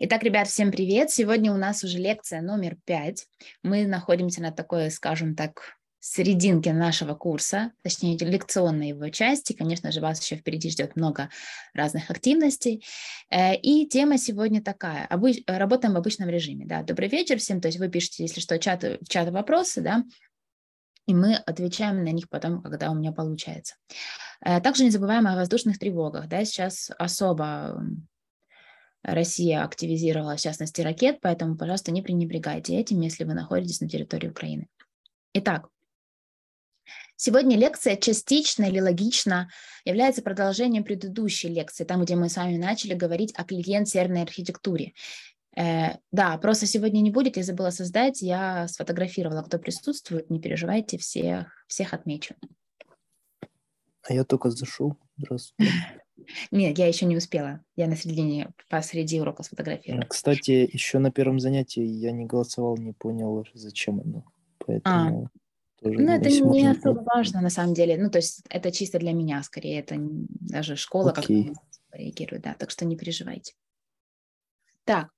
Итак, ребят, всем привет! Сегодня у нас уже лекция номер пять. Мы находимся на такой, скажем так, серединке нашего курса, точнее, лекционной его части. Конечно же, вас еще впереди ждет много разных активностей. Э, и тема сегодня такая. Работаем в обычном режиме. Да. Добрый вечер всем. То есть вы пишете, если что, чат, чат вопросы, да, и мы отвечаем на них потом, когда у меня получается. Э, также не забываем о воздушных тревогах. Да, сейчас особо Россия активизировала, в частности, ракет, поэтому, пожалуйста, не пренебрегайте этим, если вы находитесь на территории Украины. Итак, сегодня лекция частично или логично является продолжением предыдущей лекции, там, где мы с вами начали говорить о клиент-серверной архитектуре. Э, да, просто сегодня не будет, я забыла создать, я сфотографировала, кто присутствует, не переживайте, всех, всех отмечу. А я только зашел. Здравствуйте. Нет, я еще не успела. Я на середине, посреди урока сфотографировала. Кстати, еще на первом занятии я не голосовал, не понял, зачем оно. Поэтому а. Ну, это не особо быть. важно, на самом деле. Ну, то есть это чисто для меня, скорее. Это даже школа как-то реагирует, да. Так что не переживайте. Так,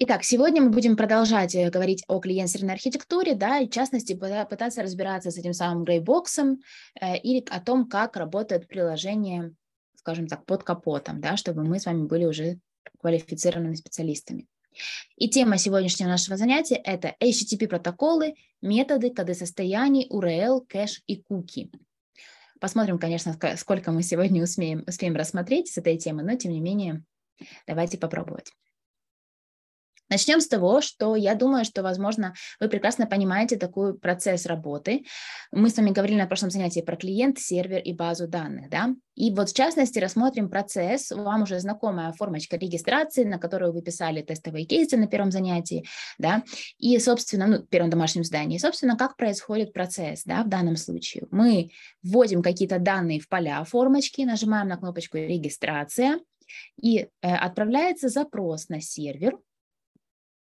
Итак, сегодня мы будем продолжать э, говорить о клиент-серверной архитектуре, да, и в частности пытаться разбираться с этим самым грейбоксом э, или о том, как работает приложение, скажем так, под капотом, да, чтобы мы с вами были уже квалифицированными специалистами. И тема сегодняшнего нашего занятия – это HTTP протоколы, методы, коды состояний, URL, кэш и куки. Посмотрим, конечно, сколько мы сегодня успеем, успеем рассмотреть с этой темы, но тем не менее давайте попробовать. Начнем с того, что я думаю, что, возможно, вы прекрасно понимаете такой процесс работы. Мы с вами говорили на прошлом занятии про клиент, сервер и базу данных, да? И вот в частности рассмотрим процесс, вам уже знакомая формочка регистрации, на которую вы писали тестовые кейсы на первом занятии, да, и, собственно, ну, первом домашнем задании, собственно, как происходит процесс, да, в данном случае. Мы вводим какие-то данные в поля формочки, нажимаем на кнопочку «Регистрация», и э, отправляется запрос на сервер,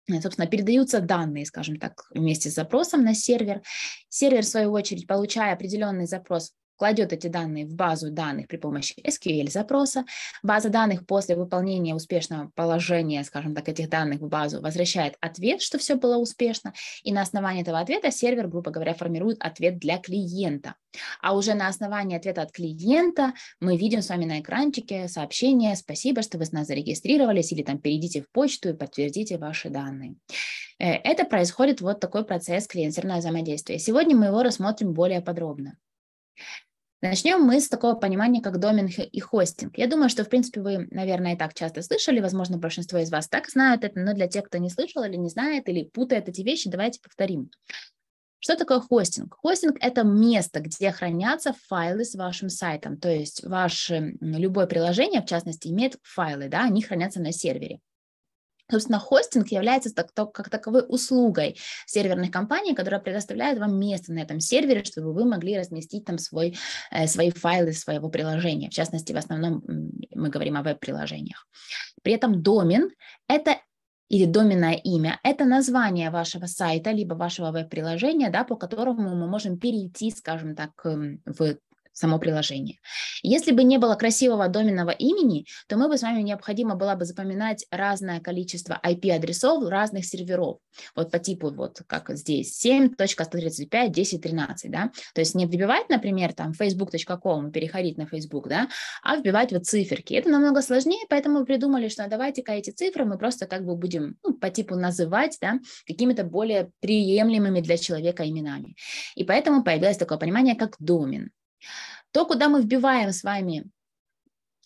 Э, собственно, передаются данные, скажем так, вместе с запросом на сервер. Сервер, в свою очередь, получая определенный запрос, кладет эти данные в базу данных при помощи SQL запроса. База данных после выполнения успешного положения, скажем так, этих данных в базу возвращает ответ, что все было успешно, и на основании этого ответа сервер, грубо говоря, формирует ответ для клиента. А уже на основании ответа от клиента мы видим с вами на экранчике сообщение «Спасибо, что вы с нас зарегистрировались» или там «Перейдите в почту и подтвердите ваши данные». Э, это происходит вот такой процесс клиент-серверное взаимодействие. Сегодня мы его рассмотрим более подробно. Начнем мы с такого понимания, как доминг и хостинг. Я думаю, что, в принципе, вы, наверное, и так часто слышали, возможно, большинство из вас так знают это, но для тех, кто не слышал или не знает, или путает эти вещи, давайте повторим. Что такое хостинг? Хостинг – это место, где хранятся файлы с вашим сайтом. То есть ваше любое приложение, в частности, имеет файлы, да, они хранятся на сервере. Собственно, хостинг является как таковой услугой серверных компаний, которая предоставляет вам место на этом сервере, чтобы вы могли разместить там свой, э, свои файлы своего приложения. В частности, в основном мы говорим о веб-приложениях. При этом домен – это или доменное имя, это название вашего сайта, либо вашего веб-приложения, да, по которому мы можем перейти, скажем так, эм, в само приложение. Если бы не было красивого доменного имени, то мы бы с вами необходимо было бы запоминать разное количество IP-адресов разных серверов. Вот по типу, вот как здесь, 7.135.10.13, да. То есть не вбивать, например, там facebook.com, переходить на Facebook, да, а вбивать вот циферки. Это намного сложнее, поэтому придумали, что давайте-ка эти цифры мы просто как бы будем ну, по типу называть, да, какими-то более приемлемыми для человека именами. И поэтому появилось такое понимание, как домен. То, куда мы вбиваем с вами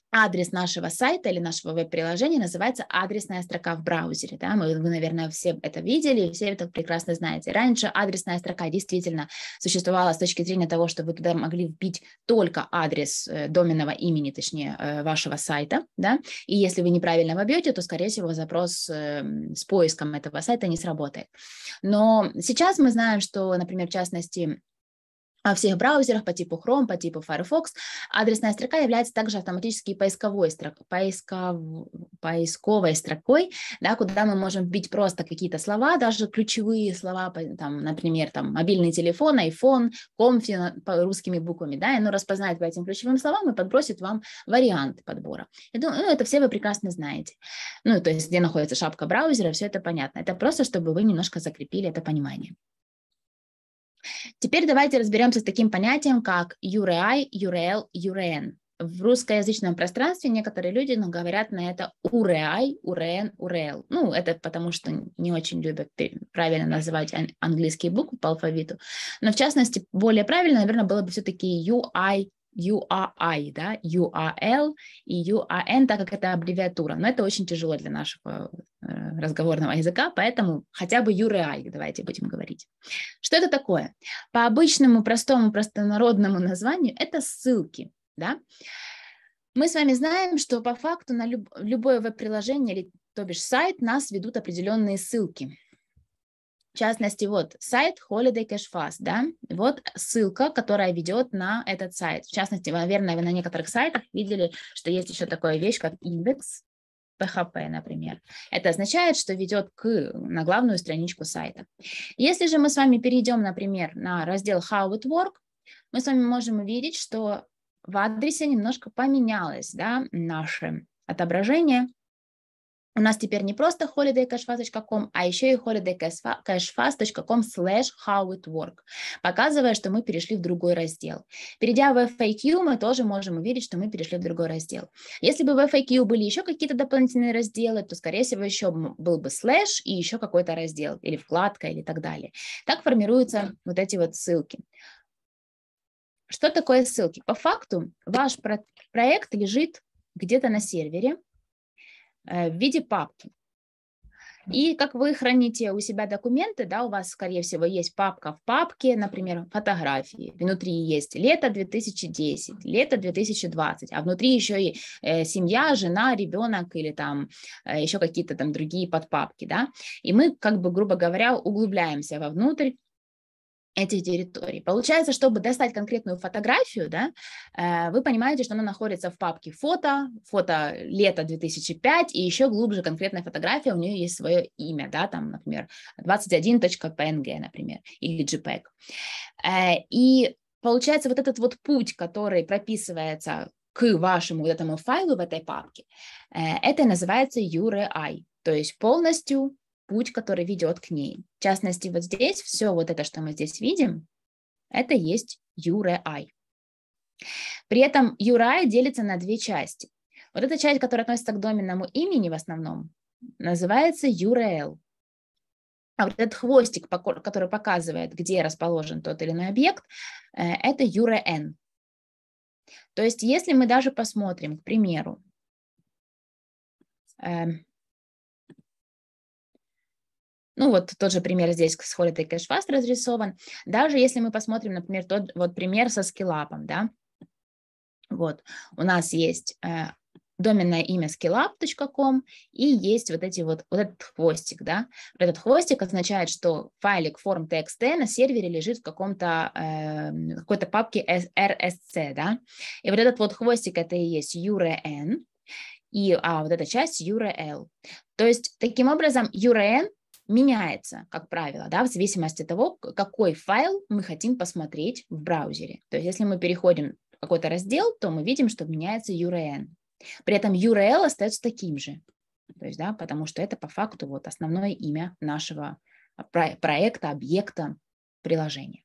адрес нашего сайта или нашего веб-приложения называется адресная строка в браузере. Да? Мы, вы, наверное, все это видели, все это прекрасно знаете. Раньше адресная строка действительно существовала с точки зрения того, чтобы вы туда могли вбить только адрес э, доменного имени, точнее, э, вашего сайта. Да? И если вы неправильно вобьете, то, скорее всего, запрос эм, с поиском этого сайта не сработает. Но сейчас мы знаем, что, например, в частности, во а, всех браузерах по типу Chrome, по типу Firefox. Адресная строка является также автоматически поисковой, строк, поисков, поисковой строкой, да, куда мы можем вбить просто какие-то слова, даже ключевые слова, там, например, там, мобильный телефон, iPhone, комфи по русскими буквами, да, и оно распознает по этим ключевым словам и подбросит вам варианты подбора. Я думаю, ну, это все вы прекрасно знаете. Ну, то есть, где находится шапка браузера, все это понятно. Это просто, чтобы вы немножко закрепили это понимание. Теперь давайте разберемся с таким понятием, как URI, URL, URN. В русскоязычном пространстве некоторые люди ну, говорят на это URI, URN, URL. Ну, это потому что не очень любят правильно называть английские буквы по алфавиту. Но в частности, более правильно, наверное, было бы все-таки UI, URI, а да, URL а и URN, а так как это аббревиатура. Но это очень тяжело для нашего э, разговорного языка, поэтому хотя бы URI давайте будем говорить. Что это такое? По обычному, простому, простонародному названию это ссылки, да. Мы с вами знаем, что по факту на люб- любое веб-приложение или то бишь сайт нас ведут определенные ссылки. В частности, вот сайт Holiday Cash Fast, да, вот ссылка, которая ведет на этот сайт. В частности, вы, наверное, вы на некоторых сайтах видели, что есть еще такая вещь, как индекс PHP, например. Это означает, что ведет к, на главную страничку сайта. Если же мы с вами перейдем, например, на раздел How It Work, мы с вами можем увидеть, что в адресе немножко поменялось да, наше отображение у нас теперь не просто holidaycashfast.com, а еще и holidaycashfast.com slash how it howitwork, показывая, что мы перешли в другой раздел. Перейдя в FAQ, мы тоже можем увидеть, что мы перешли в другой раздел. Если бы в FAQ были еще какие-то дополнительные разделы, то, скорее всего, еще был бы слэш и еще какой-то раздел, или вкладка, или так далее. Так формируются вот эти вот ссылки. Что такое ссылки? По факту ваш проект лежит где-то на сервере, Э, в виде папки. И как вы храните у себя документы, да, у вас, скорее всего, есть папка в папке, например, фотографии. Внутри есть лето 2010, лето 2020, а внутри еще и э, семья, жена, ребенок или там э, еще какие-то там другие подпапки, да. И мы как бы, грубо говоря, углубляемся вовнутрь эти территории. Получается, чтобы достать конкретную фотографию, да, э, вы понимаете, что она находится в папке фото, фото лета 2005, и еще глубже конкретная фотография, у нее есть свое имя, да, там, например, 21.png, например, или JPEG. Э, и получается, вот этот вот путь, который прописывается к вашему вот этому файлу в этой папке, э, это называется URI, то есть полностью путь, который ведет к ней. В частности, вот здесь все вот это, что мы здесь видим, это есть URI. При этом URI делится на две части. Вот эта часть, которая относится к доменному имени в основном, называется URL. А вот этот хвостик, который показывает, где расположен тот или иной объект, э, это URN. То есть, если мы даже посмотрим, к примеру, эм, ну вот тот же пример здесь с Holiday Cash Fast разрисован. Даже если мы посмотрим, например, тот вот пример со скиллапом, да, вот у нас есть э, доменное имя skillup.com и есть вот эти вот, вот этот хвостик, да. этот хвостик означает, что файлик form.txt на сервере лежит в каком-то, э, какой-то папке RSC, да. И вот этот вот хвостик это и есть URN, и а, вот эта часть URL. То есть таким образом URN меняется, как правило, да, в зависимости от того, какой файл мы хотим посмотреть в браузере. То есть если мы переходим в какой-то раздел, то мы видим, что меняется URL, При этом URL остается таким же, то есть, да, потому что это по факту вот основное имя нашего а, про проекта, объекта, приложения.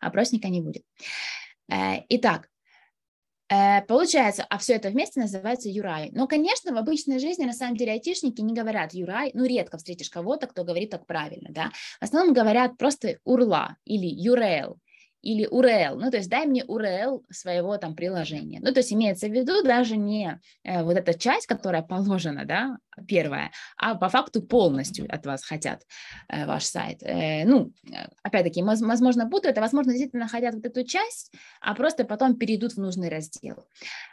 Опросника не будет. Э, итак, Э, получается, а все это вместе называется юрай. Но, конечно, в обычной жизни, на самом деле, айтишники не говорят юрай, ну, редко встретишь кого-то, кто говорит так правильно, да. В основном говорят просто урла или юрел или URL, ну, то есть дай мне URL своего там приложения. Ну, то есть имеется в виду даже не э, вот эта часть, которая положена, да, первая, а по факту полностью от вас хотят э, ваш сайт. Э, ну, э, опять-таки, возможно, будут, это, а возможно, действительно хотят вот эту часть, а просто потом перейдут в нужный раздел.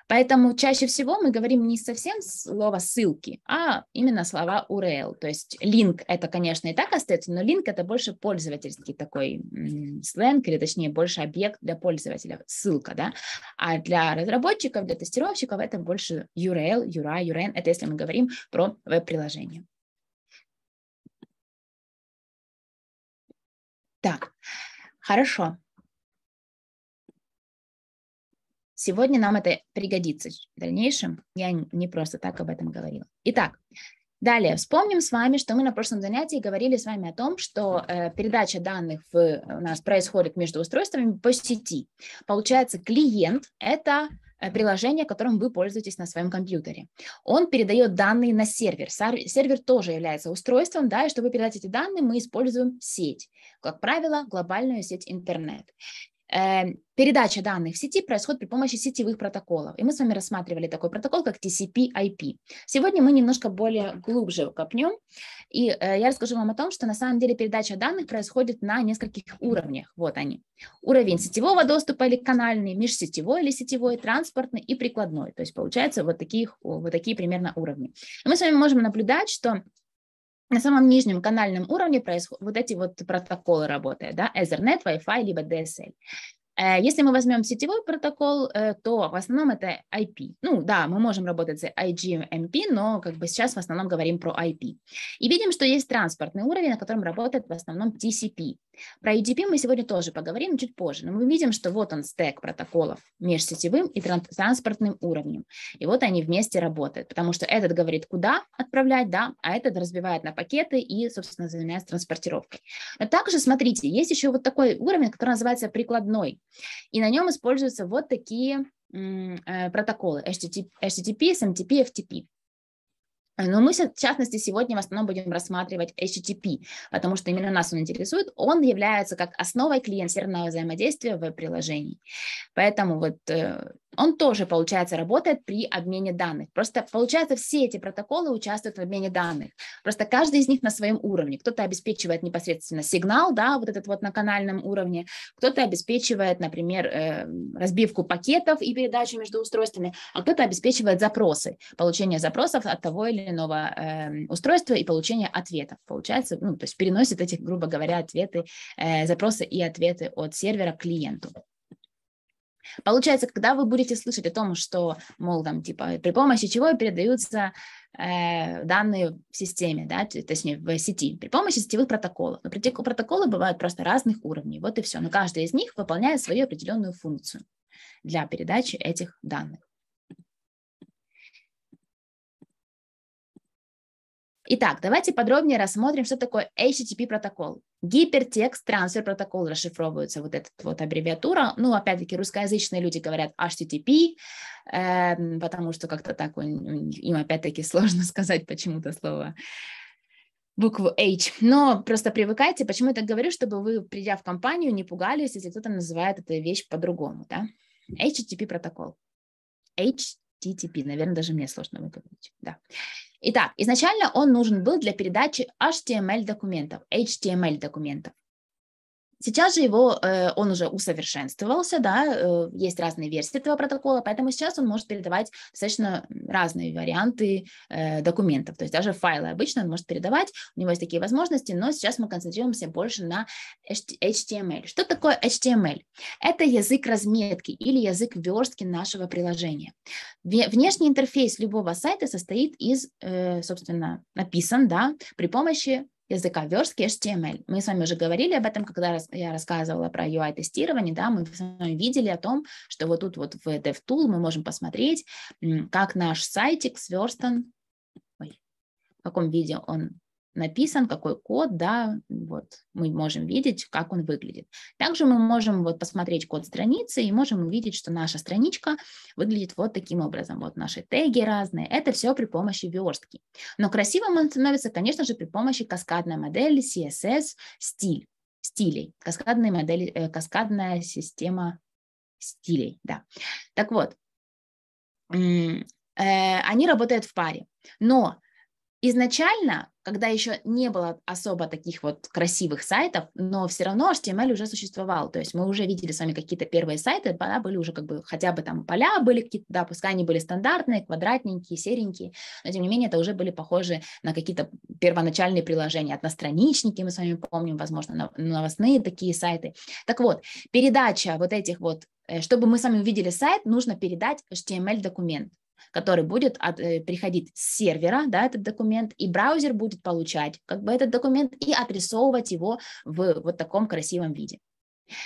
Поэтому чаще всего мы говорим не совсем слово ссылки, а именно слова URL. То есть линк это, конечно, и так остается, но линк это больше пользовательский такой сленг, или точнее больше объект для пользователя, ссылка, да. А для разработчиков, для тестировщиков это больше URL, URA, URN. Это если мы говорим про веб-приложение. Так, хорошо. Сегодня нам это пригодится в дальнейшем. Я не просто так об этом говорила. Итак, Далее, вспомним с вами, что мы на прошлом занятии говорили с вами о том, что э, передача данных в, у нас происходит между устройствами по сети. Получается, клиент – это э, приложение, которым вы пользуетесь на своем компьютере. Он передает данные на сервер. Сервер тоже является устройством, да, и чтобы передать эти данные, мы используем сеть. Как правило, глобальную сеть интернет. Эм, передача данных в сети происходит при помощи сетевых протоколов. И мы с вами рассматривали такой протокол, как TCP-IP. Сегодня мы немножко более глубже копнем. И э, я расскажу вам о том, что на самом деле передача данных происходит на нескольких уровнях. Вот они. Уровень сетевого доступа или канальный, межсетевой или сетевой, транспортный и прикладной. То есть получается вот такие, вот такие примерно уровни. И мы с вами можем наблюдать, что на самом нижнем канальном уровне происходят вот эти вот протоколы работают, да, Ethernet, Wi-Fi, либо DSL. Э, если мы возьмем сетевой протокол, э, то в основном это IP. Ну да, мы можем работать с IGMP, но как бы сейчас в основном говорим про IP. И видим, что есть транспортный уровень, на котором работает в основном TCP. Про UDP мы сегодня тоже поговорим чуть позже, но мы видим, что вот он стек протоколов между сетевым и транспортным уровнем. И вот они вместе работают, потому что этот говорит, куда отправлять, да, а этот разбивает на пакеты и, собственно, занимается транспортировкой. Но также, смотрите, есть еще вот такой уровень, который называется прикладной, и на нем используются вот такие э, протоколы HTTP, SMTP, FTP. Но мы, в частности, сегодня в основном будем рассматривать HTTP, потому что именно нас он интересует. Он является как основой клиент-серверного взаимодействия в приложении. Поэтому вот э, он тоже, получается, работает при обмене данных. Просто, получается, все эти протоколы участвуют в обмене данных. Просто каждый из них на своем уровне. Кто-то обеспечивает непосредственно сигнал, да, вот этот вот на канальном уровне. Кто-то обеспечивает, например, э, разбивку пакетов и передачу между устройствами, а кто-то обеспечивает запросы, получение запросов от того или или э, эм, устройства и получения ответов. Получается, ну, то есть переносит эти, грубо говоря, ответы, э, запросы и ответы от сервера к клиенту. Получается, когда вы будете слышать о том, что, мол, там, типа, при помощи чего передаются э, данные в системе, да, точнее, в сети, при помощи сетевых протоколов. Но протоколы бывают просто разных уровней, вот и все. Но каждый из них выполняет свою определенную функцию для передачи этих данных. Итак, давайте подробнее рассмотрим, что такое HTTP протокол. Гипертекст трансфер протокол расшифровывается вот эта вот аббревиатура. Ну, опять-таки, русскоязычные люди говорят HTTP, э, эм, потому что как-то так он, им опять-таки сложно сказать почему-то слово букву H. Но просто привыкайте, почему я так говорю, чтобы вы, придя в компанию, не пугались, если кто-то называет эту вещь по-другому, да? HTTP протокол. H TTP. Наверное, даже мне сложно выговорить. Да. Итак, изначально он нужен был для передачи HTML документов, HTML документов. Сейчас же его, э, он уже усовершенствовался, да, э, есть разные версии этого протокола, поэтому сейчас он может передавать достаточно разные варианты э, документов, то есть даже файлы обычно он может передавать, у него есть такие возможности, но сейчас мы концентрируемся больше на HTML. Что такое HTML? Это язык разметки или язык верстки нашего приложения. Внешний интерфейс любого сайта состоит из, собственно, написан, да, при помощи языка верстки HTML. Мы с вами уже говорили об этом, когда я рассказывала про UI-тестирование, да, мы с вами видели о том, что вот тут вот в DevTool мы можем посмотреть, как наш сайтик сверстан, ой, в каком виде он написан, какой код, да, вот мы можем видеть, как он выглядит. Также мы можем вот посмотреть код страницы и можем увидеть, что наша страничка выглядит вот таким образом. Вот наши теги разные, это все при помощи верстки. Но красивым он становится, конечно же, при помощи каскадной модели CSS стиль, стилей, Каскадная модель, э, каскадная система стилей, да. Так вот, э, они работают в паре, но Изначально, когда еще не было особо таких вот красивых сайтов, но все равно HTML уже существовал. То есть мы уже видели с вами какие-то первые сайты, поля были уже как бы хотя бы там поля были какие-то, да, пускай они были стандартные, квадратненькие, серенькие, но тем не менее это уже были похожи на какие-то первоначальные приложения. Одностраничники мы с вами помним, возможно, новостные такие сайты. Так вот, передача вот этих вот э, чтобы мы с вами увидели сайт, нужно передать HTML-документ который будет от, э, приходить с сервера, да, этот документ, и браузер будет получать как бы этот документ и отрисовывать его в вот таком красивом виде.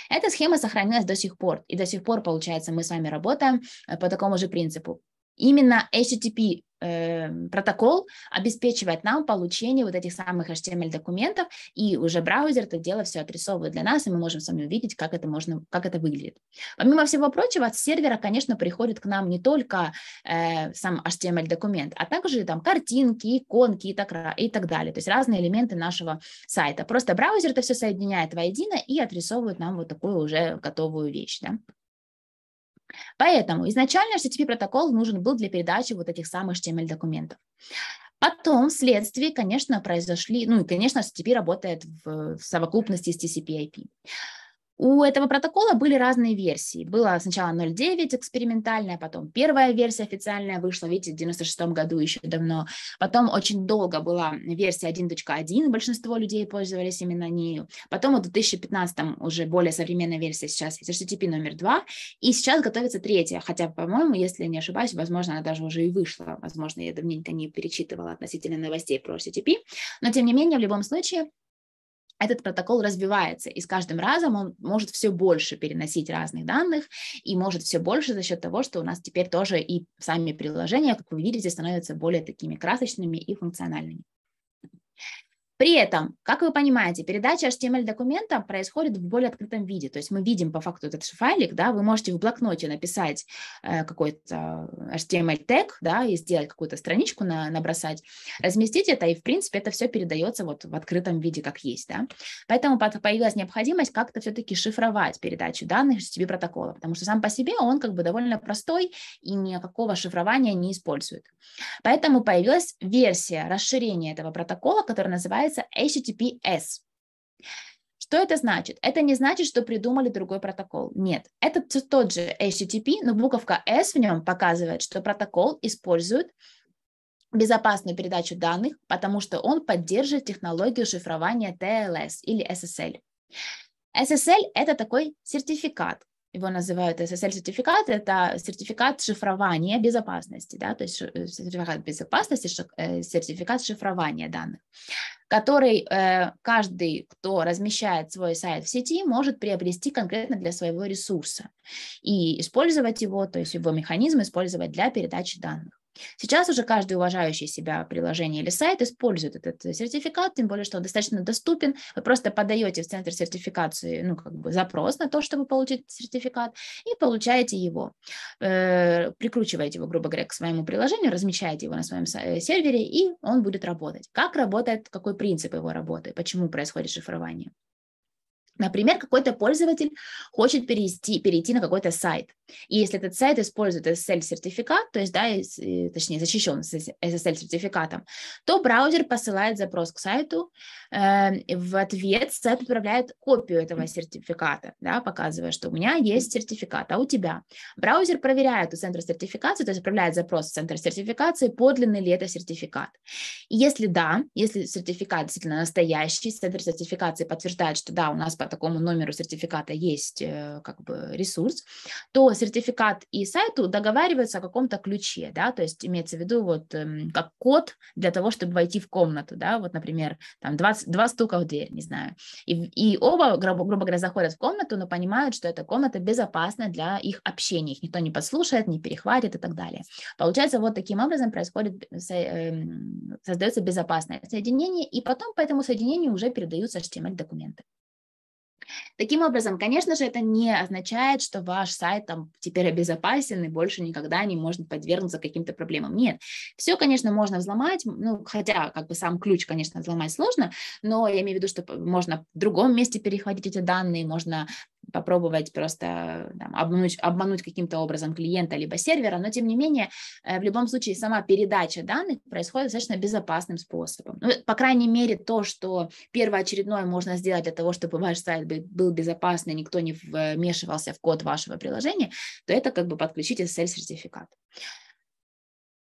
Эта схема сохранилась до сих пор, и до сих пор, получается, мы с вами работаем э, по такому же принципу. Именно HTTP Эм, протокол обеспечивает нам получение вот этих самых HTML документов, и уже браузер это дело все отрисовывает для нас, и мы можем с вами увидеть, как это, можно, как это выглядит. Помимо всего прочего, от сервера, конечно, приходит к нам не только э, сам HTML документ, а также там картинки, иконки и так, и так далее, то есть разные элементы нашего сайта. Просто браузер это все соединяет воедино и отрисовывает нам вот такую уже готовую вещь. Да? Поэтому изначально HTTP протокол нужен был для передачи вот этих самых HTML документов. Потом вследствие, конечно, произошли, ну и, конечно, HTTP работает в, в совокупности с TCP IP. У этого протокола были разные версии. Было сначала 0.9 экспериментальная, потом первая версия официальная вышла, видите, в 96 году еще давно. Потом очень долго была версия 1.1, большинство людей пользовались именно нею. Потом в 2015 уже более современная версия сейчас, HTTP номер 2. И сейчас готовится третья, хотя, по-моему, если не ошибаюсь, возможно, она даже уже и вышла. Возможно, я давненько не перечитывала относительно новостей про HTTP. Но, тем не менее, в любом случае, этот протокол развивается, и с каждым разом он может все больше переносить разных данных и может все больше за счет того, что у нас теперь тоже и сами приложения, как вы видите, становятся более такими красочными и функциональными. При этом, как вы понимаете, передача HTML-документа происходит в более открытом виде, то есть мы видим по факту этот файлик, да, вы можете в блокноте написать э, какой-то HTML тег, да, и сделать какую-то страничку на, набросать, разместить это, и, в принципе, это все передается вот в открытом виде, как есть, да. Поэтому появилась необходимость как-то все-таки шифровать передачу данных HTTP протокола, потому что сам по себе он как бы довольно простой и никакого шифрования не использует. Поэтому появилась версия расширения этого протокола, которая называется называется HTTPS. Что это значит? Это не значит, что придумали другой протокол. Нет, это тот же HTTP, но буковка S в нем показывает, что протокол использует безопасную передачу данных, потому что он поддерживает технологию шифрования TLS или SSL. SSL – это такой сертификат, его называют SSL-сертификат, это сертификат шифрования безопасности, да, то есть э, сертификат безопасности, э, сертификат шифрования данных, который э, каждый, кто размещает свой сайт в сети, может приобрести конкретно для своего ресурса и использовать его, то есть его механизм использовать для передачи данных. Сейчас уже каждый уважающий себя приложение или сайт использует этот э, сертификат, тем более, что он достаточно доступен. Вы просто подаете в центр сертификации ну, как бы запрос на то, чтобы получить сертификат, и получаете его. Э, прикручиваете его, грубо говоря, к своему приложению, размещаете его на своем э, сервере, и он будет работать. Как работает, какой принцип его работы, почему происходит шифрование. Например, какой-то пользователь хочет перейти, перейти на какой-то сайт. И если этот сайт использует SSL-сертификат, то есть, да, э, точнее, защищен SSL-сертификатом, то браузер посылает запрос к сайту, эм, в ответ сайт отправляет копию этого сертификата, да, показывая, что у меня есть сертификат, а у тебя. Браузер проверяет у центра сертификации, то есть отправляет запрос в центр сертификации, подлинный ли это сертификат. И если да, если сертификат действительно настоящий, центр сертификации подтверждает, что да, у нас такому номеру сертификата есть э, как бы ресурс, то сертификат и сайту договариваются о каком-то ключе, да, то есть имеется в виду вот эм, как код для того, чтобы войти в комнату, да, вот, например, там 20, два стука в дверь, не знаю, и, и оба, грубо, грубо говоря, заходят в комнату, но понимают, что эта комната безопасна для их общения, их никто не подслушает, не перехватит и так далее. Получается, вот таким образом происходит, э, эм, создается безопасное соединение, и потом по этому соединению уже передаются HTML-документы. Таким образом, конечно же, это не означает, что ваш сайт там теперь обезопасен и больше никогда не может подвергнуться каким-то проблемам. Нет, все, конечно, можно взломать, ну, хотя как бы сам ключ, конечно, взломать сложно, но я имею в виду, что можно в другом месте переходить эти данные, можно попробовать просто там, обмануть, обмануть каким-то образом клиента либо сервера, но тем не менее э, в любом случае сама передача данных происходит достаточно безопасным способом. Ну, по крайней мере то, что первоочередное можно сделать для того, чтобы ваш сайт был безопасный, никто не э, вмешивался в код вашего приложения, то это как бы подключить SSL-сертификат.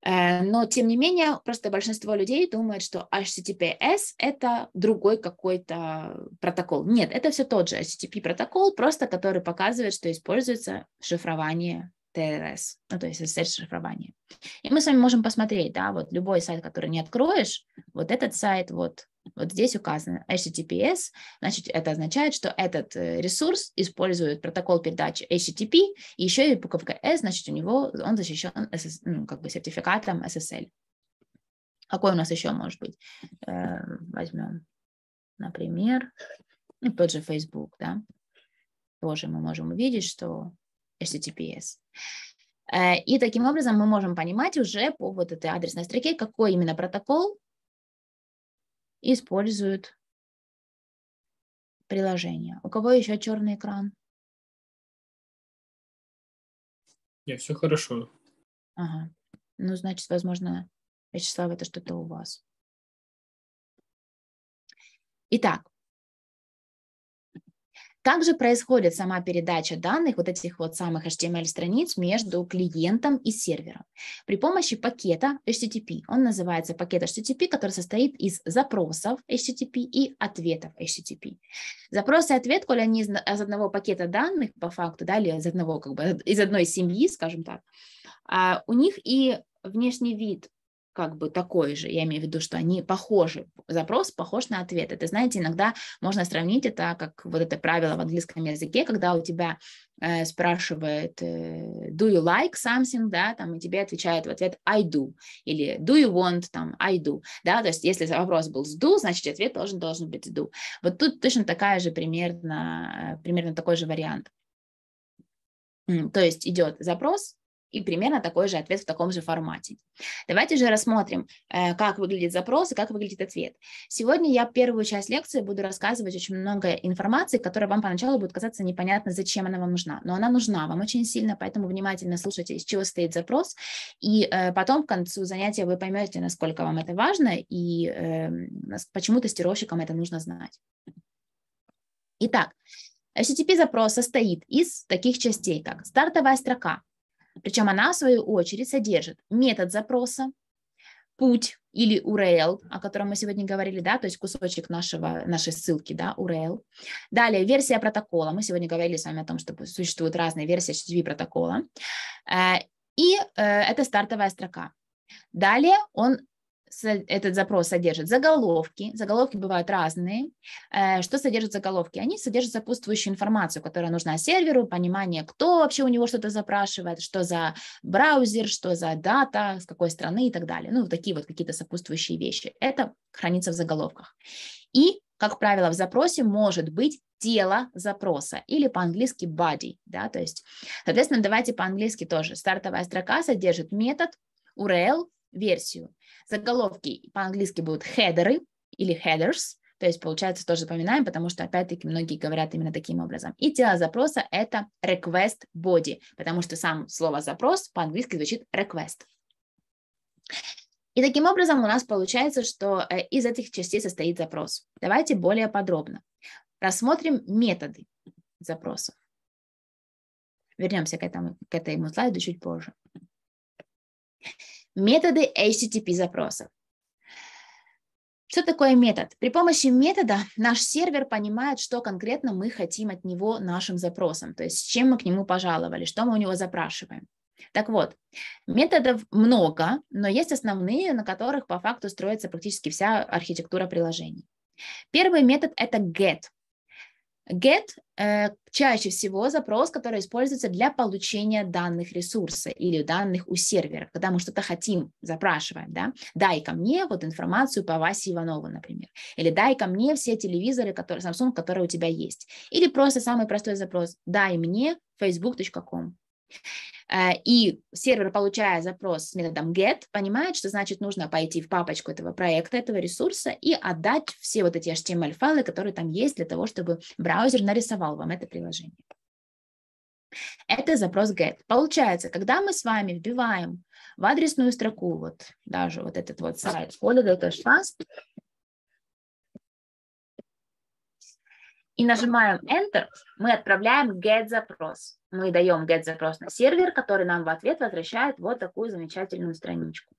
Э, но, тем не менее, просто большинство людей думает, что HTTPS — это другой какой-то протокол. Нет, это все тот же HTTP протокол, просто который показывает, что используется шифрование ТРС, ну, то есть SSL-шифрование. И мы с вами можем посмотреть, да, вот любой сайт, который не откроешь, вот этот сайт, вот, вот здесь указано HTTPS, значит, это означает, что этот э, ресурс использует протокол передачи HTTP, и еще и буковка S, значит, у него, он защищен SS, ну, как бы сертификатом SSL. Какой у нас еще может быть? Э, возьмем, например, ну, тот же Facebook, да, тоже мы можем увидеть, что HTTPS. Э, и таким образом мы можем понимать уже по вот этой адресной строке, какой именно протокол используют приложение. У кого еще черный экран? Нет, все хорошо. Ага. Ну, значит, возможно, Вячеслав, это что-то у вас. Итак, также происходит сама передача данных, вот этих вот самых HTML-страниц между клиентом и сервером при помощи пакета HTTP. Он называется пакет HTTP, который состоит из запросов HTTP и ответов HTTP. Запрос и ответ, коли они из, из одного пакета данных, по факту, да, или из одного, как бы, из одной семьи, скажем так, а, у них и внешний вид как бы такой же, я имею в виду, что они похожи, запрос похож на ответ. Это, знаете, иногда можно сравнить это, как вот это правило в английском языке, когда у тебя э, спрашивает э, do you like something, да, там, и тебе отвечает в ответ I do, или do you want, там, I do, да, то есть если вопрос был с do, значит ответ должен, должен быть do. Вот тут точно такая же примерно, э, примерно такой же вариант. То есть идет запрос, и примерно такой же ответ в таком же формате. Давайте же рассмотрим, э, как выглядит запрос и как выглядит ответ. Сегодня я первую часть лекции буду рассказывать очень много информации, которая вам поначалу будет казаться непонятно, зачем она вам нужна. Но она нужна вам очень сильно, поэтому внимательно слушайте, из чего стоит запрос. И э, потом к концу занятия вы поймете, насколько вам это важно и эм, почему тестировщикам это нужно знать. Итак, HTTP-запрос состоит из таких частей, как стартовая строка, причем она, в свою очередь, содержит метод запроса, путь или URL, о котором мы сегодня говорили, да, то есть кусочек нашего, нашей ссылки, да, URL. Далее, версия протокола. Мы сегодня говорили с вами о том, что существуют разные версии HTTP протокола. Э, и э, это стартовая строка. Далее он этот запрос содержит заголовки. Заголовки бывают разные. Э, что содержат заголовки? Они содержат сопутствующую информацию, которая нужна серверу, понимание, кто вообще у него что-то запрашивает, что за браузер, что за дата, с какой страны и так далее. Ну, такие вот какие-то сопутствующие вещи. Это хранится в заголовках. И, как правило, в запросе может быть тело запроса или по-английски body, да, то есть, соответственно, давайте по-английски тоже. Стартовая строка содержит метод, URL, версию. Заголовки по-английски будут хедеры или headers, то есть, получается, тоже запоминаем, потому что, опять-таки, многие говорят именно таким образом. И тело запроса – это request body, потому что сам слово «запрос» по-английски звучит request. И таким образом у нас получается, что э, из этих частей состоит запрос. Давайте более подробно рассмотрим методы запросов. Вернемся к этому, к этому слайду чуть позже. Методы HTTP запросов. Что такое метод? При помощи метода наш сервер понимает, что конкретно мы хотим от него нашим запросом, то есть с чем мы к нему пожаловали, что мы у него запрашиваем. Так вот, методов много, но есть основные, на которых по факту строится практически вся архитектура приложений. Первый метод – это get. Get э, чаще всего запрос, который используется для получения данных ресурса или данных у сервера, когда мы что-то хотим, запрашиваем, да, дай ко мне вот информацию по Васе Иванову, например, или дай ко мне все телевизоры, которые, Samsung, которые у тебя есть, или просто самый простой запрос, дай мне facebook.com. Э, и сервер, получая запрос с методом get, понимает, что значит нужно пойти в папочку этого проекта, этого ресурса и отдать все вот эти HTML-файлы, которые там есть для того, чтобы браузер нарисовал вам это приложение. Это запрос get. Получается, когда мы с вами вбиваем в адресную строку вот даже вот этот вот сайт folder.fast, и нажимаем Enter, мы отправляем GET-запрос. Мы даем GET-запрос на сервер, который нам в ответ возвращает вот такую замечательную страничку.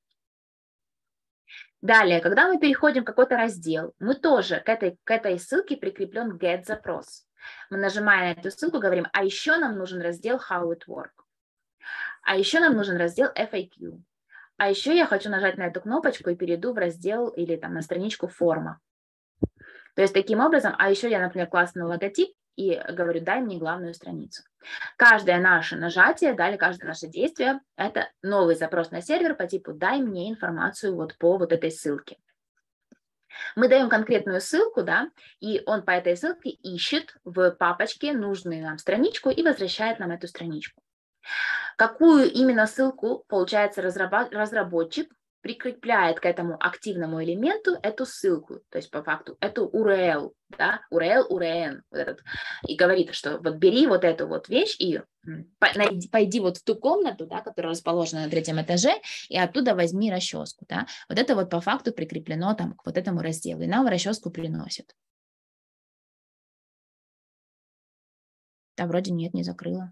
Далее, когда мы переходим в какой-то раздел, мы тоже к этой, к этой ссылке прикреплен GET-запрос. Мы нажимаем на эту ссылку, говорим, а еще нам нужен раздел How it work. А еще нам нужен раздел FAQ. А еще я хочу нажать на эту кнопочку и перейду в раздел или там на страничку форма. То есть таким образом, а еще я, например, классный логотип, и говорю, дай мне главную страницу. Каждое наше нажатие, далее каждое наше действие – это новый запрос на сервер по типу «дай мне информацию вот по вот этой ссылке». Мы даем конкретную ссылку, да, и он по этой ссылке ищет в папочке нужную нам страничку и возвращает нам эту страничку. Какую именно ссылку, получается, разработчик прикрепляет к этому активному элементу эту ссылку, то есть по факту эту URL, да, URL, URN, вот этот, и говорит, что вот бери вот эту вот вещь и найди, пойди вот в ту комнату, да, которая расположена на третьем этаже, и оттуда возьми расческу, да, вот это вот по факту прикреплено там к вот этому разделу, и нам расческу приносит. Да, вроде нет, не закрыла.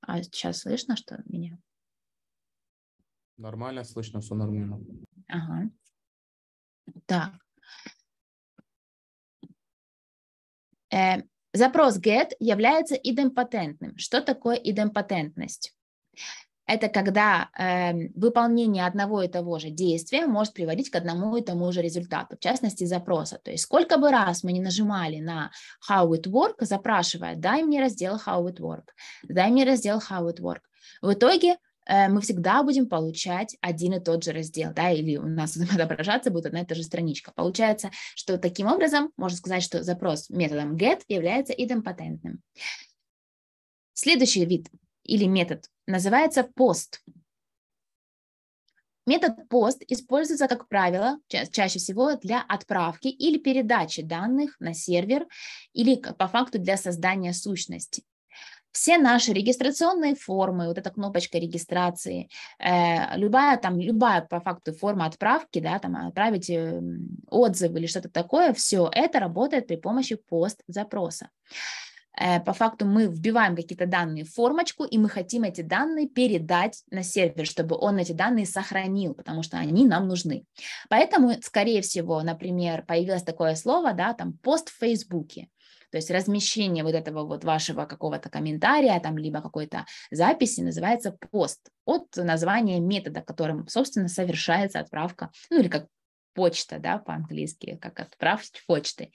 А сейчас слышно, что меня? Нормально, слышно, все нормально. Ага. Так. Э, запрос get является идемпатентным. Что такое идемпатентность? Это когда э, выполнение одного и того же действия может приводить к одному и тому же результату, в частности запроса. То есть сколько бы раз мы не нажимали на How it work, запрашивая, дай мне раздел How it work, дай мне раздел How it work, в итоге Э, мы всегда будем получать один и тот же раздел, да, или у нас отображаться будет одна и та же страничка. Получается, что таким образом можно сказать, что запрос методом get является идемпотентным. Следующий вид или метод называется POST. Метод POST используется, как правило, ча чаще всего для отправки или передачи данных на сервер или по факту для создания сущности все наши регистрационные формы, вот эта кнопочка регистрации, э, любая там, любая по факту форма отправки, да, там отправить э, эм, отзывы или что-то такое, все это работает при помощи пост-запроса. Э, по факту мы вбиваем какие-то данные в формочку, и мы хотим эти данные передать на сервер, чтобы он эти данные сохранил, потому что они нам нужны. Поэтому, скорее всего, например, появилось такое слово, да, там, пост в Фейсбуке то есть размещение вот этого вот вашего какого-то комментария, там, либо какой-то записи называется пост от названия метода, которым, собственно, совершается отправка, ну или как почта, да, по-английски, как отправить почтой.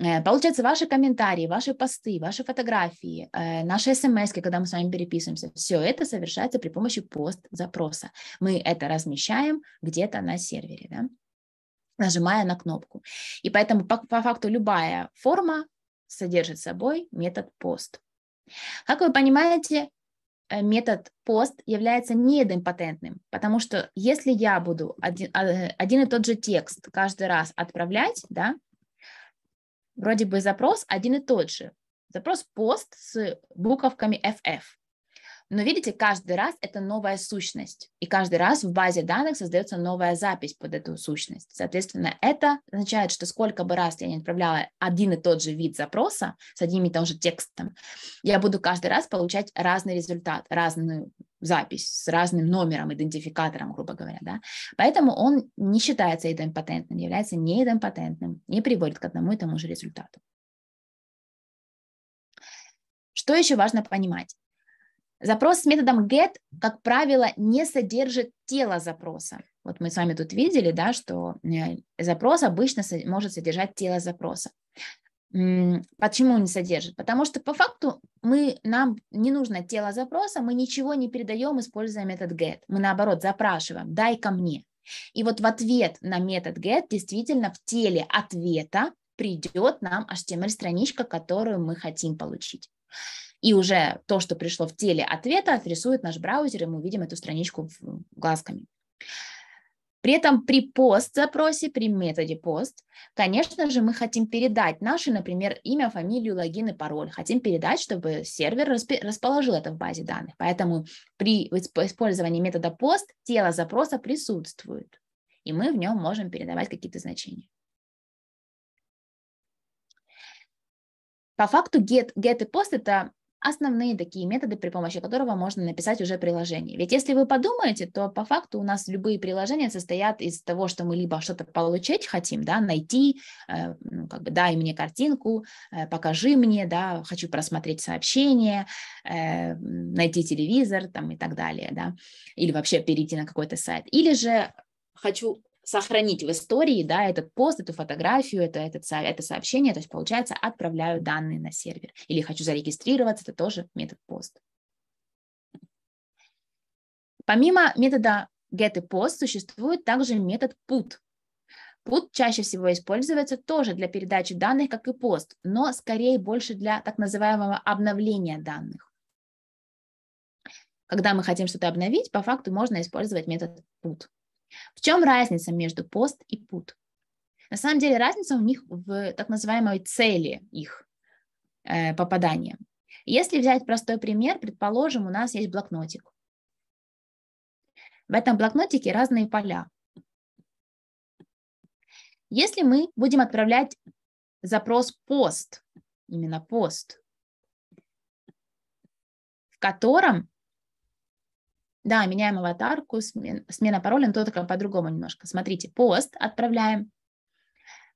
Э, получается, ваши комментарии, ваши посты, ваши фотографии, э, наши смс, когда мы с вами переписываемся, все это совершается при помощи пост-запроса. Мы это размещаем где-то на сервере, да? нажимая на кнопку. И поэтому по, по факту любая форма содержит собой метод пост. Как вы понимаете, э, метод пост является неидемпотентным, потому что если я буду один, а, один и тот же текст каждый раз отправлять, да, вроде бы запрос один и тот же, запрос пост с буковками FF, но видите, каждый раз это новая сущность, и каждый раз в базе данных создается новая запись под эту сущность. Соответственно, это означает, что сколько бы раз я не отправляла один и тот же вид запроса с одним и тем же текстом, я буду каждый раз получать разный результат, разную запись с разным номером, идентификатором, грубо говоря, да, поэтому он не считается идемпотентным, является неидемпотентным, не приводит к одному и тому же результату. Что еще важно понимать? Запрос с методом get, как правило, не содержит тело запроса. Вот мы с вами тут видели, да, что э, запрос обычно может содержать тело запроса. Почему не содержит? Потому что по факту мы, нам не нужно тело запроса, мы ничего не передаем, используя метод get. Мы наоборот запрашиваем «дай ко мне». И вот в ответ на метод get действительно в теле ответа придет нам HTML-страничка, которую мы хотим получить. И уже то, что пришло в теле ответа, отрисует наш браузер, и мы увидим эту страничку глазками. При этом при пост-запросе, при методе пост, конечно же, мы хотим передать наши, например, имя, фамилию, логин и пароль. Хотим передать, чтобы сервер расположил это в базе данных. Поэтому при использовании метода пост тело запроса присутствует, и мы в нем можем передавать какие-то значения. По факту get, get и post – это основные такие методы, при помощи которого можно написать уже приложение. Ведь если вы подумаете, то по факту у нас любые приложения состоят из того, что мы либо что-то получить хотим, да, найти, э, ну, как бы дай мне картинку, э, покажи мне, да, хочу просмотреть сообщение, э, найти телевизор там и так далее, да, или вообще перейти на какой-то сайт. Или же хочу сохранить в истории, да, этот пост, эту фотографию, это, это, это сообщение, то есть, получается, отправляю данные на сервер. Или хочу зарегистрироваться, это тоже метод пост. Помимо метода get и post существует также метод put. Put чаще всего используется тоже для передачи данных, как и пост, но скорее больше для так называемого обновления данных. Когда мы хотим что-то обновить, по факту можно использовать метод put. В чем разница между пост и PUT? На самом деле разница у них в так называемой цели их э, попадания. Если взять простой пример, предположим, у нас есть блокнотик. В этом блокнотике разные поля. Если мы будем отправлять запрос пост, именно пост, в котором да, меняем аватарку, смен, смена пароля, но то только по-другому немножко. Смотрите, пост отправляем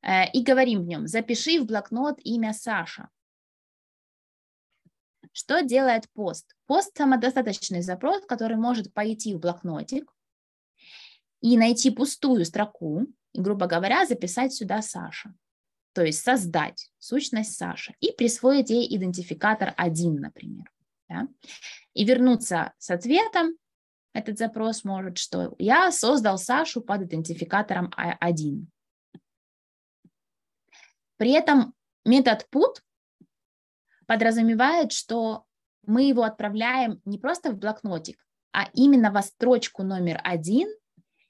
э, и говорим в нем, запиши в блокнот имя Саша. Что делает пост? Пост – самодостаточный запрос, который может пойти в блокнотик и найти пустую строку, и, грубо говоря, записать сюда Саша. То есть создать сущность Саша и присвоить ей идентификатор 1, например. Да? И вернуться с ответом этот запрос может, что я создал Сашу под идентификатором 1. А При этом метод put подразумевает, что мы его отправляем не просто в блокнотик, а именно во строчку номер один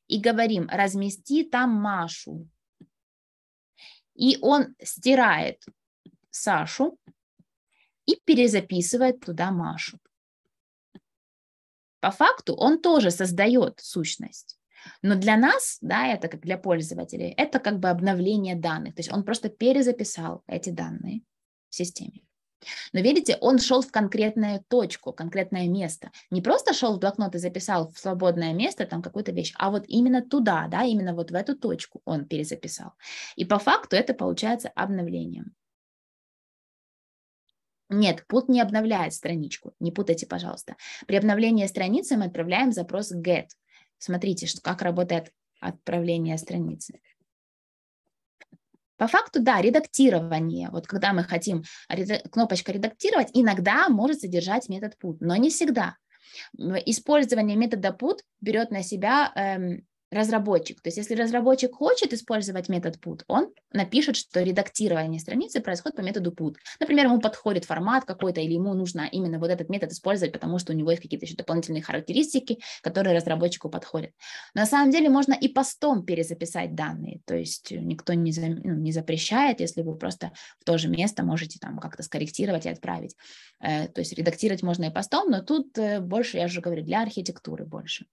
и говорим «размести там Машу». И он стирает Сашу и перезаписывает туда Машу. По факту он тоже создает сущность. Но для нас, да, это как для пользователей, это как бы обновление данных. То есть он просто перезаписал эти данные в системе. Но видите, он шел в конкретную точку, конкретное место. Не просто шел в блокнот и записал в свободное место там какую-то вещь, а вот именно туда, да, именно вот в эту точку он перезаписал. И по факту это получается обновлением. Нет, пут не обновляет страничку, не путайте, пожалуйста. При обновлении страницы мы отправляем запрос get. Смотрите, что, как работает отправление страницы. По факту, да, редактирование. Вот когда мы хотим, кнопочка «Редактировать» иногда может содержать метод put, но не всегда. Использование метода put берет на себя эм, разработчик. То есть если разработчик хочет использовать метод put, он напишет, что редактирование страницы происходит по методу put. Например, ему подходит формат какой-то, или ему нужно именно вот этот метод использовать, потому что у него есть какие-то еще дополнительные характеристики, которые разработчику подходят. Но на самом деле можно и постом перезаписать данные, то есть никто не, за, ну, не запрещает, если вы просто в то же место можете там как-то скорректировать и отправить. Э, то есть редактировать можно и постом, но тут э, больше, я уже говорю, для архитектуры больше.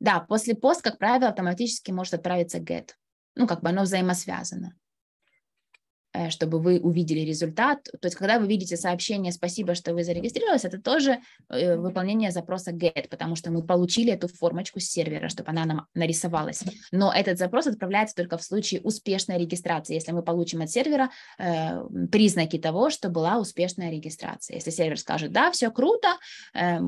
Да, после пост, как правило, автоматически может отправиться get. Ну, как бы оно взаимосвязано. Э, чтобы вы увидели результат. То есть, когда вы видите сообщение «Спасибо, что вы зарегистрировались», это тоже э, выполнение запроса GET, потому что мы получили эту формочку с сервера, чтобы она нам нарисовалась. Но этот запрос отправляется только в случае успешной регистрации, если мы получим от сервера э, признаки того, что была успешная регистрация. Если сервер скажет «Да, все круто», э,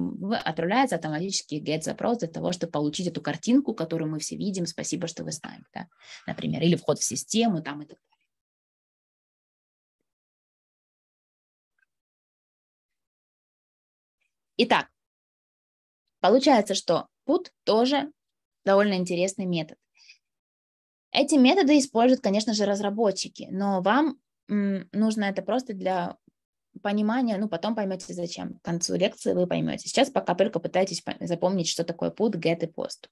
отправляется автоматически GET-запрос для того, чтобы получить эту картинку, которую мы все видим, «Спасибо, что вы с нами», да? например, или вход в систему там и так далее. Итак, получается, что put тоже довольно интересный метод. Эти методы используют, конечно же, разработчики, но вам нужно это просто для понимания, ну, потом поймете зачем. К концу лекции вы поймете. Сейчас пока только пытаетесь запомнить, что такое put, get и post.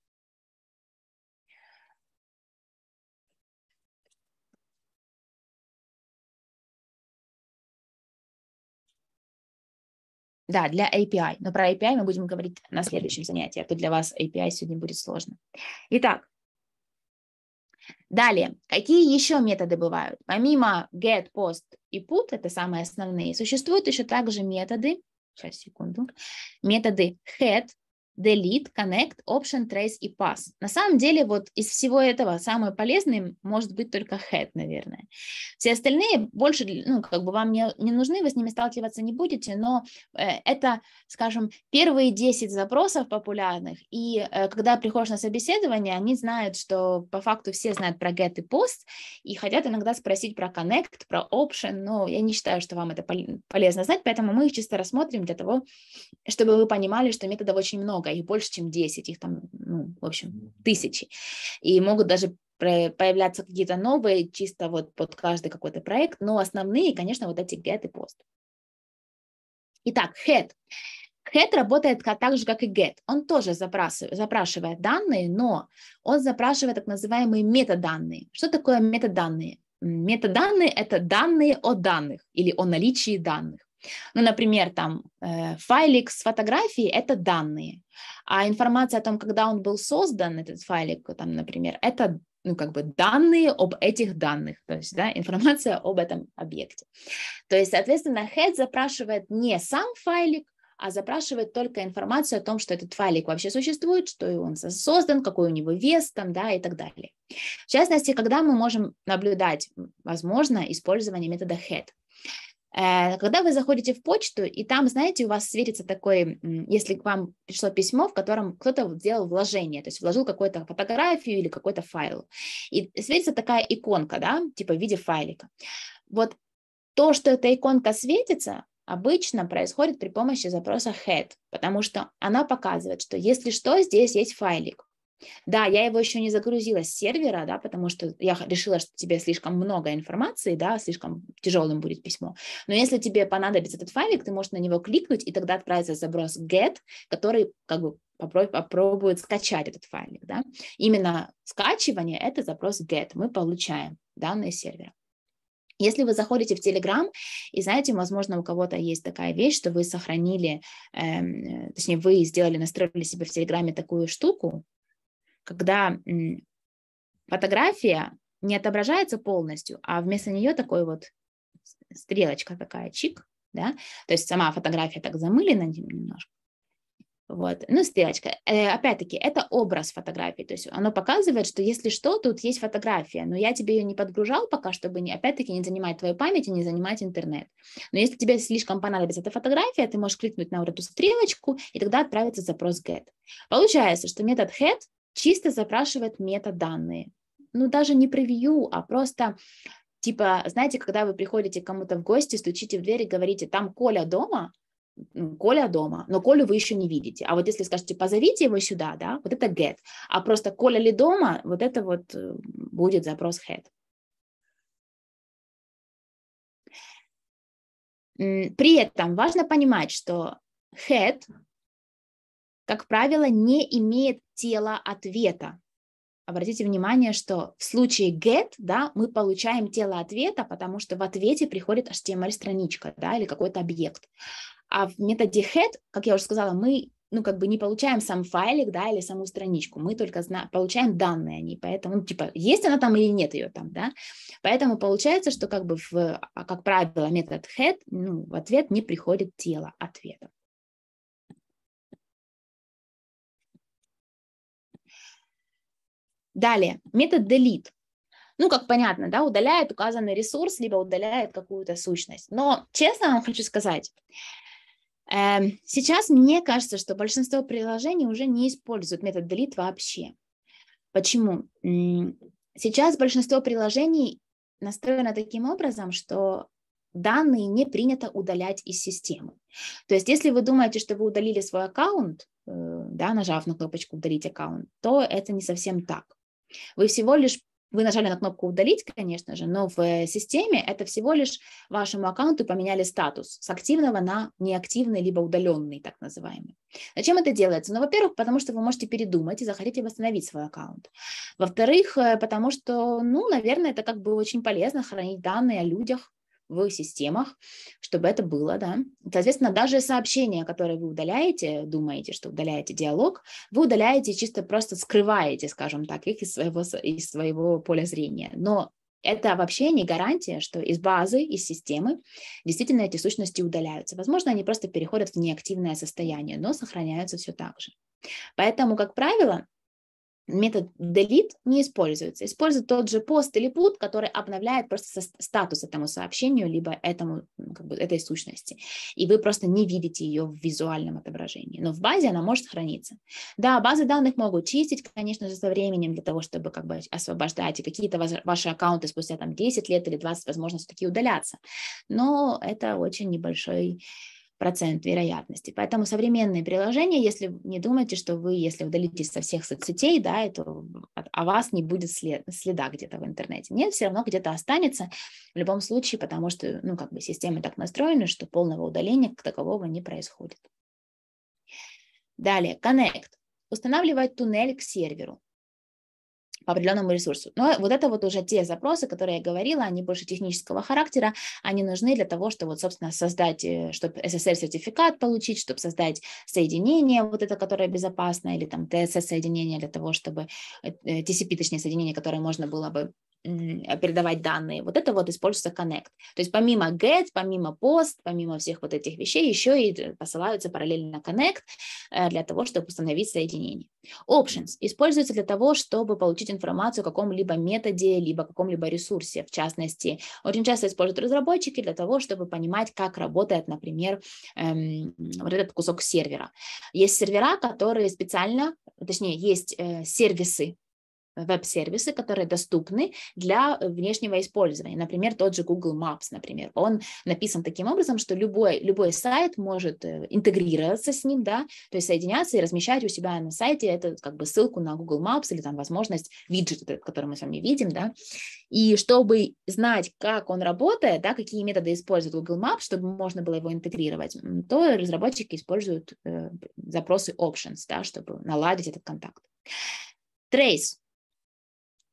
Да, для API, но про API мы будем говорить на следующем занятии, а то для вас API сегодня будет сложно. Итак, далее, какие еще методы бывают? Помимо get, post и put, это самые основные, существуют еще также методы, сейчас, секунду, методы head, delete, connect, option, trace и pass. На самом деле вот из всего этого самое полезное может быть только head, наверное. Все остальные больше, ну, как бы вам не, не нужны, вы с ними сталкиваться не будете, но э, это, скажем, первые 10 запросов популярных, и э, когда приходишь на собеседование, они знают, что по факту все знают про get и post, и хотят иногда спросить про connect, про option, но я не считаю, что вам это полезно знать, поэтому мы их чисто рассмотрим для того, чтобы вы понимали, что методов очень много, много, а их больше, чем 10, их там, ну, в общем, тысячи. И могут даже появляться какие-то новые, чисто вот под каждый какой-то проект, но основные, конечно, вот эти get и post. Итак, head. Head работает как так же, как и get. Он тоже запрашивает, запрашивает данные, но он запрашивает так называемые метаданные. Что такое метаданные? Метаданные – это данные о данных или о наличии данных. Ну, например, там э, файлик с фотографией – это данные, а информация о том, когда он был создан, этот файлик, там, например, это ну, как бы данные об этих данных, то есть, да, информация об этом объекте. То есть, соответственно, head запрашивает не сам файлик, а запрашивает только информацию о том, что этот файлик вообще существует, что он создан, какой у него вес там, да, и так далее. В частности, когда мы можем наблюдать, возможно, использование метода head. Э, когда вы заходите в почту, и там, знаете, у вас светится такой, если к вам пришло письмо, в котором кто-то сделал вложение, то есть вложил какую-то фотографию или какой-то файл, и светится такая иконка, да, типа в виде файлика. Вот то, что эта иконка светится, обычно происходит при помощи запроса head, потому что она показывает, что если что, здесь есть файлик. Да, я его еще не загрузила с сервера, да, потому что я решила, что тебе слишком много информации, да, слишком тяжелым будет письмо. Но если тебе понадобится этот файлик, ты можешь на него кликнуть, и тогда отправится заброс get, который как бы попробует, попробует скачать этот файлик, да. Именно скачивание – это запрос get, мы получаем данные сервера. Если вы заходите в Telegram, и знаете, возможно, у кого-то есть такая вещь, что вы сохранили, э, точнее, вы сделали, настроили себе в Телеграме такую штуку, когда фотография не отображается полностью, а вместо нее такой вот стрелочка такая, чик, да, то есть сама фотография так замылена немножко, вот, ну, стрелочка. Э, опять-таки, это образ фотографии, то есть оно показывает, что если что, тут есть фотография, но я тебе ее не подгружал пока, чтобы, не, опять-таки, не занимать твою память и не занимать интернет. Но если тебе слишком понадобится эта фотография, ты можешь кликнуть на вот эту стрелочку, и тогда отправится запрос get. Получается, что метод head чисто запрашивает метаданные. Ну, даже не превью, а просто типа, знаете, когда вы приходите кому-то в гости, стучите в дверь и говорите, там Коля дома, ну, Коля дома, но Колю вы еще не видите. А вот если скажете, позовите его сюда, да, вот это get. А просто Коля ли дома, вот это вот э, будет запрос head. При этом важно понимать, что head, как правило, не имеет тело ответа. Обратите внимание, что в случае get, да, мы получаем тело ответа, потому что в ответе приходит HTML-страничка, да, или какой-то объект. А в методе head, как я уже сказала, мы ну, как бы не получаем сам файлик, да, или саму страничку, мы только зна- получаем данные о ней, поэтому, ну, типа, есть она там или нет ее там, да, поэтому получается, что как бы, в, а, как правило, метод head, ну, в ответ не приходит тело ответа. Далее, метод delete. Ну, как понятно, да, удаляет указанный ресурс, либо удаляет какую-то сущность. Но честно вам хочу сказать, э, сейчас мне кажется, что большинство приложений уже не используют метод delete вообще. Почему? Сейчас большинство приложений настроено таким образом, что данные не принято удалять из системы. То есть, если вы думаете, что вы удалили свой аккаунт, э, да, нажав на кнопочку «Удалить аккаунт», то это не совсем так. Вы всего лишь вы нажали на кнопку «Удалить», конечно же, но в э, системе это всего лишь вашему аккаунту поменяли статус с активного на неактивный, либо удаленный, так называемый. Зачем это делается? Ну, во-первых, потому что вы можете передумать и захотите восстановить свой аккаунт. Во-вторых, э, потому что, ну, наверное, это как бы очень полезно хранить данные о людях, в системах, чтобы это было, да. Соответственно, даже сообщения, которые вы удаляете, думаете, что удаляете диалог, вы удаляете чисто просто скрываете, скажем так, их из своего, из своего поля зрения. Но это вообще не гарантия, что из базы, из системы действительно эти сущности удаляются. Возможно, они просто переходят в неактивное состояние, но сохраняются все так же. Поэтому, как правило, метод delete не используется. Используют тот же пост или put, который обновляет просто статус этому сообщению, либо этому, как бы, этой сущности. И вы просто не видите ее в визуальном отображении. Но в базе она может храниться. Да, базы данных могут чистить, конечно же, со временем для того, чтобы как бы освобождать. И какие-то ваши аккаунты спустя там 10 лет или 20, возможно, все-таки удаляться. Но это очень небольшой процент вероятности. Поэтому современные приложения, если не думайте, что вы, если удалитесь со всех соцсетей, да, это о вас не будет след, следа где-то в интернете. Нет, все равно где-то останется в любом случае, потому что, ну, как бы системы так настроены, что полного удаления как такового не происходит. Далее, Connect. Устанавливать туннель к серверу по определенному ресурсу. Но вот это вот уже те запросы, которые я говорила, они больше технического характера, они нужны для того, чтобы, вот, собственно, создать, э, чтобы SSL-сертификат получить, чтобы создать соединение вот это, которое безопасное или там TSS-соединение для того, чтобы, TCP, э, точнее, соединение, которое можно было бы Э, передавать данные. Вот это вот используется connect. То есть помимо get, помимо post, помимо всех вот этих вещей, еще и э, посылаются параллельно connect э, для того, чтобы установить соединение. Options используется для того, чтобы получить информацию о каком-либо методе, либо каком-либо ресурсе. В частности, очень часто используют разработчики для того, чтобы понимать, как работает, например, эм, вот этот кусок сервера. Есть сервера, которые специально, точнее, есть э, сервисы, веб-сервисы, которые доступны для э, внешнего использования. Например, тот же Google Maps, например. Он написан таким образом, что любой, любой сайт может э, интегрироваться с ним, да, то есть соединяться и размещать у себя на сайте это как бы ссылку на Google Maps или там возможность виджет, который мы с вами видим, да. И чтобы знать, как он работает, да, какие методы использует Google Maps, чтобы можно было его интегрировать, то разработчики используют э, запросы options, да, чтобы наладить этот контакт. Trace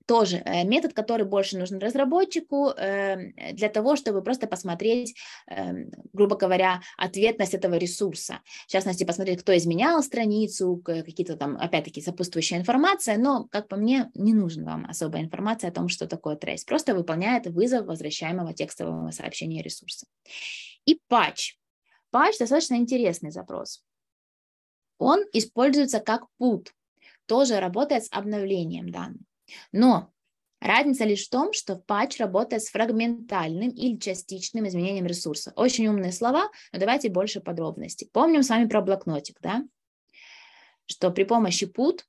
тоже э, метод, который больше нужен разработчику эм, для того, чтобы просто посмотреть, эм, грубо говоря, ответность этого ресурса. В частности, посмотреть, кто изменял страницу, какие-то там, опять-таки, сопутствующая информация, но, как по мне, не нужна вам особая информация о том, что такое трейс. Просто выполняет вызов возвращаемого текстового сообщения ресурса. И патч. Патч достаточно интересный запрос. Он используется как put. тоже работает с обновлением данных. Но Разница лишь в том, что патч работает с фрагментальным или частичным изменением ресурса. Очень умные слова, но давайте больше подробностей. Помним с вами про блокнотик, да? Что при помощи put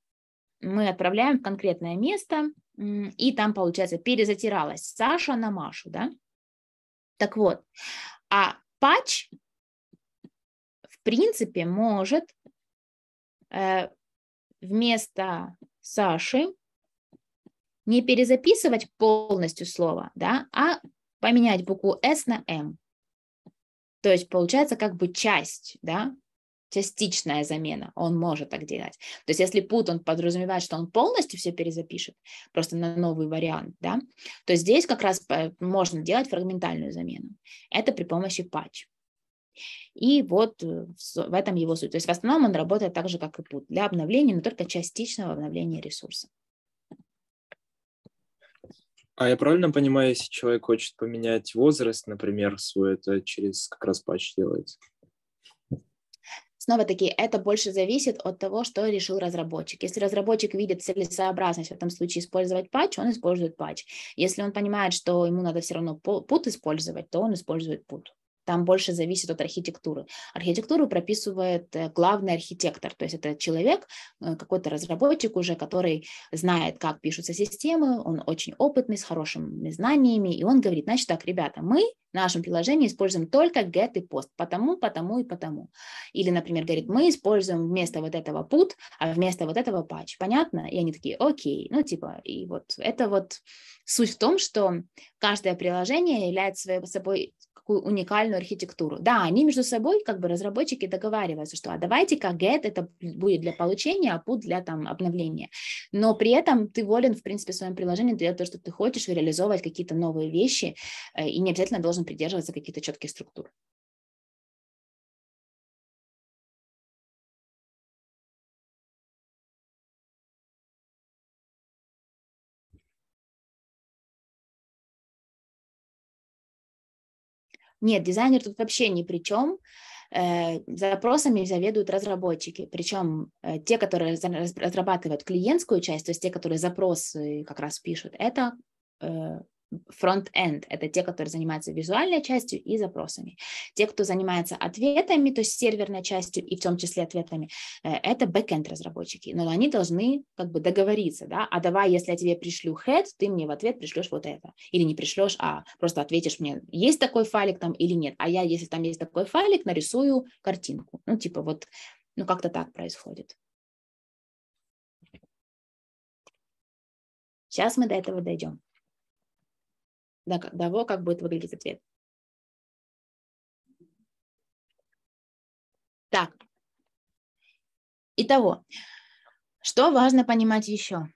мы отправляем в конкретное место, и там, получается, перезатиралась Саша на Машу, да? Так вот, а патч, в принципе, может э, вместо Саши не перезаписывать полностью слово, да, а поменять букву S на M. То есть получается как бы часть, да, частичная замена, он может так делать. То есть если PUT он подразумевает, что он полностью все перезапишет, просто на новый вариант, да, то здесь как раз э, можно делать фрагментальную замену. Это при помощи PATCH. И вот э, в этом его суть. То есть в основном он работает так же, как и PUT для обновления, но только частичного обновления ресурса. А я правильно понимаю, если человек хочет поменять возраст, например, свой, это через как раз патч делается? Снова-таки, это больше зависит от того, что решил разработчик. Если разработчик видит целесообразность в этом случае использовать патч, он использует патч. Если он понимает, что ему надо все равно пут использовать, то он использует пут там больше зависит от архитектуры. Архитектуру прописывает э, главный архитектор, то есть это человек, э, какой-то разработчик уже, который знает, как пишутся системы, он очень опытный, с хорошими знаниями, и он говорит, значит так, ребята, мы в нашем приложении используем только get и post, потому, потому и потому. Или, например, говорит, мы используем вместо вот этого put, а вместо вот этого patch. Понятно? И они такие, окей, ну типа, и вот это вот суть в том, что каждое приложение является собой такую уникальную архитектуру. Да, они между собой, как бы разработчики договариваются, что а давайте-ка get это будет для получения, а put для там обновления. Но при этом ты волен, в принципе, в своем приложении делать то, что ты хочешь, реализовывать какие-то новые вещи, э, и не обязательно должен придерживаться каких-то четких структур. Нет, дизайнер тут вообще ни при чем. Э, запросами заведуют разработчики, причем э, те, которые разрабатывают клиентскую часть, то есть те, которые запросы как раз пишут, это э, фронт-энд — это те, которые занимаются визуальной частью и запросами. Те, кто занимается ответами, то есть серверной частью и в том числе ответами, э, это бэкенд разработчики. Но они должны как бы договориться, да, а давай, если я тебе пришлю head, ты мне в ответ пришлешь вот это. Или не пришлешь, а просто ответишь мне, есть такой файлик там или нет. А я, если там есть такой файлик, нарисую картинку. Ну, типа вот, ну, как-то так происходит. Сейчас мы до этого дойдем до того, как будет выглядеть ответ. Так. Итого, что важно понимать еще?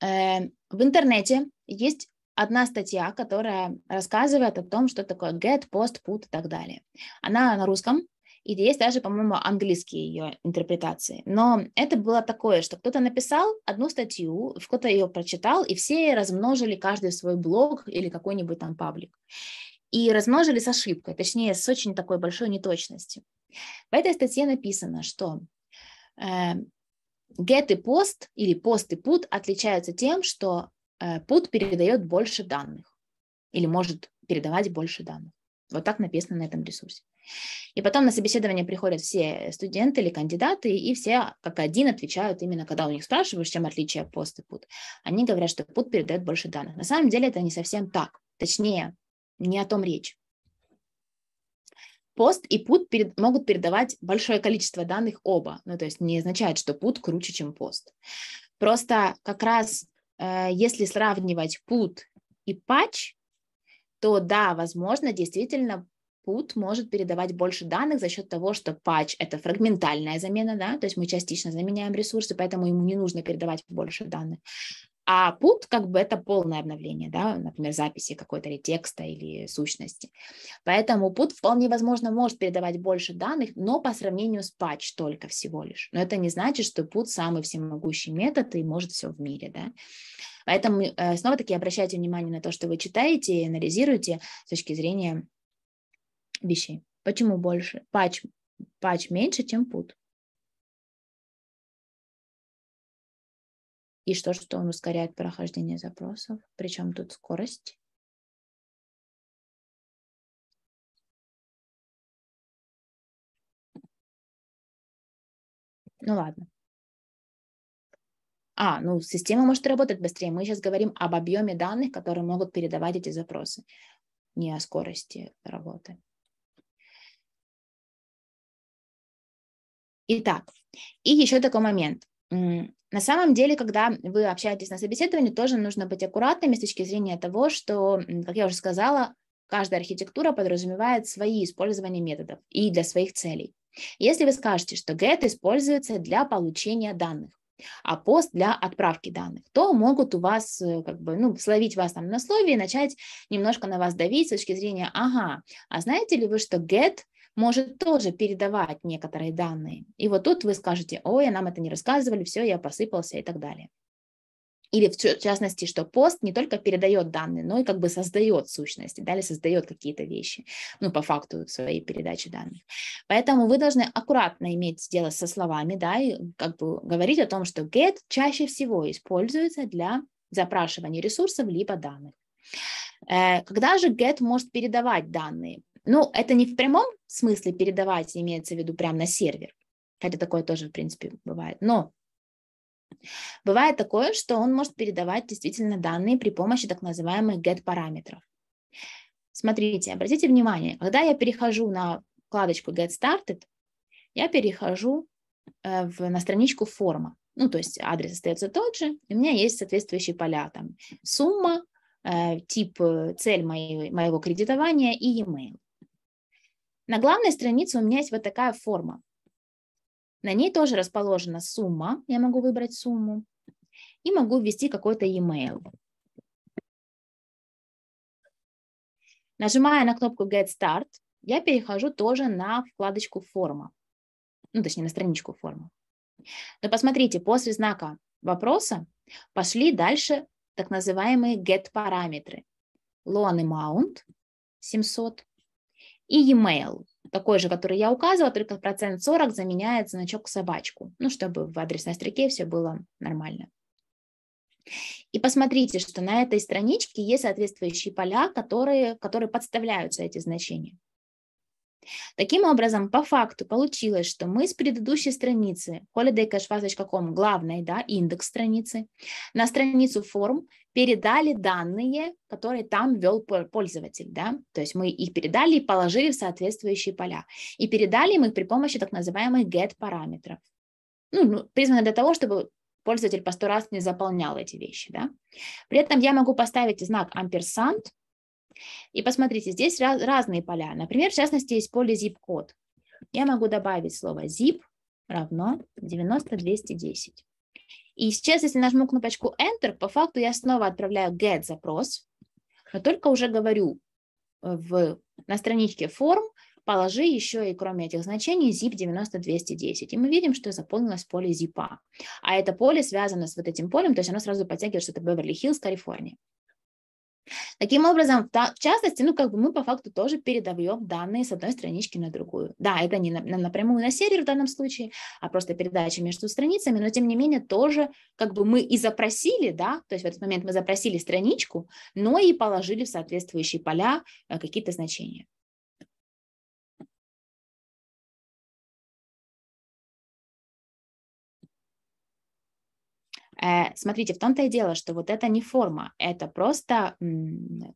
Э, в интернете есть одна статья, которая рассказывает о том, что такое get, post, put и так далее. Она на русском, и есть даже, по-моему, английские ее интерпретации. Но это было такое, что кто-то написал одну статью, кто-то ее прочитал, и все размножили каждый в свой блог или какой-нибудь там паблик. И размножили с ошибкой, точнее, с очень такой большой неточностью. В этой статье написано, что э, get и post или post и put отличаются тем, что э, put передает больше данных или может передавать больше данных. Вот так написано на этом ресурсе. И потом на собеседование приходят все студенты или кандидаты, и все как один отвечают именно, когда у них спрашивают, чем отличие пост и пут. Они говорят, что пут передает больше данных. На самом деле это не совсем так. Точнее, не о том речь. Пост и пут перед, могут передавать большое количество данных оба. Ну, то есть не означает, что пут круче, чем пост. Просто как раз э, если сравнивать пут и патч, то да, возможно, действительно Put может передавать больше данных за счет того, что патч — это фрагментальная замена, да, то есть мы частично заменяем ресурсы, поэтому ему не нужно передавать больше данных. А PUT как бы это полное обновление, да, например, записи какой-то или текста или сущности. Поэтому PUT вполне возможно может передавать больше данных, но по сравнению с патч только всего лишь. Но это не значит, что PUT самый всемогущий метод и может все в мире, да. Поэтому э, снова-таки обращайте внимание на то, что вы читаете и анализируете с точки зрения вещей. Почему больше? Патч, патч меньше, чем пут. И что, что он ускоряет прохождение запросов? Причем тут скорость? Ну ладно. А, ну, система может работать быстрее. Мы сейчас говорим об объеме данных, которые могут передавать эти запросы, не о скорости работы. Итак, и еще такой момент. На самом деле, когда вы общаетесь на собеседовании, тоже нужно быть аккуратными с точки зрения того, что, как я уже сказала, каждая архитектура подразумевает свои использования методов и для своих целей. Если вы скажете, что GET используется для получения данных, а пост для отправки данных, то могут у вас, э, как бы, ну, словить вас там на слове и начать немножко на вас давить с точки зрения, ага, а знаете ли вы, что GET может тоже передавать некоторые данные. И вот тут вы скажете, ой, а нам это не рассказывали, все, я посыпался и так далее. Или в частности, что пост не только передает данные, но и как бы создает сущности, далее создает какие-то вещи, ну, по факту своей передачи данных. Поэтому вы должны аккуратно иметь дело со словами, да, и как бы говорить о том, что get чаще всего используется для запрашивания ресурсов либо данных. Э, когда же get может передавать данные? Ну, это не в прямом смысле передавать, имеется в виду прямо на сервер, хотя такое тоже, в принципе, бывает. Но бывает такое, что он может передавать действительно данные при помощи так называемых get-параметров. Смотрите, обратите внимание, когда я перехожу на вкладочку Get Started, я перехожу э, в, на страничку форма. Ну, то есть адрес остается тот же, и у меня есть соответствующие поля, там, сумма, э, тип, э, цель моей, моего кредитования и e-mail. На главной странице у меня есть вот такая форма. На ней тоже расположена сумма. Я могу выбрать сумму. И могу ввести какой-то e-mail. Нажимая на кнопку Get Start, я перехожу тоже на вкладочку «Форма». Ну, точнее, на страничку «Форма». Но посмотрите, после знака вопроса пошли дальше так называемые get-параметры. Loan amount 700, и e-mail, такой же, который я указывала, только процент 40 заменяет значок собачку, ну, чтобы в адресной строке все было нормально. И посмотрите, что на этой страничке есть соответствующие поля, которые, которые подставляются эти значения. Таким образом, по факту получилось, что мы с предыдущей страницы holidaycashfast.com, главной, да, индекс страницы, на страницу форм передали данные, которые там ввел пользователь, да, то есть мы их передали и положили в соответствующие поля. И передали мы их при помощи так называемых get параметров. Ну, ну призвано для того, чтобы пользователь по сто раз не заполнял эти вещи, да. При этом я могу поставить знак амперсант, и посмотрите, здесь раз, разные поля. Например, в частности, есть поле zip-код. Я могу добавить слово zip равно 90210. И сейчас, если нажму кнопочку Enter, по факту я снова отправляю get-запрос, но только уже говорю э, в, на страничке форм, положи еще и кроме этих значений zip 90210. И мы видим, что заполнилось поле zip. А это поле связано с вот этим полем, то есть оно сразу подтягивает, что это Беверли-Хиллз, Калифорния. Таким образом, в частности, ну, как бы мы по факту тоже передаем данные с одной странички на другую. Да, это не на, напрямую на сервер в данном случае, а просто передача между страницами, но тем не менее тоже как бы мы и запросили, да, то есть в этот момент мы запросили страничку, но и положили в соответствующие поля э, какие-то значения. Э, смотрите, в том-то и дело, что вот это не форма, это просто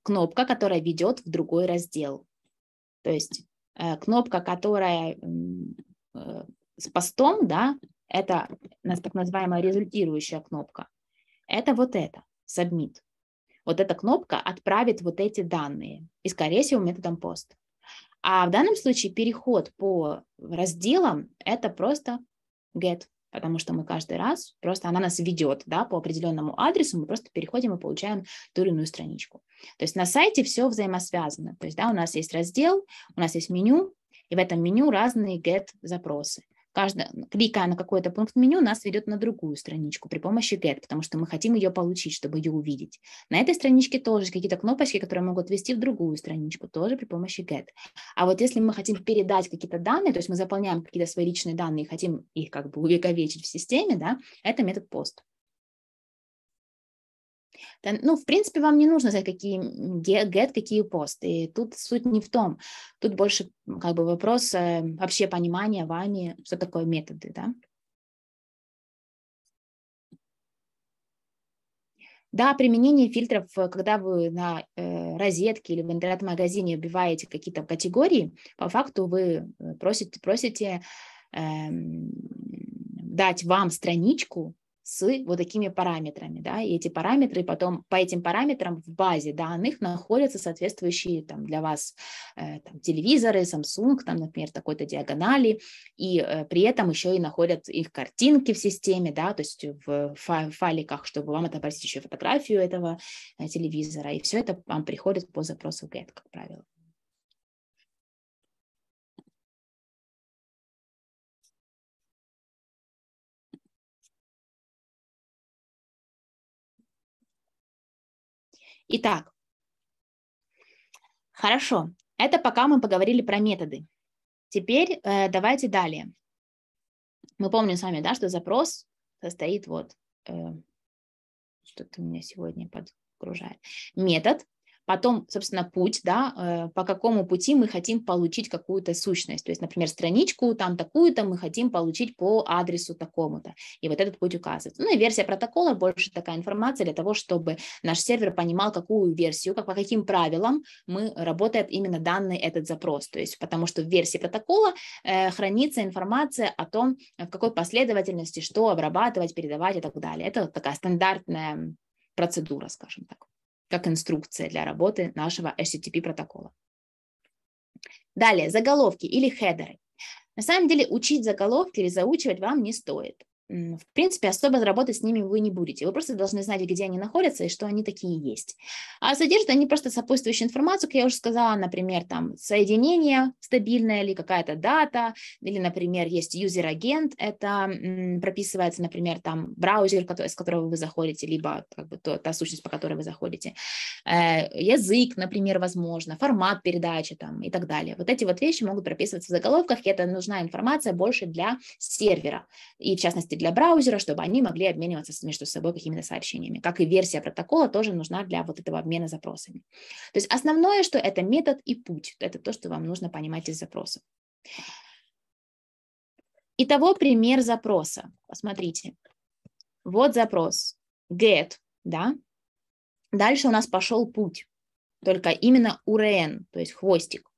кнопка, которая ведет в другой раздел. То есть э, кнопка, которая э, с постом, да, это так называемая результирующая кнопка. Это вот это, submit. Вот эта кнопка отправит вот эти данные, и, скорее всего, методом пост. А в данном случае переход по разделам – это просто get потому что мы каждый раз просто она нас ведет да, по определенному адресу, мы просто переходим и получаем ту или иную страничку. То есть на сайте все взаимосвязано. То есть да, у нас есть раздел, у нас есть меню, и в этом меню разные get-запросы. Каждый, кликая на какой-то пункт меню, нас ведет на другую страничку при помощи get, потому что мы хотим ее получить, чтобы ее увидеть. На этой страничке тоже какие-то кнопочки, которые могут вести в другую страничку, тоже при помощи get. А вот если мы хотим передать какие-то данные, то есть мы заполняем какие-то свои личные данные и хотим их как бы увековечить в системе, да, это метод POST. Ну, в принципе, вам не нужно знать, какие get, какие пост. И тут суть не в том. Тут больше как бы вопрос э, вообще понимания вами, что такое методы, да. Да, применение фильтров, э, когда вы на э, розетке или в интернет-магазине убиваете какие-то категории, по факту вы э, просите, просите э, дать вам страничку, с вот такими параметрами, да, и эти параметры потом, по этим параметрам в базе данных находятся соответствующие там для вас э, там, телевизоры, Samsung, там, например, такой-то диагонали, и э, при этом еще и находят их картинки в системе, да, то есть в файликах, чтобы вам отобразить еще фотографию этого э, телевизора, и все это вам приходит по запросу GET, как правило. Итак, хорошо, это пока мы поговорили про методы. Теперь э, давайте далее. Мы помним с вами, да, что запрос состоит вот... Э, что-то у меня сегодня подгружает. Метод Потом, собственно, путь, да, э, по какому пути мы хотим получить какую-то сущность. То есть, например, страничку там такую-то мы хотим получить по адресу такому-то. И вот этот путь указывается. Ну и версия протокола больше такая информация для того, чтобы наш сервер понимал, какую версию, как, по каким правилам мы работает именно данный этот запрос. То есть, потому что в версии протокола э, хранится информация о том, в какой последовательности что обрабатывать, передавать и так далее. Это вот такая стандартная процедура, скажем так как инструкция для работы нашего HTTP протокола. Далее, заголовки или хедеры. На самом деле учить заголовки или заучивать вам не стоит в принципе, особо работать с ними вы не будете. Вы просто должны знать, где они находятся и что они такие есть. А содержат они просто сопутствующую информацию, как я уже сказала, например, там соединение стабильное или какая-то дата, или, например, есть юзер-агент, это прописывается, например, там браузер, который, с которого вы заходите, либо как бы то, та сущность, по которой вы заходите, э, язык, например, возможно, формат передачи там и так далее. Вот эти вот вещи могут прописываться в заголовках, и это нужна информация больше для сервера, и в частности возможности для браузера, чтобы они могли обмениваться между собой какими-то сообщениями. Как и версия протокола тоже нужна для вот этого обмена запросами. То есть основное, что это метод и путь. Это то, что вам нужно понимать из запроса. Итого пример запроса. Посмотрите. Вот запрос. Get, да? Дальше у нас пошел путь. Только именно URN, то есть хвостик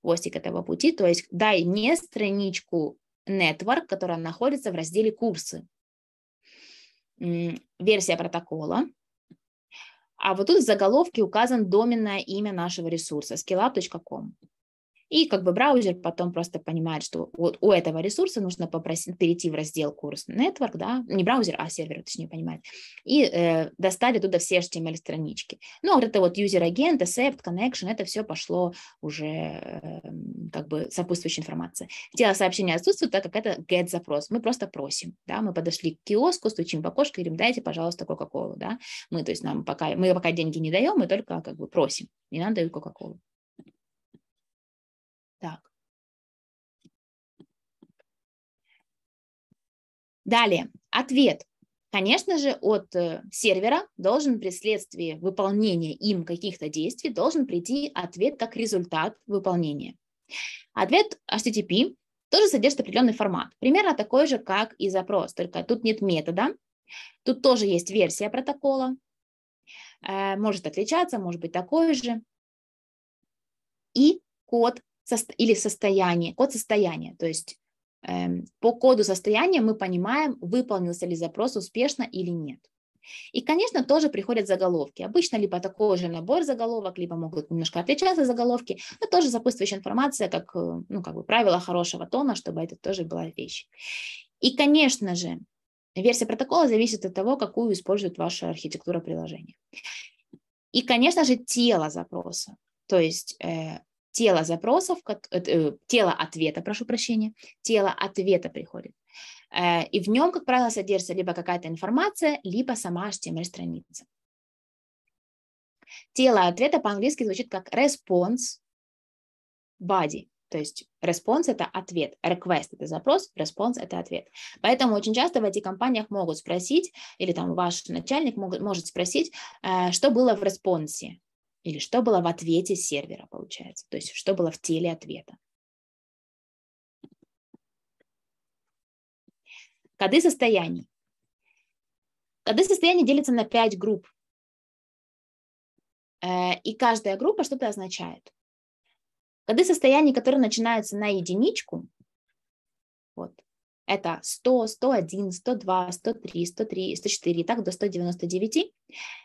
хвостик этого пути, то есть дай не страничку Network, которая находится в разделе «Курсы». Версия протокола. А вот тут в заголовке указан доменное имя нашего ресурса – skillup.com. И как бы браузер потом просто понимает, что вот у этого ресурса нужно попросить перейти в раздел курс Network, да, не браузер, а сервер, точнее, понимает, и э, достать оттуда все HTML-странички. Ну, а вот это вот user агент accept, connection, это все пошло уже э, как бы сопутствующая информация. Тело сообщения отсутствует, так как это get-запрос. Мы просто просим, да, мы подошли к киоску, стучим в окошко и говорим, дайте, пожалуйста, Кока-Колу, да. Мы, то есть нам пока, мы пока деньги не даем, мы только как бы просим, не надо дают Кока-Колу. Так. Далее, ответ. Конечно же, от э, сервера должен при следствии выполнения им каких-то действий должен прийти ответ как результат выполнения. Ответ HTTP тоже содержит определенный формат. Примерно такой же, как и запрос, только тут нет метода. Тут тоже есть версия протокола. Э, может отличаться, может быть такой же. И код или состояние код состояния. То есть эм, по коду состояния мы понимаем, выполнился ли запрос успешно или нет. И, конечно, тоже приходят заголовки. Обычно либо такой же набор заголовок, либо могут немножко отличаться заголовки, но тоже сопутствующая информация, как, э, ну, как бы правило хорошего тона, чтобы это тоже была вещь. И, конечно же, версия протокола зависит от того, какую использует ваша архитектура приложения. И, конечно же, тело запроса. То есть э, тело запросов, э, э, тело ответа, прошу прощения, тело ответа приходит. Э, и в нем, как правило, содержится либо какая-то информация, либо сама HTML-страница. Тело ответа по-английски звучит как response body. То есть response это ответ, request – это запрос, response это ответ. Поэтому очень часто в этих компаниях могут спросить, или там ваш начальник могут, может спросить, что было в респонсе, или что было в ответе сервера, получается. То есть что было в теле ответа. Коды состояний. Коды состояний делятся на пять групп. Э, и каждая группа что-то означает. Коды состояний, которые начинаются на единичку, вот, это 100, 101, 102, 103, 103, 104 и так до 199.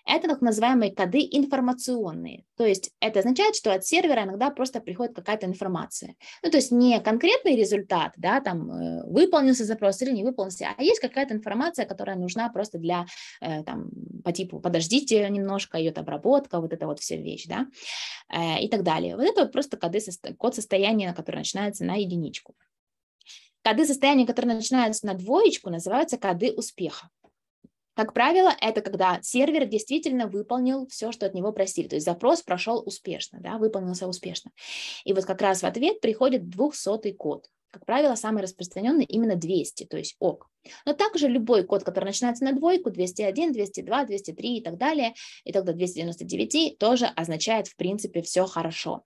Это так называемые коды информационные. То есть это означает, что от сервера иногда просто приходит какая-то информация. Ну, то есть не конкретный результат, да, там э, выполнился запрос или не выполнился, а есть какая-то информация, которая нужна просто для, э, там, по типу, подождите немножко, идет обработка, вот это вот вся вещь, да, э, и так далее. Вот это вот просто коды, код состояния, который начинается на единичку. Коды состояния, которые начинаются на двоечку, называются коды успеха. Как правило, это когда сервер действительно выполнил все, что от него просили. То есть запрос прошел успешно, да, выполнился успешно. И вот как раз в ответ приходит 200 код. Как правило, самый распространенный именно 200, то есть ок. Но также любой код, который начинается на двойку, 201, 202, 203 и так далее, и тогда 299, тоже означает, в принципе, все хорошо.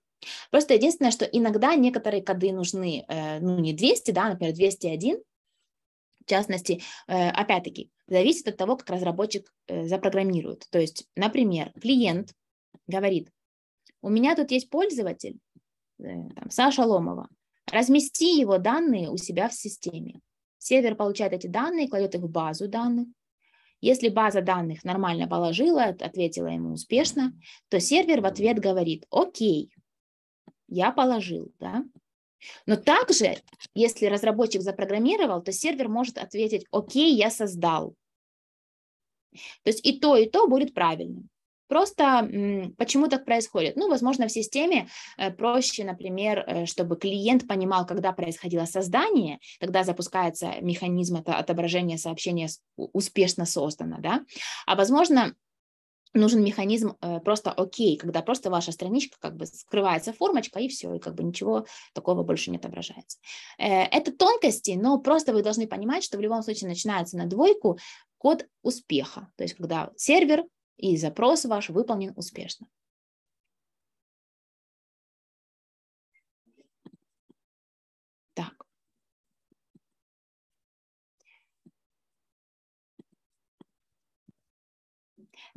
Просто единственное, что иногда некоторые коды нужны, э, ну, не 200, да, а, например, 201, в частности, э, опять-таки, зависит от того, как разработчик э, запрограммирует. То есть, например, клиент говорит, у меня тут есть пользователь, там, Саша Ломова, размести его данные у себя в системе. Сервер получает эти данные, кладет их в базу данных. Если база данных нормально положила, ответила ему успешно, то сервер в ответ говорит, окей, я положил, да. Но также, если разработчик запрограммировал, то сервер может ответить, окей, я создал. То есть и то, и то будет правильным. Просто почему так происходит? Ну, возможно, в системе э, проще, например, э, чтобы клиент понимал, когда происходило создание, когда запускается механизм отображения сообщения успешно создано, да? А возможно, нужен механизм э, просто окей, когда просто ваша страничка как бы скрывается формочка и все, и как бы ничего такого больше не отображается. Э, это тонкости, но просто вы должны понимать, что в любом случае начинается на двойку код успеха, то есть когда сервер и запрос ваш выполнен успешно.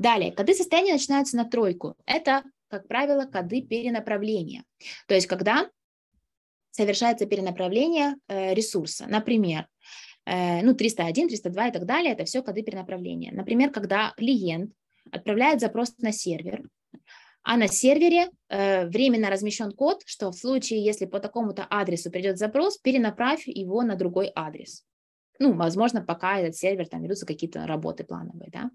Далее, коды состояния начинаются на тройку. Это, как правило, коды перенаправления. То есть, когда совершается перенаправление э, ресурса. Например, э, ну, 301, 302 и так далее, это все коды перенаправления. Например, когда клиент отправляет запрос на сервер, а на сервере э, временно размещен код, что в случае, если по такому-то адресу придет запрос, перенаправь его на другой адрес. Ну, возможно, пока этот сервер, там ведутся какие-то работы плановые, да.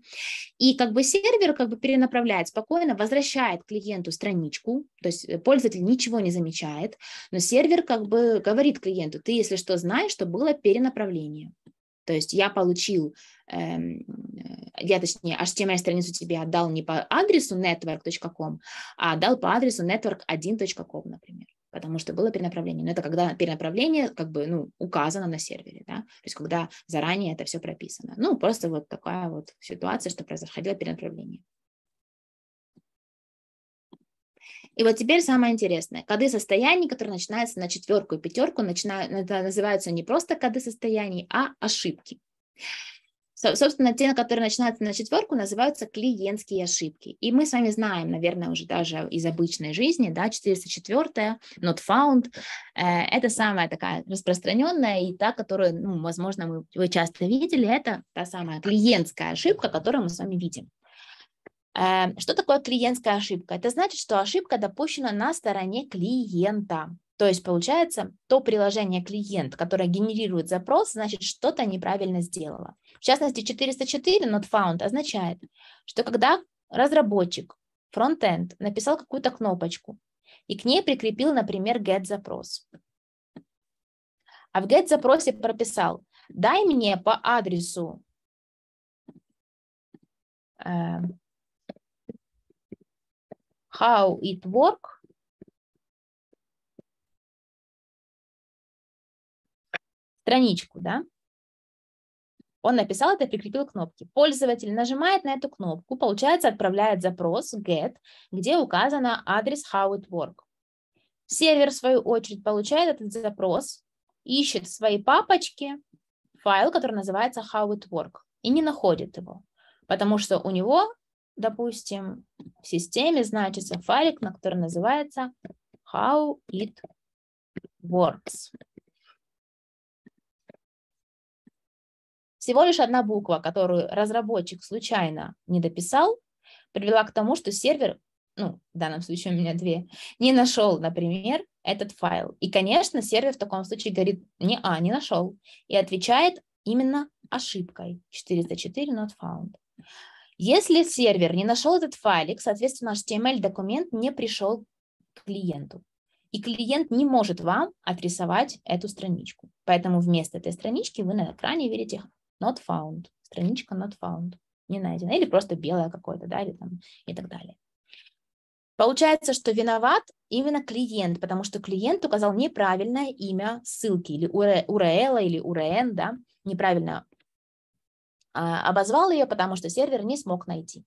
И как бы сервер как бы перенаправляет спокойно, возвращает клиенту страничку, то есть э, пользователь ничего не замечает, но сервер как бы говорит клиенту, ты, если что, знаешь, что было перенаправление. То есть я получил, эм, э, я точнее HTML-страницу тебе отдал не по адресу network.com, а отдал по адресу network1.com, например потому что было перенаправление. Но это когда перенаправление как бы, ну, указано на сервере, да, то есть когда заранее это все прописано. Ну, просто вот такая вот ситуация, что происходило перенаправление. И вот теперь самое интересное. Коды состояний, которые начинаются на четверку и пятерку, начинают, это называются не просто коды состояний, а ошибки. Собственно, те, которые начинаются на четверку, называются клиентские ошибки. И мы с вами знаем, наверное, уже даже из обычной жизни, да, 404, not found, э, это самая такая распространенная и та, которую, ну, возможно, мы, вы часто видели, это та самая клиентская ошибка, которую мы с вами видим. Э, что такое клиентская ошибка? Это значит, что ошибка допущена на стороне клиента. То есть получается, то приложение клиент, которое генерирует запрос, значит, что-то неправильно сделало. В частности, 404 not found означает, что когда разработчик, фронтенд, написал какую-то кнопочку и к ней прикрепил, например, get-запрос, а в get-запросе прописал «дай мне по адресу э, how it work страничку, да, он написал это, и прикрепил кнопки. Пользователь нажимает на эту кнопку, получается, отправляет запрос GET, где указано адрес how it work. Сервер, в свою очередь, получает этот запрос, ищет в своей папочке файл, который называется how it work, и не находит его, потому что у него, допустим, в системе значится файлик, на который называется how it works. Всего лишь одна буква, которую разработчик случайно не дописал, привела к тому, что сервер, ну, в данном случае у меня две, не нашел, например, этот файл. И, конечно, сервер в таком случае говорит, не, а, не нашел. И отвечает именно ошибкой 404 not found. Если сервер не нашел этот файлик, соответственно, HTML-документ не пришел к клиенту. И клиент не может вам отрисовать эту страничку. Поэтому вместо этой странички вы на экране видите not found, страничка not found, не найдена, или просто белая какой-то, да, или там, и так далее. Получается, что виноват именно клиент, потому что клиент указал неправильное имя ссылки или URL или URN, да, неправильно а, обозвал ее, потому что сервер не смог найти.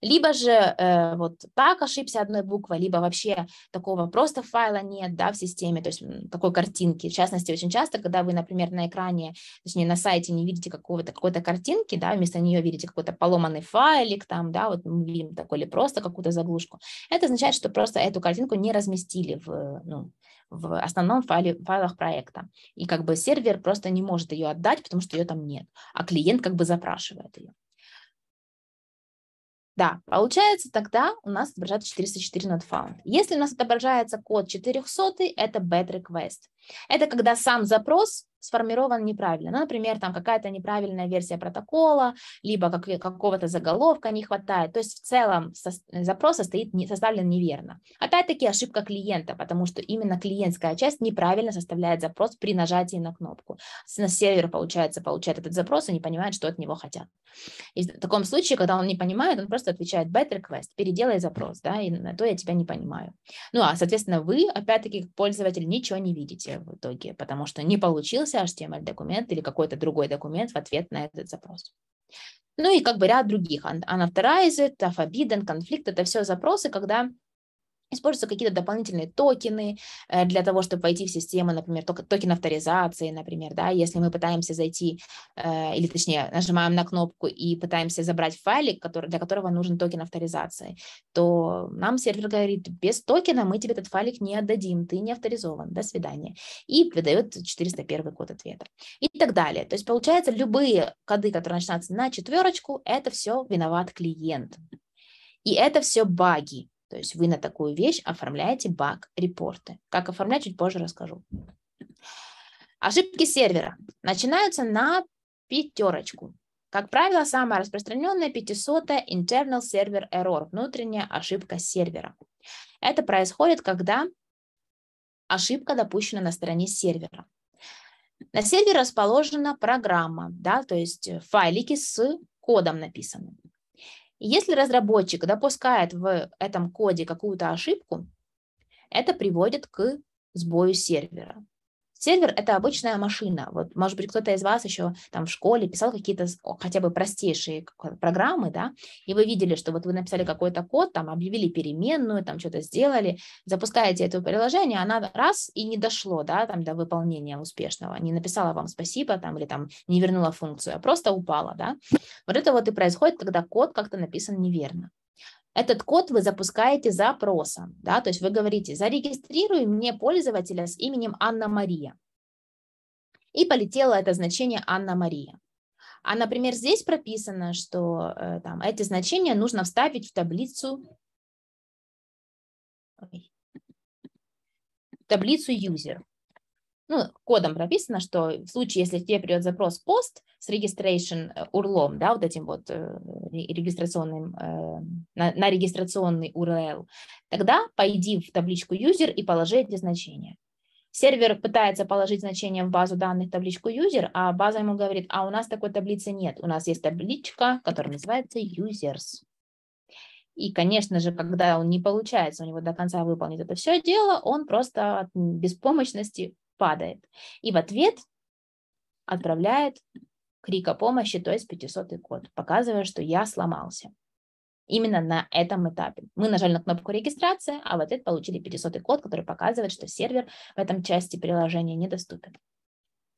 Либо же э, вот так ошибся одной буквой, либо вообще такого просто файла нет да, в системе, то есть такой картинки. В частности, очень часто, когда вы, например, на экране, точнее на сайте не видите какого-то какой-то картинки, да, вместо нее видите какой-то поломанный файлик там, да, вот мы видим такой или просто какую-то заглушку, это означает, что просто эту картинку не разместили в, ну, в основном файле, файлах проекта. И как бы сервер просто не может ее отдать, потому что ее там нет, а клиент как бы запрашивает ее. Да, получается, тогда у нас отображается 404 not found. Если у нас отображается код 400, это bad request. Это когда сам запрос сформирован неправильно. Ну, например, там какая-то неправильная версия протокола, либо как, какого-то заголовка не хватает. То есть в целом со, запрос состоит, не, составлен неверно. Опять-таки ошибка клиента, потому что именно клиентская часть неправильно составляет запрос при нажатии на кнопку. На сервер, получается, получает этот запрос и не понимает, что от него хотят. И в таком случае, когда он не понимает, он просто отвечает bad request, переделай запрос, да, и на то я тебя не понимаю. Ну, а, соответственно, вы, опять-таки, как пользователь, ничего не видите задача в итоге, потому что не получился HTML-документ или какой-то другой документ в ответ на этот запрос. Ну и как бы ряд других. Unauthorized, а, а forbidden, конфликт – это все запросы, когда Используются какие-то дополнительные токены э, для того, чтобы войти в систему, например, токен авторизации, например, да, если мы пытаемся зайти, э, или точнее нажимаем на кнопку и пытаемся забрать файлик, который, для которого нужен токен авторизации, то нам сервер говорит, без токена мы тебе этот файлик не отдадим, ты не авторизован, до свидания. И выдает 401 код ответа. И так далее. То есть, получается, любые коды, которые начинаются на четверочку, это все виноват клиент. И это все баги. То есть вы на такую вещь оформляете баг-репорты. Как оформлять, чуть позже расскажу. Ошибки сервера начинаются на пятерочку. Как правило, самая распространенная 500 internal server error, внутренняя ошибка сервера. Это происходит, когда ошибка допущена на стороне сервера. На сервере расположена программа, да, то есть файлики с кодом написаны. Если разработчик допускает в этом коде какую-то ошибку, это приводит к сбою сервера. Сервер — это обычная машина. Вот, может быть, кто-то из вас еще там в школе писал какие-то хотя бы простейшие программы, да, и вы видели, что вот вы написали какой-то код, там объявили переменную, там что-то сделали, запускаете это приложение, она раз и не дошло, да, там до выполнения успешного, не написала вам спасибо, там, или там не вернула функцию, а просто упала, да. Вот это вот и происходит, когда код как-то написан неверно. Этот код вы запускаете запросом, да, то есть вы говорите, зарегистрируй мне пользователя с именем Анна-Мария. И полетело это значение Анна-Мария. А, например, здесь прописано, что э, там, эти значения нужно вставить в таблицу, Ой. таблицу user ну, кодом прописано, что в случае, если тебе придет запрос пост с registration э, урлом, да, вот этим вот э, регистрационным, эм, на, на регистрационный URL, тогда пойди в табличку user и положи эти значения. Сервер пытается положить значение в базу данных табличку user, а база ему говорит, а у нас такой таблицы нет, у нас есть табличка, которая называется users. И, конечно же, когда он не получается, у него до конца выполнить это все дело, он просто от беспомощности падает. И в ответ отправляет крик о помощи, то есть 500 код, показывая, что я сломался. Именно на этом этапе. Мы нажали на кнопку регистрации, а в ответ получили 500 код, который показывает, что сервер в этом части приложения недоступен.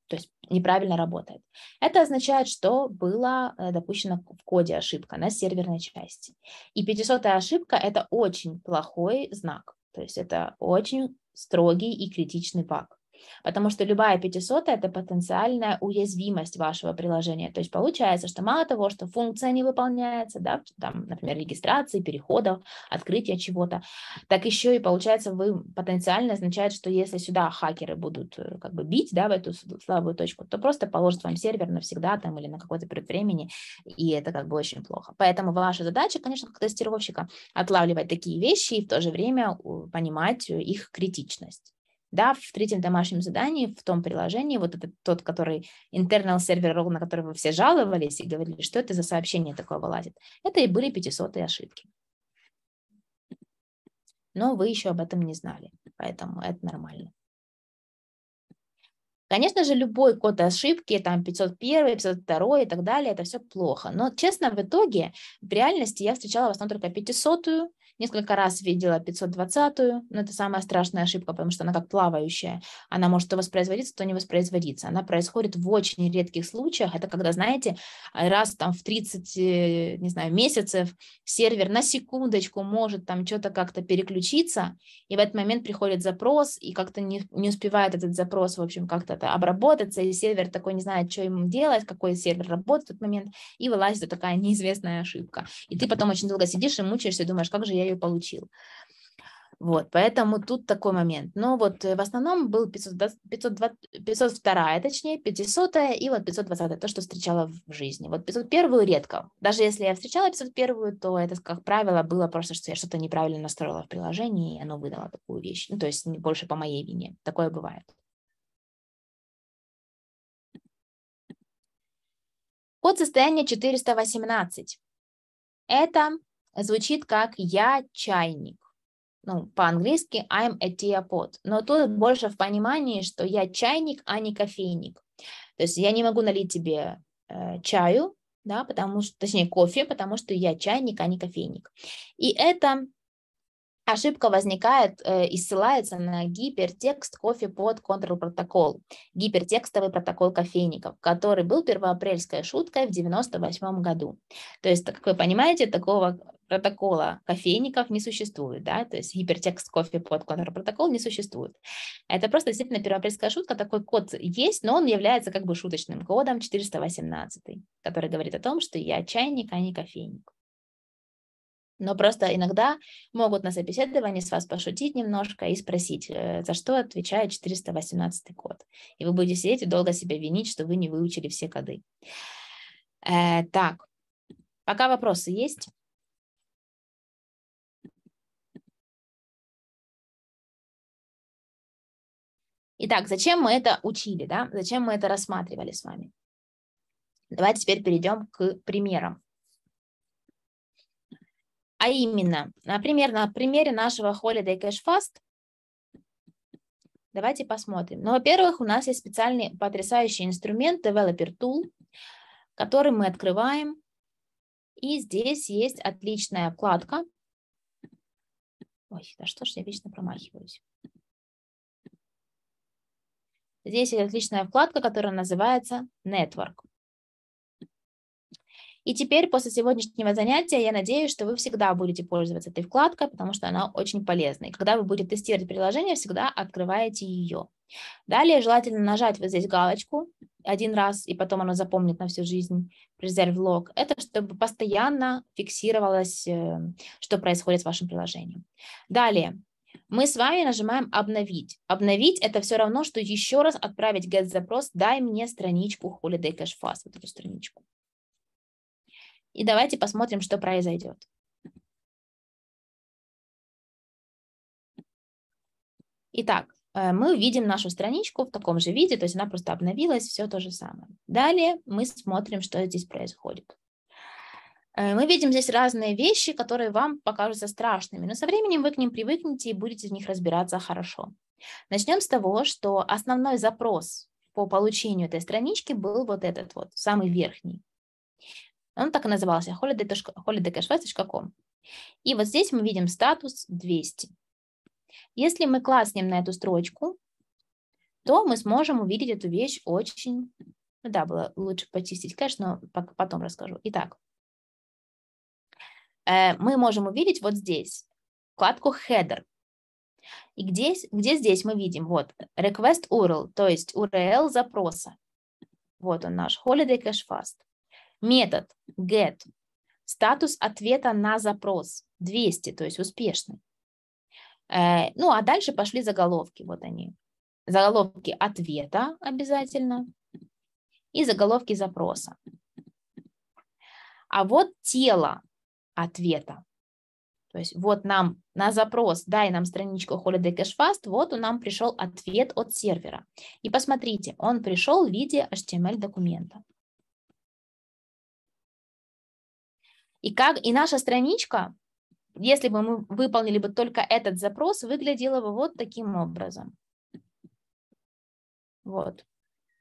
То есть неправильно работает. Это означает, что была э, допущена в коде ошибка на серверной части. И 500 ошибка – это очень плохой знак. То есть это очень строгий и критичный баг. Потому что любая 500 это потенциальная уязвимость вашего приложения. То есть получается, что мало того, что функция не выполняется, да, там, например, регистрации, переходов, открытия чего-то, так еще и получается вы потенциально означает, что если сюда хакеры будут э, как бы бить, да, в эту слабую точку, то просто положат вам сервер навсегда там или на какое то период времени, и это как бы очень плохо. Поэтому ваша задача, конечно, как тестировщика отлавливать такие вещи и в то же время понимать их критичность да, в третьем домашнем задании, в том приложении, вот этот тот, который internal сервер, на который вы все жаловались и говорили, что это за сообщение такое вылазит. Это и были 500 ошибки. Но вы еще об этом не знали, поэтому это нормально. Конечно же, любой код ошибки, там 501, 502 и так далее, это все плохо. Но, честно, в итоге в реальности я встречала в основном только 500, Несколько раз видела 520-ю, но это самая страшная ошибка, потому что она как плавающая. Она может то воспроизводиться, то не воспроизводиться. Она происходит в очень редких случаях. Это когда, знаете, раз там в 30, э, не знаю, месяцев сервер на секундочку может там что-то как-то переключиться, и в этот момент приходит запрос, и как-то не, не успевает этот запрос, в общем, как-то обработаться, и сервер такой не знает, что ему делать, какой сервер работает в этот момент, и вылазит такая неизвестная ошибка. И ты потом очень долго сидишь и мучаешься, и думаешь, как же я ее получил. Вот, поэтому тут такой момент. Но вот э, в основном был 520, 520, 502, точнее, 500 и вот 520, то, что встречала в жизни. Вот 501 редко. Даже если я встречала 501, то это, как правило, было просто, что я что-то неправильно настроила в приложении, и оно выдало такую вещь. Ну, то есть не больше по моей вине. Такое бывает. Код состояния 418. Это звучит как «я чайник». Ну, по-английски «I'm a teapot». Но тут больше в понимании, что я чайник, а не кофейник. То есть я не могу налить тебе э, чаю, да, потому что, точнее, кофе, потому что я чайник, а не кофейник. И эта ошибка возникает э, и ссылается на гипертекст кофе под протокол гипертекстовый протокол кофейников, который был первоапрельской шуткой в 98 году. То есть, как вы понимаете, такого Протокола кофейников не существует, да, то есть гипертекст кофе под контрпротокол не существует. Это просто действительно первоапрельская шутка, такой код есть, но он является как бы шуточным кодом 418, который говорит о том, что я чайник, а не кофейник. Но просто иногда могут на собеседовании с вас пошутить немножко и спросить, э, за что отвечает 418 код. И вы будете сидеть и долго себя винить, что вы не выучили все коды. Э, так, пока вопросы есть? Итак, зачем мы это учили, да? Зачем мы это рассматривали с вами? Давайте теперь перейдем к примерам. А именно, например, на примере нашего Holiday Cash Fast Давайте посмотрим. Ну, во-первых, у нас есть специальный потрясающий инструмент Developer Tool, который мы открываем. И здесь есть отличная вкладка. Ой, да что ж я вечно промахиваюсь. Здесь есть отличная вкладка, которая называется Network. И теперь после сегодняшнего занятия я надеюсь, что вы всегда будете пользоваться этой вкладкой, потому что она очень полезна. И когда вы будете тестировать приложение, всегда открываете ее. Далее желательно нажать вот здесь галочку один раз, и потом оно запомнит на всю жизнь Preserve Log. Это чтобы постоянно фиксировалось, э, что происходит с вашим приложением. Далее мы с вами нажимаем «Обновить». «Обновить» — это все равно, что еще раз отправить GET-запрос «Дай мне страничку Holiday Cash Fast», вот эту страничку. И давайте посмотрим, что произойдет. Итак, э, мы видим нашу страничку в таком же виде, то есть она просто обновилась, все то же самое. Далее мы смотрим, что здесь происходит. Э, мы видим здесь разные вещи, которые вам покажутся страшными, но со временем вы к ним привыкнете и будете в них разбираться хорошо. Начнем с того, что основной запрос по получению этой странички был вот этот вот, самый верхний. Он так и назывался holidaycashfest.com. И вот здесь мы видим статус 200. Если мы класснем на эту строчку, то мы сможем увидеть эту вещь очень... Ну да, было лучше почистить кэш, но потом расскажу. Итак, Э, мы можем увидеть вот здесь вкладку header. И где, где здесь мы видим? Вот, request URL, то есть URL запроса. Вот он наш, holiday cache fast. Метод get, статус ответа на запрос 200, то есть успешный. Э, ну, а дальше пошли заголовки, вот они. Заголовки ответа обязательно и заголовки запроса. А вот тело ответа. То есть вот нам на запрос «дай нам страничку Holiday Cash Fast», вот у нам пришел ответ от сервера. И посмотрите, он пришел в виде HTML-документа. И, как, и наша страничка, если бы мы выполнили бы только этот запрос, выглядела бы вот таким образом. Вот.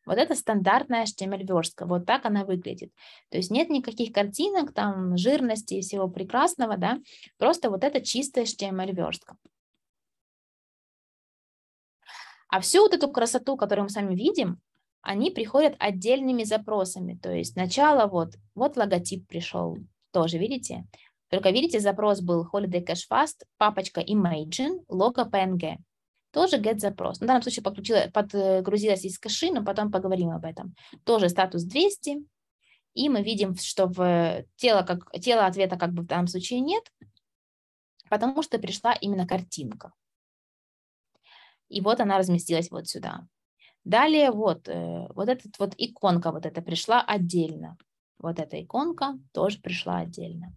Вот это стандартная HTML-верстка, вот так она выглядит. То есть нет никаких картинок, там жирности и всего прекрасного, да, просто вот это чистая HTML-верстка. А всю вот эту красоту, которую мы сами видим, они приходят отдельными запросами. То есть сначала вот, вот логотип пришел, тоже, видите? Только видите, запрос был Holiday Cash Fast, папочка Imagine, лого PNG. Тоже get-запрос. На ну, данном случае подключила, подгрузилась из кэши, но потом поговорим об этом. Тоже статус 200. И мы видим, что в тело, как, тело ответа как бы в данном случае нет, потому что пришла именно картинка. И вот она разместилась вот сюда. Далее вот, э, вот эта вот иконка вот эта пришла отдельно. Вот эта иконка тоже пришла отдельно.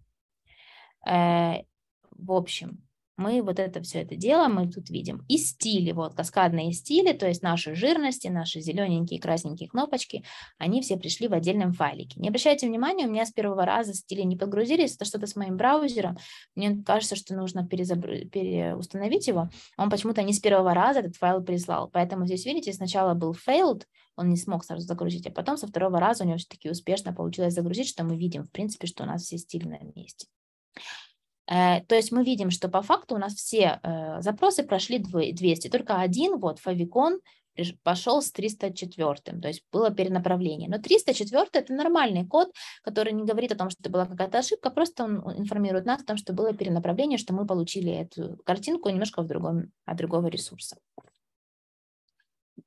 Э, в общем, мы вот это все это дело мы тут видим. И стили, вот каскадные стили, то есть наши жирности, наши зелененькие, красненькие кнопочки, они все пришли в отдельном файлике. Не обращайте внимания, у меня с первого раза стили не подгрузились, это что-то с моим браузером. Мне кажется, что нужно перезабр... переустановить его. Он почему-то не с первого раза этот файл прислал. Поэтому здесь, видите, сначала был failed, он не смог сразу загрузить, а потом со второго раза у него все-таки успешно получилось загрузить, что мы видим, в принципе, что у нас все стили на месте. Э, то есть мы видим, что по факту у нас все э, запросы прошли 200, только один, вот, фавикон, пошел с 304, то есть было перенаправление. Но 304 это нормальный код, который не говорит о том, что это была какая-то ошибка, просто он информирует нас о том, что было перенаправление, что мы получили эту картинку немножко в другом, от другого ресурса.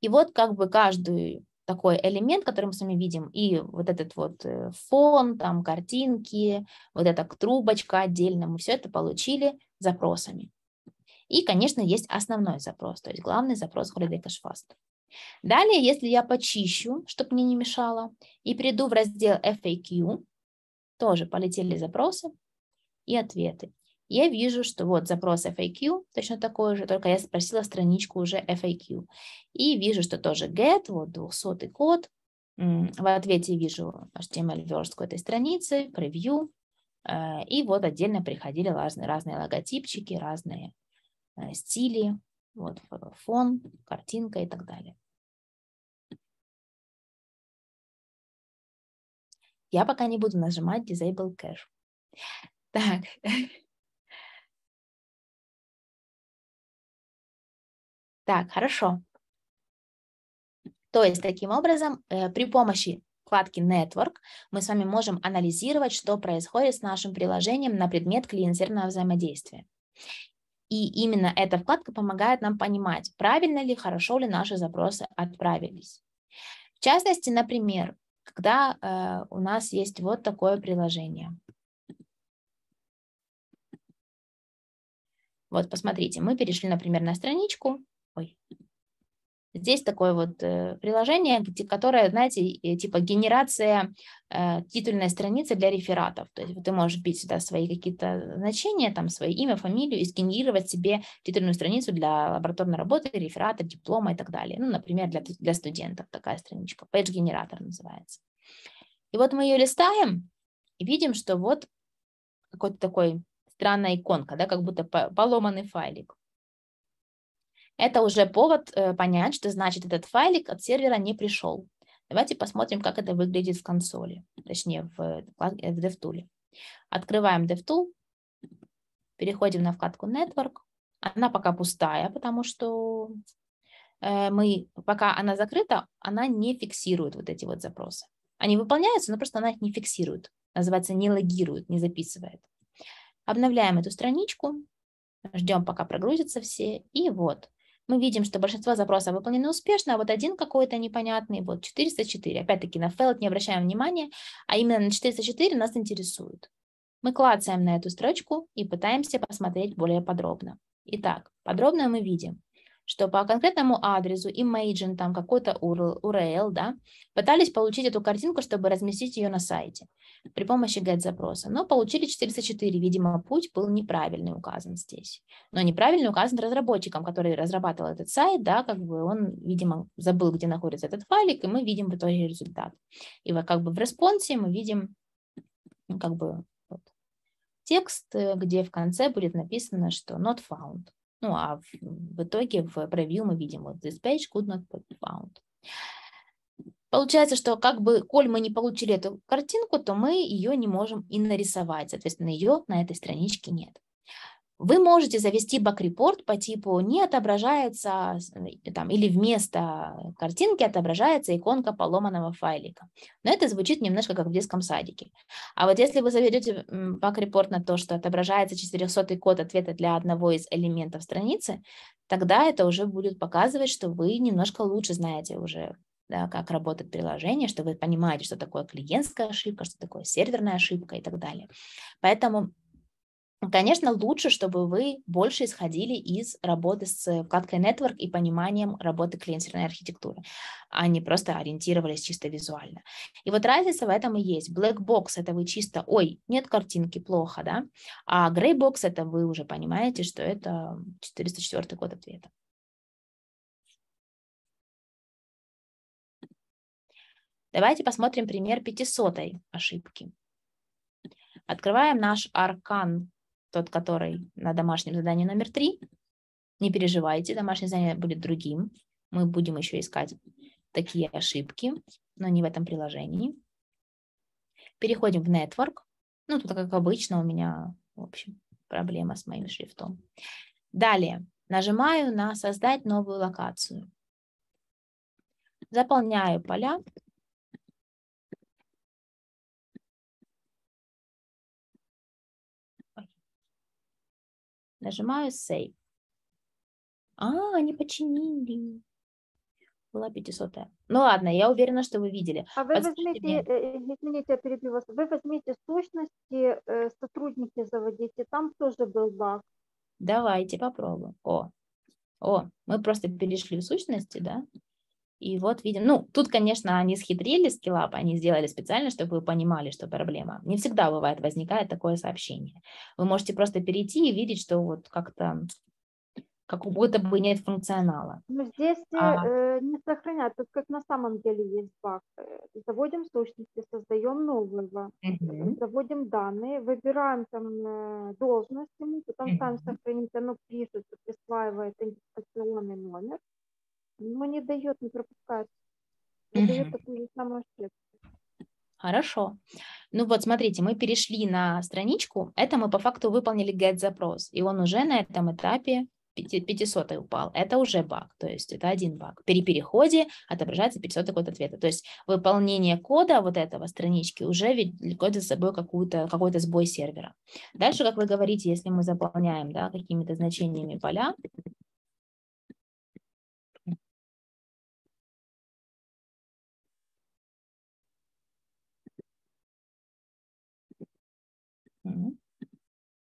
И вот как бы каждую такой элемент, который мы с вами видим, и вот этот вот э, фон, там картинки, вот эта трубочка отдельно, мы все это получили запросами. И, конечно, есть основной запрос, то есть главный запрос Holiday Cash Fast. Далее, если я почищу, чтобы мне не мешало, и приду в раздел FAQ, тоже полетели запросы и ответы я вижу, что вот запрос FAQ точно такой же, только я спросила страничку уже FAQ. И вижу, что тоже get, вот 200 код. В ответе вижу HTML-верстку этой страницы, превью. Э, и вот отдельно приходили разные, разные логотипчики, разные э, стили, вот фон, картинка и так далее. Я пока не буду нажимать Disable Cache. Так, Так, хорошо. То есть, таким образом, э, при помощи вкладки Network мы с вами можем анализировать, что происходит с нашим приложением на предмет клиентерного взаимодействия. И именно эта вкладка помогает нам понимать, правильно ли, хорошо ли наши запросы отправились. В частности, например, когда э, у нас есть вот такое приложение. Вот, посмотрите, мы перешли, например, на страничку, Ой. Здесь такое вот э, приложение, которое, знаете, типа генерация э, титульной страницы для рефератов. То есть ты можешь бить сюда свои какие-то значения, там свое имя, фамилию, и сгенерировать себе титульную страницу для лабораторной работы, реферата, диплома и так далее. Ну, например, для, для студентов такая страничка. Page-генератор называется. И вот мы ее листаем и видим, что вот какой-то такой странная иконка, да, как будто поломанный файлик это уже повод э, понять, что значит этот файлик от сервера не пришел. Давайте посмотрим, как это выглядит в консоли, точнее в, э, а, в DevTool. Открываем DevTool, переходим на вкладку Network. Она пока пустая, потому что э, мы, пока она закрыта, она не фиксирует вот эти вот запросы. Они выполняются, но просто она их не фиксирует. Называется не логирует, не записывает. Обновляем эту страничку, ждем, пока прогрузятся все. И вот, мы видим, что большинство запросов выполнены успешно, а вот один какой-то непонятный, вот 404. Опять-таки на failed не обращаем внимания, а именно на 404 нас интересует. Мы клацаем на эту строчку и пытаемся посмотреть более подробно. Итак, подробно мы видим, что по конкретному адресу, imagine, там какой-то URL, да, пытались получить эту картинку, чтобы разместить ее на сайте при помощи GET-запроса, но получили 404, видимо, путь был неправильный указан здесь. Но неправильный указан разработчиком, который разрабатывал этот сайт, да, как бы он, видимо, забыл, где находится этот файлик, и мы видим в итоге результат. И вот как бы в респонсе мы видим как бы текст, э, где в конце будет написано, что not found. Ну, а в, в итоге в preview мы видим вот this page could not be found. Получается, что как бы, коль мы не получили эту картинку, то мы ее не можем и нарисовать. Соответственно, ее на этой страничке нет вы можете завести бак-репорт по типу «не отображается» там, или вместо картинки отображается иконка поломанного файлика. Но это звучит немножко как в детском садике. А вот если вы заведете бак-репорт на то, что отображается 400 код ответа для одного из элементов страницы, тогда это уже будет показывать, что вы немножко лучше знаете уже да, как работает приложение, что вы понимаете, что такое клиентская ошибка, что такое серверная ошибка и так далее. Поэтому ну, конечно, лучше, чтобы вы больше исходили из работы с э, вкладкой Network и пониманием работы клиентерной архитектуры, а не просто ориентировались чисто визуально. И вот разница в этом и есть. Black Box – это вы чисто, ой, нет картинки, плохо, да? А Grey Box – это вы уже понимаете, что это 404 год ответа. Давайте посмотрим пример 500 ошибки. Открываем наш аркан тот, который на домашнем задании номер три. Не переживайте, домашнее задание будет другим. Мы будем еще искать такие ошибки, но не в этом приложении. Переходим в Network. Ну, тут, как обычно, у меня, в общем, проблема с моим шрифтом. Далее нажимаю на «Создать новую локацию». Заполняю поля Нажимаю Save. А, они починили. Была 500 -я. Ну ладно, я уверена, что вы видели. А вы возьмите, мне... Э, э, извините, я перебью вас, вы возьмите сущности, э, сотрудники заводите, там тоже был баг. Давайте попробуем. О, о, мы просто перешли в сущности, да? И вот видим, ну, тут, конечно, они схитрили скиллап, они сделали специально, чтобы вы понимали, что проблема. Не всегда бывает, возникает такое сообщение. Вы можете просто перейти и видеть, что вот как-то как будто бы нет функционала. Но здесь а... э, не сохраняют, тут как на самом деле есть баг. Э, заводим сущности, создаем нового, угу. заводим данные, выбираем там э, должность ему, потом угу. сам сохранить, оно пишет, присваивает идентификационный номер, но ну, не дает, не пропускает. Не угу. дает такую же самую ошибку. Хорошо. Ну вот, смотрите, мы перешли на страничку. Это мы по факту выполнили get-запрос, и он уже на этом этапе 500 упал. Это уже баг, то есть это один баг. При переходе отображается 500 код ответа. То есть выполнение кода вот этого странички уже ведет за собой какую-то, какой-то сбой сервера. Дальше, как вы говорите, если мы заполняем да, какими-то значениями поля,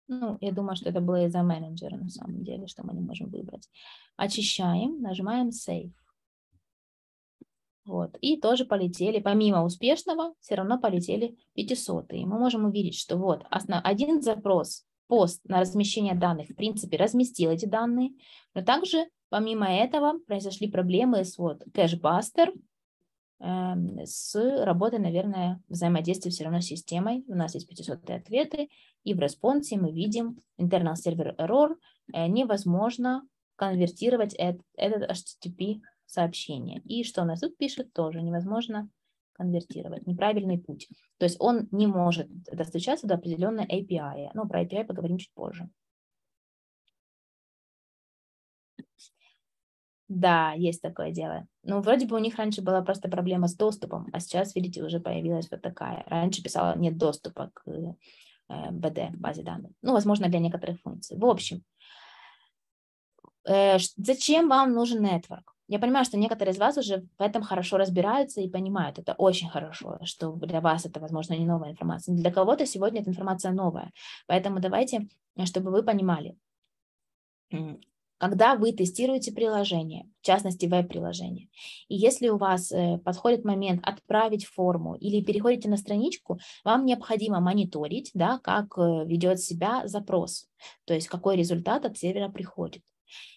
Ну, я думаю, что это было из-за менеджера на самом деле, что мы не можем выбрать. Очищаем, нажимаем Save. Вот. И тоже полетели, помимо успешного, все равно полетели 500. И мы можем увидеть, что вот основ... один запрос, пост на размещение данных, в принципе, разместил эти данные, но также помимо этого произошли проблемы с вот кэшбастер, Эм, с работой, наверное, взаимодействия все равно с системой. У нас есть 500 ответы, и в респонсе мы видим internal server error, э, невозможно конвертировать этот HTTP сообщение. И что у нас тут пишет, тоже невозможно конвертировать. Неправильный путь. То есть он не может достучаться до определенной API. Но ну, про API поговорим чуть позже. Да, есть такое дело. Ну, вроде бы у них раньше была просто проблема с доступом, а сейчас, видите, уже появилась вот такая. Раньше писала нет доступа к э, БД, базе данных. Ну, возможно, для некоторых функций. В общем, э, зачем вам нужен нетворк? Я понимаю, что некоторые из вас уже в этом хорошо разбираются и понимают, это очень хорошо, что для вас это, возможно, не новая информация. Но для кого-то сегодня эта информация новая. Поэтому давайте, э, чтобы вы понимали, когда вы тестируете приложение, в частности веб-приложение, и если у вас э, подходит момент отправить форму или переходите на страничку, вам необходимо мониторить, да, как э, ведет себя запрос, то есть какой результат от сервера приходит.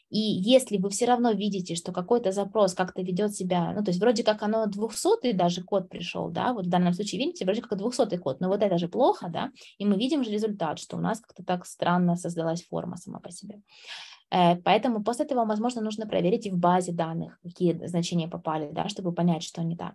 И если вы все равно видите, что какой-то запрос как-то ведет себя, ну, то есть вроде как оно 200 даже код пришел, да, вот в данном случае, видите, вроде как 200 код, но вот это же плохо, да, и мы видим же результат, что у нас как-то так странно создалась форма сама по себе. Э, поэтому после этого, возможно, нужно проверить и в базе данных, какие значения попали, да, чтобы понять, что не так.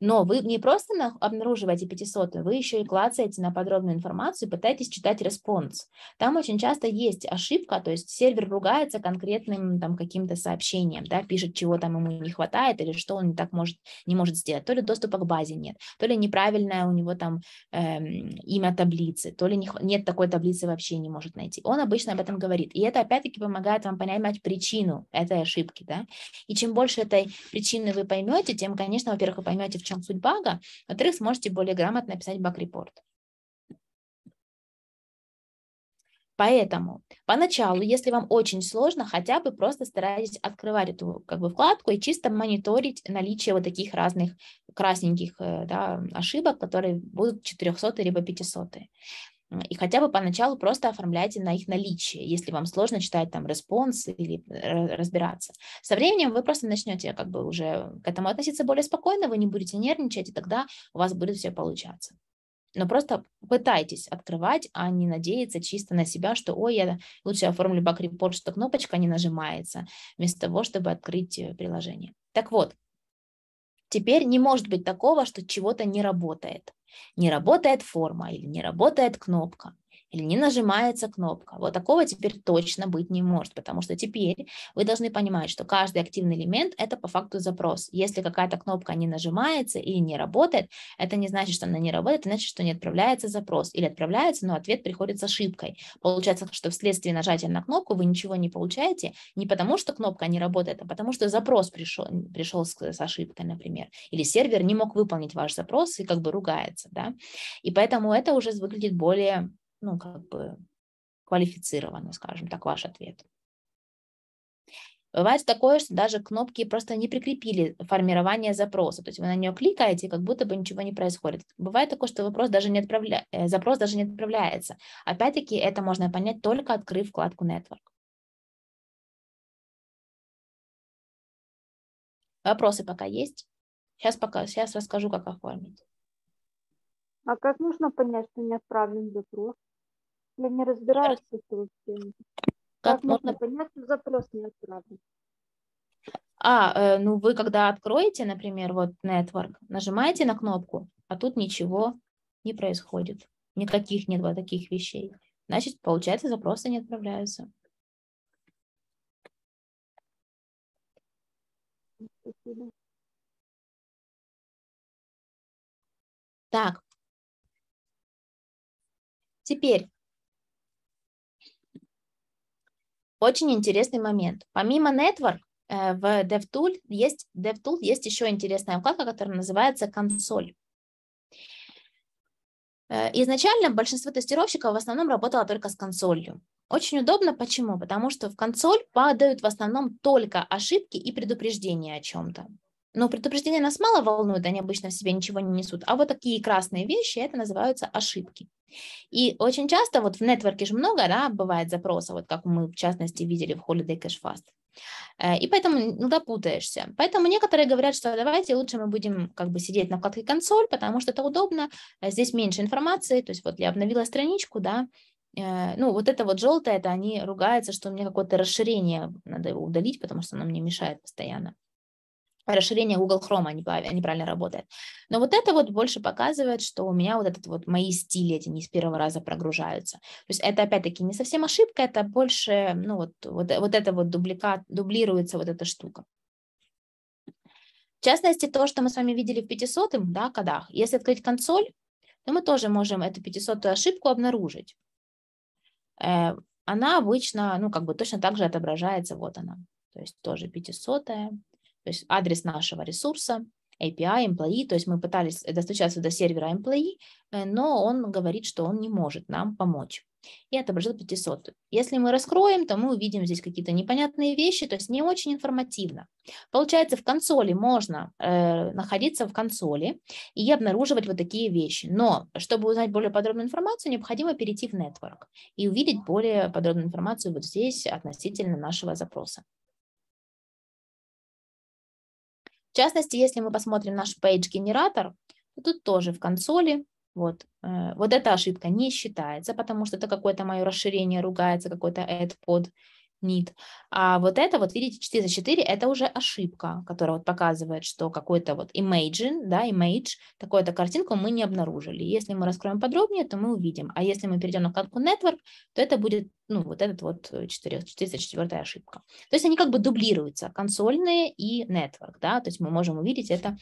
Но вы не просто обнаруживаете 500, вы еще и клацаете на подробную информацию, пытаетесь читать респонс. Там очень часто есть ошибка, то есть сервер ругается конкретным там каким-то сообщением, да, пишет, чего там ему не хватает или что он не так может, не может сделать. То ли доступа к базе нет, то ли неправильное у него там э, имя таблицы, то ли не, нет такой таблицы вообще не может найти. Он обычно об этом говорит. И это опять-таки помогает помогает вам понимать причину этой ошибки, да. И чем больше этой причины вы поймете, тем, конечно, во-первых, вы поймете, в чем суть бага, во-вторых, сможете более грамотно написать баг-репорт. Поэтому поначалу, если вам очень сложно, хотя бы просто старайтесь открывать эту как бы, вкладку и чисто мониторить наличие вот таких разных красненьких э, да, ошибок, которые будут 400 либо 500 и хотя бы поначалу просто оформляйте на их наличие, если вам сложно читать там респонс или э, разбираться. Со временем вы просто начнете как бы уже к этому относиться более спокойно, вы не будете нервничать, и тогда у вас будет все получаться. Но просто пытайтесь открывать, а не надеяться чисто на себя, что ой, я лучше оформлю баг-репорт, что кнопочка не нажимается, вместо того, чтобы открыть э, приложение. Так вот, теперь не может быть такого, что чего-то не работает не работает форма или не работает кнопка или не нажимается кнопка. Вот такого теперь точно быть не может, потому что теперь вы должны понимать, что каждый активный элемент – это по факту запрос. Если какая-то кнопка не нажимается или не работает, это не значит, что она не работает, это значит, что не отправляется запрос. Или отправляется, но ответ приходит с ошибкой. Получается, что вследствие нажатия на кнопку вы ничего не получаете не потому, что кнопка не работает, а потому, что запрос пришел, пришел с, с ошибкой, например. Или сервер не мог выполнить ваш запрос и как бы ругается. Да? И поэтому это уже выглядит более ну, как бы квалифицированно, скажем так, ваш ответ. Бывает такое, что даже кнопки просто не прикрепили формирование запроса. То есть вы на нее кликаете, как будто бы ничего не происходит. Бывает такое, что вопрос даже не отправля... Э, запрос даже не отправляется. Опять-таки это можно понять только открыв вкладку Network. Вопросы пока есть? Сейчас, пока, сейчас расскажу, как оформить. А как нужно понять, что не отправлен запрос? Я не разбираюсь в этой теме. Как, можно... понять, что запрос не отправлен? А, э, ну вы когда откроете, например, вот Network, нажимаете на кнопку, а тут ничего не происходит. Никаких нет вот таких вещей. Значит, получается, запросы не отправляются. Спасибо. Так. Теперь Очень интересный момент. Помимо Network, э, в DevTool есть, DevTool есть еще интересная вкладка, которая называется консоль. Э, изначально большинство тестировщиков в основном работало только с консолью. Очень удобно, почему? Потому что в консоль падают в основном только ошибки и предупреждения о чем-то. Но предупреждения нас мало волнуют, они обычно в себе ничего не несут. А вот такие красные вещи, это называются ошибки. И очень часто вот в нетворке же много, да, бывает запроса, вот как мы в частности видели в Holiday Cash Fast. Э, и поэтому иногда ну, путаешься. Поэтому некоторые говорят, что давайте лучше мы будем как бы сидеть на вкладке консоль, потому что это удобно, э, здесь меньше информации, то есть вот я обновила страничку, да, э, ну, вот это вот желтое, это они ругаются, что у меня какое-то расширение, надо его удалить, потому что оно мне мешает постоянно расширение Google Chrome а неправильно работает. Но вот это вот больше показывает, что у меня вот этот вот мои стили эти не с первого раза прогружаются. То есть это опять-таки не совсем ошибка, это больше, ну вот, вот, вот это вот дубликат, дублируется вот эта штука. В частности, то, что мы с вами видели в 500 да, кодах, если открыть консоль, то мы тоже можем эту 500 ошибку обнаружить. Э, она обычно, ну как бы точно так же отображается, вот она, то есть тоже 500 -я то есть адрес нашего ресурса, API, employee, то есть мы пытались достучаться до сервера employee, э, но он говорит, что он не может нам помочь. И отобразил 500. Если мы раскроем, то мы увидим здесь какие-то непонятные вещи, то есть не очень информативно. Получается, в консоли можно э, находиться в консоли и обнаруживать вот такие вещи. Но чтобы узнать более подробную информацию, необходимо перейти в нетворк и увидеть более подробную информацию вот здесь относительно нашего запроса. В частности, если мы посмотрим наш пейдж генератор то тут тоже в консоли вот, э, вот эта ошибка не считается, потому что это какое-то мое расширение ругается, какой-то add под нет. А вот это вот, видите, 4 за 4, это уже ошибка, которая вот показывает, что какой-то вот imagine, да, image, такую-то картинку мы не обнаружили. Если мы раскроем подробнее, то мы увидим. А если мы перейдем на вкладку network, то это будет, ну, вот этот вот 4, э, 404 ошибка. То есть они как бы дублируются, консольные и network, да, то есть мы можем увидеть это.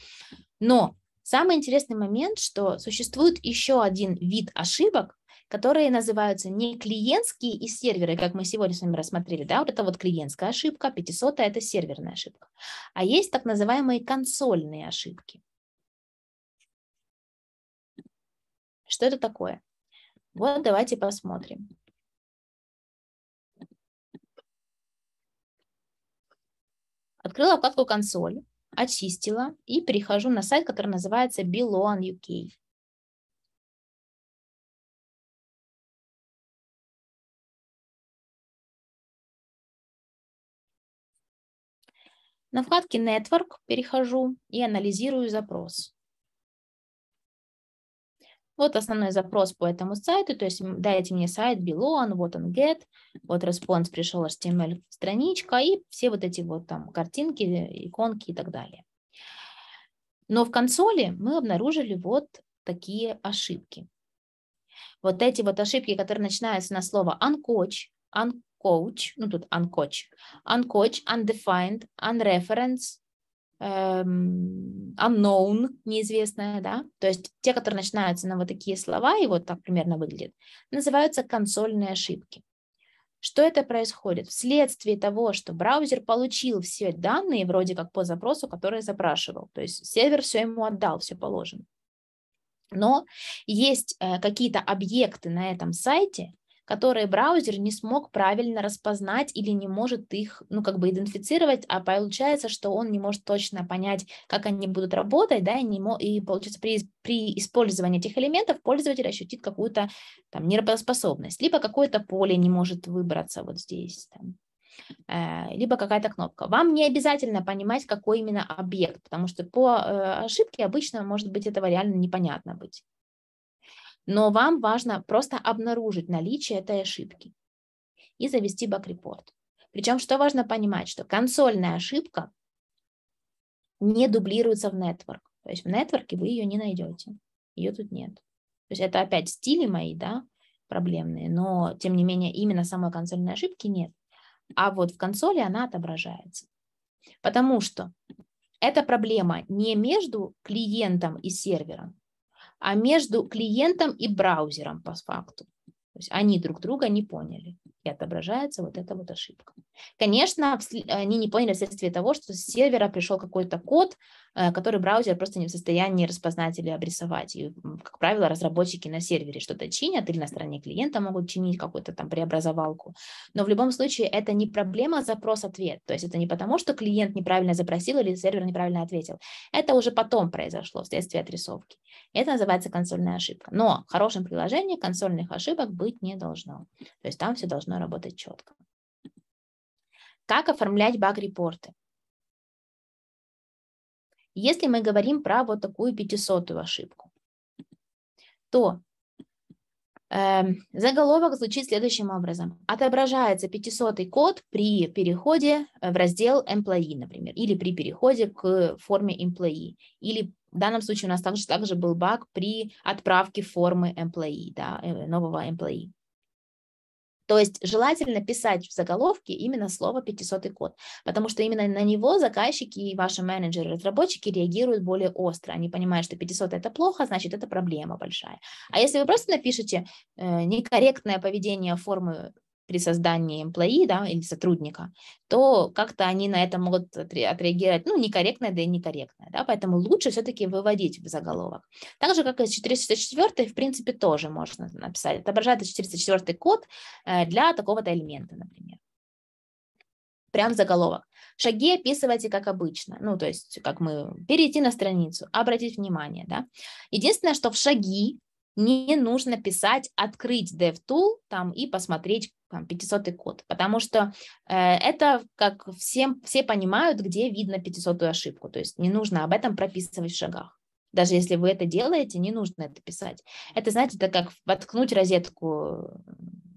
Но самый интересный момент, что существует еще один вид ошибок, которые называются не клиентские и серверы, как мы сегодня с вами рассмотрели, да, вот это вот клиентская ошибка, 500 это серверная ошибка, а есть так называемые консольные ошибки. Что это такое? Вот давайте посмотрим. Открыла вкладку консоль, очистила и перехожу на сайт, который называется Belon UK. На вкладке Network перехожу и анализирую запрос. Вот основной запрос по этому сайту, то есть дайте мне сайт Belong, вот он Get, вот response пришел HTML страничка и все вот эти вот там картинки, иконки и так далее. Но в консоли мы обнаружили вот такие ошибки. Вот эти вот ошибки, которые начинаются на слово uncoach, un coach, ну тут uncoach, uncoach, undefined, unreference, эм, unknown, неизвестное, да, то есть те, которые начинаются на вот такие слова, и вот так примерно выглядит, называются консольные ошибки. Что это происходит? Вследствие того, что браузер получил все данные, вроде как по запросу, который запрашивал, то есть сервер все ему отдал, все положено. Но есть э, какие-то объекты на этом сайте, которые браузер не смог правильно распознать или не может их, ну, как бы идентифицировать, а получается, что он не может точно понять, как они будут работать, да, и, не и получается при, при использовании этих элементов пользователь ощутит какую-то там неработоспособность, либо какое-то поле не может выбраться вот здесь, там, э, либо какая-то кнопка. Вам не обязательно понимать, какой именно объект, потому что по э, ошибке обычно, может быть, этого реально непонятно быть. Но вам важно просто обнаружить наличие этой ошибки и завести бак-репорт. Причем, что важно понимать, что консольная ошибка не дублируется в нетворк. То есть в нетворке вы ее не найдете. Ее тут нет. То есть это опять стили мои, да, проблемные, но тем не менее именно самой консольной ошибки нет. А вот в консоли она отображается. Потому что эта проблема не между клиентом и сервером, а между клиентом и браузером по факту. То есть они друг друга не поняли. И отображается вот эта вот ошибка. Конечно, они не поняли вследствие того, что с сервера пришел какой-то код, Э, который браузер просто не в состоянии распознать или обрисовать. И, как правило, разработчики на сервере что-то чинят или на стороне клиента могут чинить какую-то там преобразовалку. Но в любом случае это не проблема запрос-ответ. То есть это не потому, что клиент неправильно запросил или сервер неправильно ответил. Это уже потом произошло вследствие отрисовки. Это называется консольная ошибка. Но в хорошем приложении консольных ошибок быть не должно. То есть там все должно работать четко. Как оформлять баг-репорты? Если мы говорим про вот такую пятисотую ошибку, то э, заголовок звучит следующим образом. Отображается пятисотый код при переходе э, в раздел employee, например, или при переходе к форме employee, или в данном случае у нас также, также был баг при отправке формы employee, да, э, нового employee. То есть желательно писать в заголовке именно слово 500 код, потому что именно на него заказчики и ваши менеджеры, разработчики реагируют более остро. Они понимают, что 500 это плохо, значит это проблема большая. А если вы просто напишете э, некорректное поведение формы при создании employee, да, или сотрудника, то как-то они на это могут отреагировать, ну, некорректно, да и некорректно, да, поэтому лучше все-таки выводить в заголовок. Так же, как и 404, в принципе, тоже можно написать. Отображается 404 код э, для такого-то элемента, например прям заголовок. Шаги описывайте как обычно, ну, то есть, как мы, перейти на страницу, обратить внимание, да. Единственное, что в шаги не нужно писать «открыть DevTool» там и посмотреть там, 500 код, потому что э, это, как всем, все понимают, где видно 500 ошибку, то есть не нужно об этом прописывать в шагах. Даже если вы это делаете, не нужно это писать. Это, знаете, это как воткнуть розетку, э,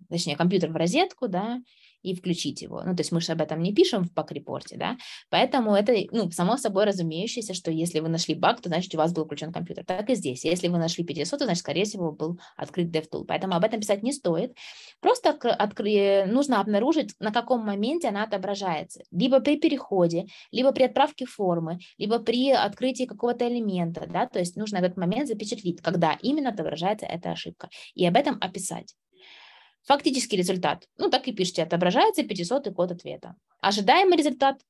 точнее, компьютер в розетку, да, и включить его. Ну, то есть мы же об этом не пишем в пак-репорте, да, поэтому это, ну, само собой разумеющееся, что если вы нашли баг, то, значит, у вас был включен компьютер. Так и здесь. Если вы нашли 500, то, значит, скорее всего, был открыт DevTool. Поэтому об этом писать не стоит. Просто откры... Откры... Э, нужно обнаружить, на каком моменте она отображается. Либо при переходе, либо при отправке формы, либо при открытии какого-то элемента, да, то есть нужно этот момент запечатлить, когда именно отображается эта ошибка, и об этом описать. Фактический результат, ну так и пишите, отображается 500 код ответа. Ожидаемый результат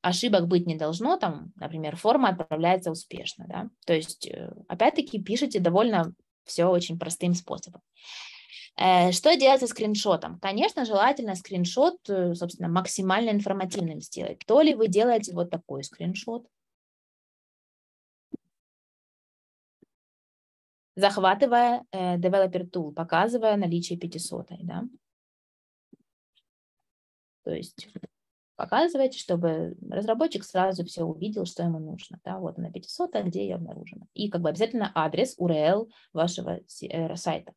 ошибок быть не должно, там, например, форма отправляется успешно, да, то есть, э, опять-таки, пишите довольно все очень простым способом. Э, что делать со скриншотом? Конечно, желательно скриншот, э, собственно, максимально информативным сделать. То ли вы делаете вот такой скриншот, захватывая э, Developer Tool, показывая наличие 500. Да? То есть показываете, чтобы разработчик сразу все увидел, что ему нужно. Да, вот она 500, где ее обнаружено. И как бы обязательно адрес, URL вашего э, сайта.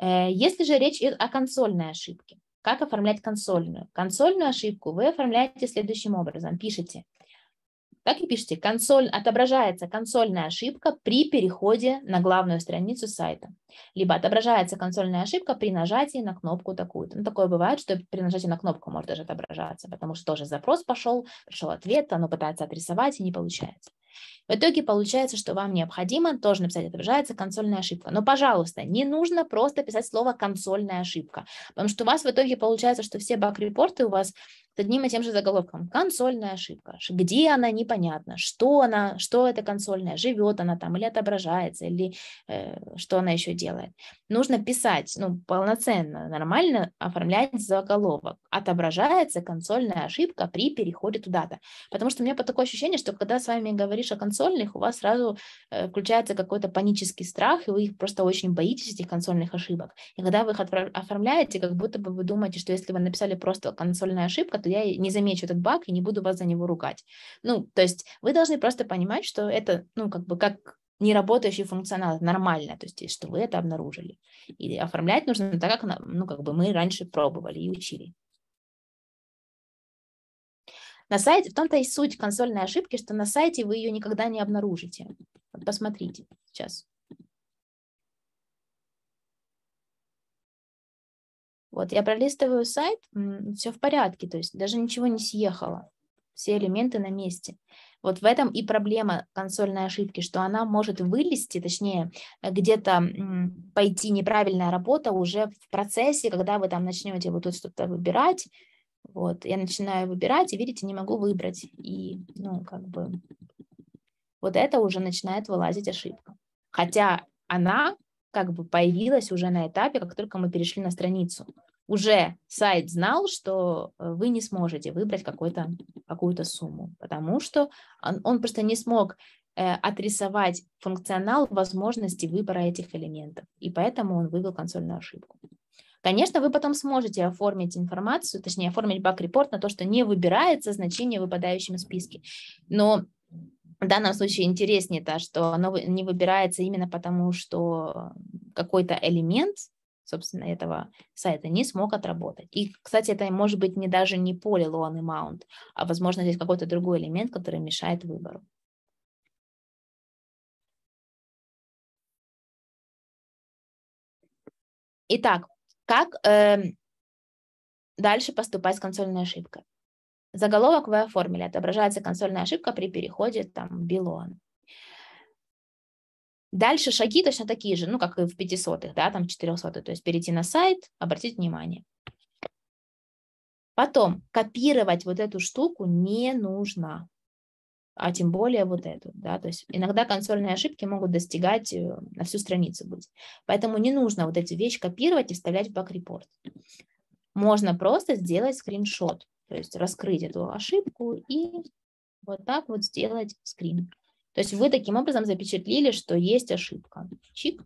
Э, если же речь идет о консольной ошибке, как оформлять консольную? Консольную ошибку вы оформляете следующим образом. Пишите так и пишите, консоль, отображается консольная ошибка при переходе на главную страницу сайта. Либо отображается консольная ошибка при нажатии на кнопку такую-то. Ну, такое бывает, что при нажатии на кнопку может даже отображаться, потому что тоже запрос пошел, пришел ответ, оно пытается отрисовать и не получается. В итоге получается, что вам необходимо тоже написать, отображается консольная ошибка. Но, пожалуйста, не нужно просто писать слово «консольная ошибка», потому что у вас в итоге получается, что все баг-репорты у вас с одним и тем же заголовком. Консольная ошибка. Где она, непонятно. Что она, что это консольная, живет она там или отображается, или э, что она еще делает. Нужно писать, ну, полноценно, нормально оформлять заголовок. Отображается консольная ошибка при переходе туда-то. Потому что у меня по такое ощущение, что когда с вами говорю говоришь о консольных, у вас сразу э, включается какой-то панический страх, и вы их просто очень боитесь, этих консольных ошибок. И когда вы их оформляете, как будто бы вы думаете, что если вы написали просто консольная ошибка, то я не замечу этот баг и не буду вас за него ругать. Ну, то есть вы должны просто понимать, что это, ну, как бы как неработающий функционал, нормально, то есть что вы это обнаружили. И оформлять нужно так, как, ну, как бы мы раньше пробовали и учили. На сайте, в том-то и суть консольной ошибки, что на сайте вы ее никогда не обнаружите. Вот посмотрите сейчас. Вот я пролистываю сайт, все в порядке, то есть даже ничего не съехало, все элементы на месте. Вот в этом и проблема консольной ошибки, что она может вылезти, точнее, где-то пойти неправильная работа уже в процессе, когда вы там начнете вот тут что-то выбирать, вот, я начинаю выбирать, и, видите, не могу выбрать. И, ну, как бы, вот это уже начинает вылазить ошибка. Хотя она как бы появилась уже на этапе, как только мы перешли на страницу. Уже сайт знал, что э, вы не сможете выбрать какую-то какую сумму, потому что он, он просто не смог э, отрисовать функционал возможности выбора этих элементов, и поэтому он вывел консольную ошибку. Конечно, вы потом сможете оформить информацию, точнее, оформить баг-репорт на то, что не выбирается значение в выпадающем списке. Но в данном случае интереснее то, что оно не выбирается именно потому, что какой-то элемент, собственно, этого сайта не смог отработать. И, кстати, это может быть не даже не поле loan amount, а, возможно, здесь какой-то другой элемент, который мешает выбору. Итак, как э, дальше поступать с консольной ошибкой? Заголовок вы оформили, отображается консольная ошибка при переходе там Билон. Дальше шаги точно такие же, ну, как и в 500-х, да, там 400 то есть перейти на сайт, обратить внимание. Потом копировать вот эту штуку не нужно а тем более вот эту, да, то есть иногда консольные ошибки могут достигать э, на всю страницу быть. Поэтому не нужно вот эти вещи копировать и вставлять в баг-репорт. Можно просто сделать скриншот, то есть раскрыть эту ошибку и вот так вот сделать скрин. То есть вы таким образом запечатлили, что есть ошибка. Чик.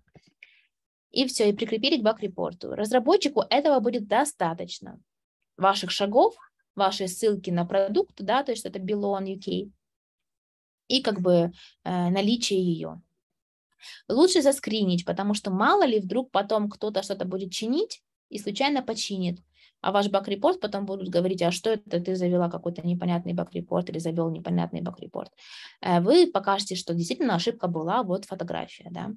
И все, и прикрепили к баг-репорту. Разработчику этого будет достаточно. Ваших шагов, вашей ссылки на продукт, да, то есть это Belon UK – и как бы э, наличие ее. Лучше заскринить, потому что мало ли вдруг потом кто-то что-то будет чинить и случайно починит. А ваш бак-репорт потом будут говорить, а что это ты завела какой-то непонятный бак-репорт или завел непонятный бак-репорт. Э, вы покажете, что действительно ошибка была, вот фотография, да.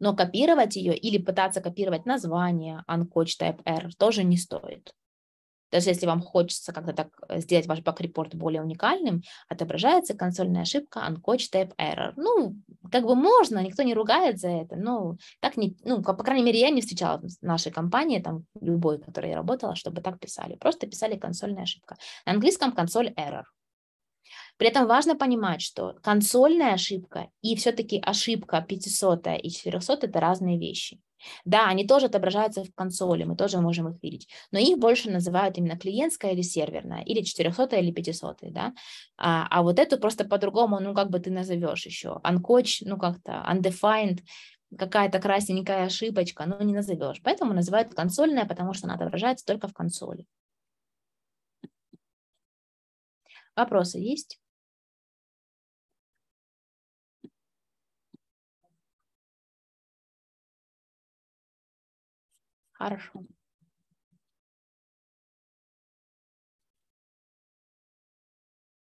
Но копировать ее или пытаться копировать название Uncoach Type R тоже не стоит. Даже если вам хочется как-то так э, сделать ваш баг-репорт более уникальным, отображается консольная ошибка Uncoach Type Error. Ну, как бы можно, никто не ругает за это, но так не, ну, по крайней мере, я не встречала в нашей компании, там, любой, в которой я работала, чтобы так писали. Просто писали консольная ошибка. На английском консоль error. При этом важно понимать, что консольная ошибка и все-таки ошибка 500 и 400 – это разные вещи. Да, они тоже отображаются в консоли, мы тоже можем их видеть, но их больше называют именно клиентская или серверная, или 400 или 500, да. А, а вот эту просто по-другому, ну, как бы ты назовешь еще, uncoach, ну, как-то undefined, какая-то красненькая ошибочка, ну, не назовешь. Поэтому называют консольная, потому что она отображается только в консоли. Вопросы есть? Хорошо.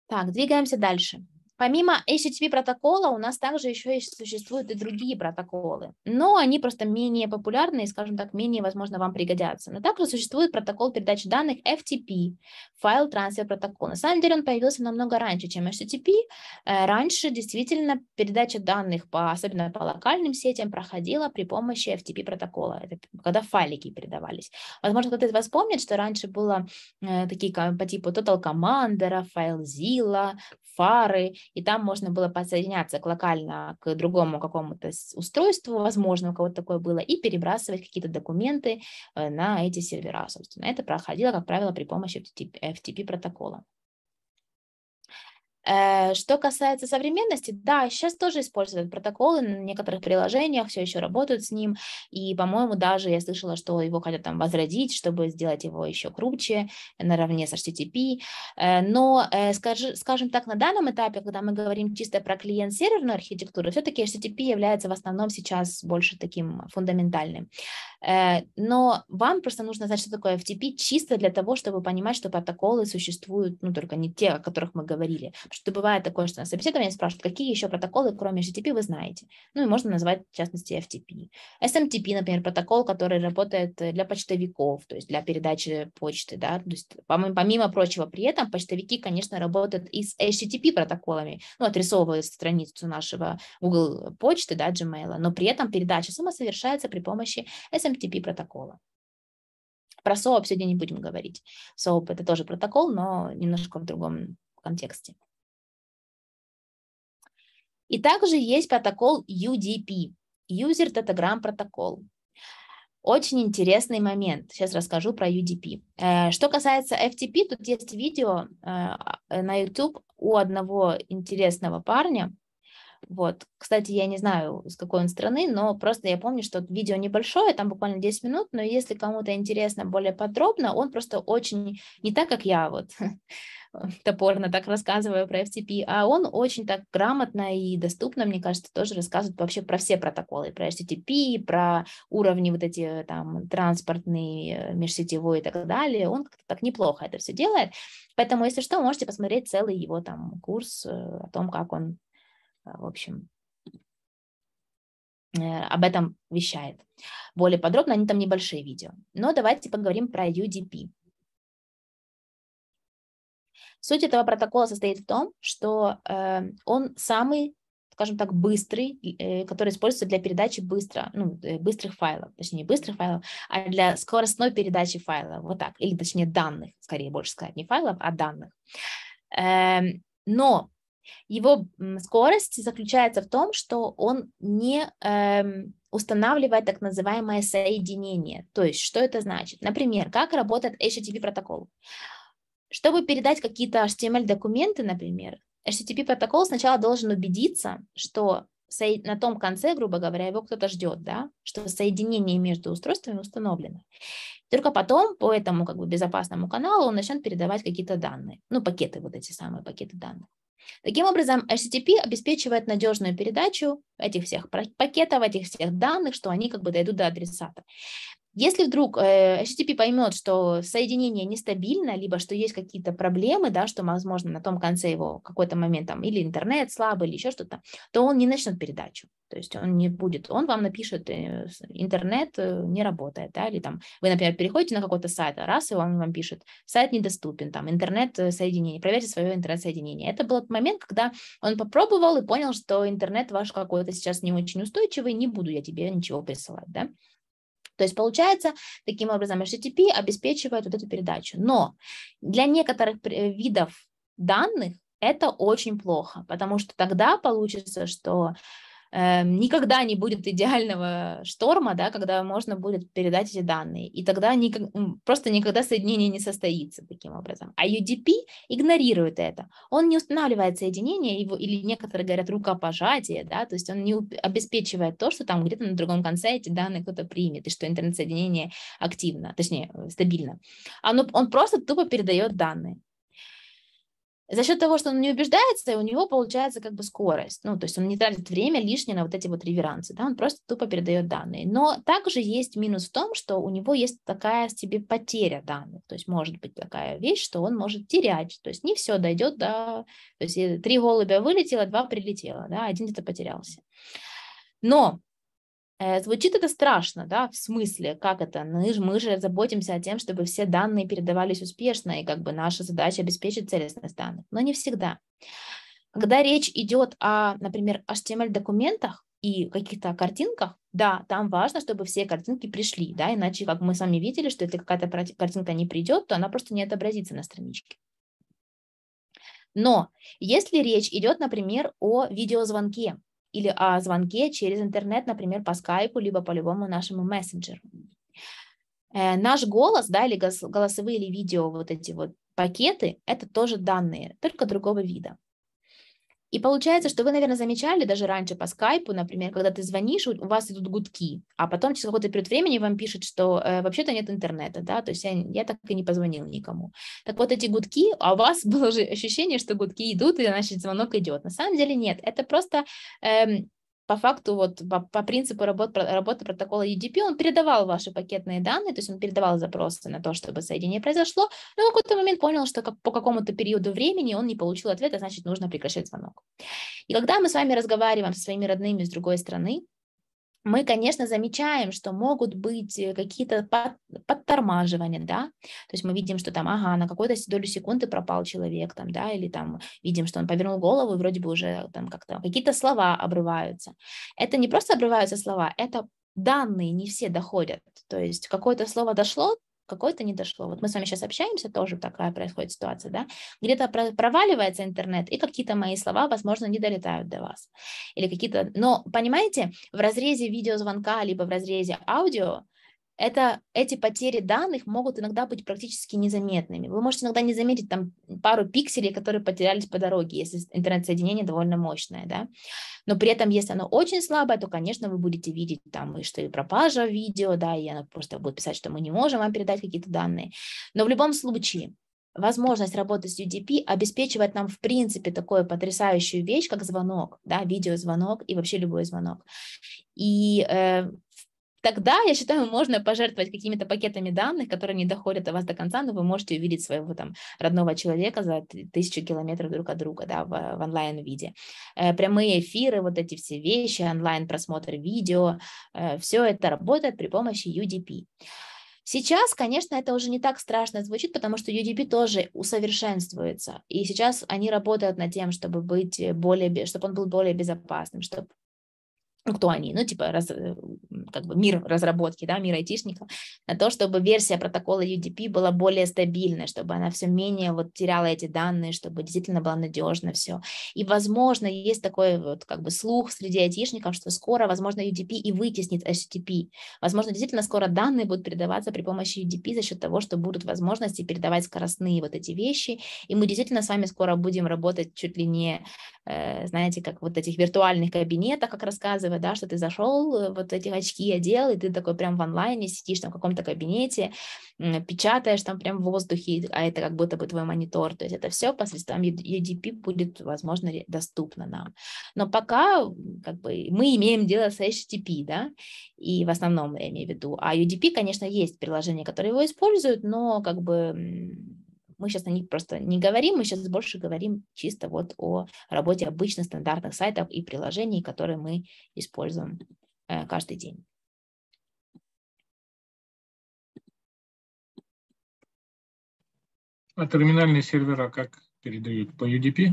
Так, двигаемся дальше. Помимо HTTP протокола у нас также еще существуют и другие протоколы, но они просто менее популярны и, скажем так, менее, возможно, вам пригодятся. Но также существует протокол передачи данных FTP, файл трансфер протокол. На самом деле он появился намного раньше, чем HTTP. Э, раньше действительно передача данных, по, особенно по локальным сетям, проходила при помощи FTP протокола, это когда файлики передавались. Возможно, кто-то из вас помнит, что раньше было э, такие по типу Total Commander, FileZilla, Фары, и там можно было подсоединяться к локально к другому какому-то устройству, возможно, у кого-то такое было, и перебрасывать какие-то документы э, на эти сервера, собственно. Это проходило, как правило, при помощи FTP, FTP Э, что касается современности, да, сейчас тоже используют протоколы, на некоторых приложениях все еще работают с ним, и, по-моему, даже я слышала, что его хотят там возродить, чтобы сделать его еще круче, наравне с HTTP, э, но, э, скажем так, на данном этапе, когда мы говорим чисто про клиент-серверную архитектуру, все-таки HTTP является в основном сейчас больше таким фундаментальным, но вам просто нужно знать, что такое FTP, чисто для того, чтобы понимать, что протоколы существуют, ну, только не те, о которых мы говорили, что бывает такое, что на собеседовании спрашивают, какие еще протоколы, кроме HTTP, вы знаете. Ну и можно назвать, в частности, FTP. SMTP, например, протокол, который работает э, для почтовиков, то есть для передачи почты, да, то есть помимо, прочего, при этом почтовики, конечно, работают и с HTTP протоколами, ну, отрисовывают страницу нашего Google почты, да, Gmail, но при этом передача сама совершается при помощи SMTP протокола. Про SOAP сегодня не будем говорить. SOAP – это тоже протокол, но немножко в другом контексте. И также есть протокол UDP, User Datagram Protocol. Очень интересный момент. Сейчас расскажу про UDP. Э, что касается FTP, тут есть видео э, а, на YouTube у одного интересного парня. Вот. Кстати, я не знаю, из какой он страны, но просто я помню, что видео небольшое, там буквально 10 минут, но если кому-то интересно более подробно, он просто очень, не так, как я вот, топорно так рассказываю про FTP, а он очень так грамотно и доступно, мне кажется, тоже рассказывает вообще про все протоколы, про HTTP, про уровни вот эти э, там транспортные, э, межсетевой и так далее. Он как-то так неплохо это все делает. Поэтому, если что, можете посмотреть целый его там курс э, о том, как он, в общем, об этом вещает. Более подробно, они там небольшие видео. Но давайте поговорим про UDP. Суть этого протокола состоит в том, что э, он самый, скажем так, быстрый, э, который используется для передачи быстро, ну, э, быстрых файлов, точнее, не быстрых файлов, а для скоростной передачи файлов, вот так, или точнее данных, скорее больше сказать, не файлов, а данных. Э, но его скорость заключается в том, что он не э, устанавливает так называемое соединение. То есть, что это значит? Например, как работает HTTP протокол? Чтобы передать какие-то HTML-документы, например, HTTP-протокол сначала должен убедиться, что на том конце, грубо говоря, его кто-то ждет, да, что соединение между устройствами установлено. Только потом по этому как бы безопасному каналу он начнет передавать какие-то данные, ну, пакеты, вот эти самые пакеты данных. Таким образом, HTTP обеспечивает надежную передачу этих всех пакетов, этих всех данных, что они как бы дойдут до адресата. Если вдруг э, HTTP поймет, что соединение нестабильно, либо что есть какие-то проблемы, да, что, возможно, на том конце его какой-то момент там или интернет слабый, или еще что-то, то он не начнет передачу. То есть он не будет, он вам напишет, э, интернет э, не работает, да, или там вы, например, переходите на какой-то сайт, а раз, и он вам пишет, сайт недоступен, там, интернет-соединение, проверьте свое интернет-соединение. Это был момент, когда он попробовал и понял, что интернет ваш какой-то сейчас не очень устойчивый, не буду я тебе ничего присылать, да. То есть получается, таким образом HTTP обеспечивает вот эту передачу. Но для некоторых э, видов данных это очень плохо, потому что тогда получится, что Эм, никогда не будет идеального шторма, да, когда можно будет передать эти данные. И тогда никак, просто никогда соединение не состоится таким образом. А UDP игнорирует это. Он не устанавливает соединение, его, или некоторые говорят рукопожатие, да, то есть он не обеспечивает то, что там где-то на другом конце эти данные кто-то примет, и что интернет-соединение активно, точнее, э, стабильно. Оно, он просто тупо передает данные за счет того, что он не убеждается, у него получается как бы скорость. Ну, то есть он не тратит время лишнее на вот эти вот реверансы, да, он просто тупо передает данные. Но также есть минус в том, что у него есть такая себе потеря данных, то есть может быть такая вещь, что он может терять, то есть не все дойдет до... То есть э, три голубя вылетело, два прилетело, да, один где-то потерялся. Но Э, звучит это страшно, да, в смысле, как это? Мы же, мы же заботимся о тем, чтобы все данные передавались успешно, и как бы наша задача обеспечить целостность данных, но не всегда. Когда речь идет о, например, HTML-документах и каких-то картинках, да, там важно, чтобы все картинки пришли, да, иначе, как мы с вами видели, что если какая-то картинка не придет, то она просто не отобразится на страничке. Но если речь идет, например, о видеозвонке, или о звонке через интернет, например, по скайпу, либо по любому нашему мессенджеру. Э, наш голос, да, или голосовые или видео вот эти вот пакеты, это тоже данные, только другого вида. И получается, что вы, наверное, замечали даже раньше по скайпу, например, когда ты звонишь, у вас идут гудки, а потом через какой-то период времени вам пишет, что э, вообще-то нет интернета, да, то есть я, я так и не позвонил никому. Так вот эти гудки, а у вас было же ощущение, что гудки идут, и значит звонок идет. На самом деле нет, это просто эм, по факту вот по, по принципу работ, работы протокола UDP он передавал ваши пакетные данные, то есть он передавал запросы на то, чтобы соединение произошло, но в какой-то момент понял, что как, по какому-то периоду времени он не получил ответа, значит, нужно прекращать звонок. И когда мы с вами разговариваем со своими родными с другой страны, мы, конечно, замечаем, что могут быть э, какие-то под, подтормаживания, да, то есть мы видим, что там, ага, на какой то долю секунды пропал человек, там, да, или там видим, что он повернул голову, и вроде бы уже там как-то какие-то слова обрываются. Это не просто обрываются слова, это данные не все доходят, то есть какое-то слово дошло, какой-то не дошло. Вот мы с вами сейчас общаемся, тоже такая происходит ситуация, да, где-то проваливается интернет, и какие-то мои слова, возможно, не долетают до вас. Или какие-то... Но, понимаете, в разрезе видеозвонка, либо в разрезе аудио это, эти потери данных могут иногда быть практически незаметными. Вы можете иногда не заметить там пару пикселей, которые потерялись по дороге, если интернет-соединение довольно мощное, да. Но при этом, если оно очень слабое, то, конечно, вы будете видеть там, и что и пропажа видео, да, и оно просто будет писать, что мы не можем вам передать какие-то данные. Но в любом случае, возможность работы с UDP обеспечивает нам, в принципе, такую потрясающую вещь, как звонок, да, видеозвонок и вообще любой звонок. И э, тогда, я считаю, можно пожертвовать какими-то пакетами данных, которые не доходят до вас до конца, но вы можете увидеть своего там родного человека за тысячу километров друг от друга, да, в, в онлайн-виде. Э, прямые эфиры, вот эти все вещи, онлайн-просмотр видео, э, все это работает при помощи UDP. Сейчас, конечно, это уже не так страшно звучит, потому что UDP тоже усовершенствуется. И сейчас они работают над тем, чтобы, быть более, чтобы он был более безопасным, чтобы ну, кто они, ну, типа, раз, э, как бы мир разработки, да, мир айтишников, на то, чтобы версия протокола UDP была более стабильной, чтобы она все менее вот теряла эти данные, чтобы действительно было надежно все. И, возможно, есть такой вот как бы слух среди айтишников, что скоро, возможно, UDP и вытеснит HTTP. Возможно, действительно скоро данные будут передаваться при помощи UDP за счет того, что будут возможности передавать скоростные вот эти вещи, и мы действительно с вами скоро будем работать чуть ли не, э, знаете, как вот этих виртуальных кабинетах, как рассказывали, рассказывать, да, что ты зашел, э, вот этих очки я делал, и ты такой прям в онлайне сидишь там в каком-то кабинете, печатаешь там прям в воздухе, а это как будто бы твой монитор, то есть это все посредством UDP будет, возможно, доступно нам. Но пока как бы мы имеем дело с HTTP, да, и в основном я имею в виду, а UDP, конечно, есть приложения, которые его используют, но как бы мы сейчас о них просто не говорим, мы сейчас больше говорим чисто вот о работе обычных стандартных сайтов и приложений, которые мы используем э, каждый день. А терминальные сервера как передают? По UDP?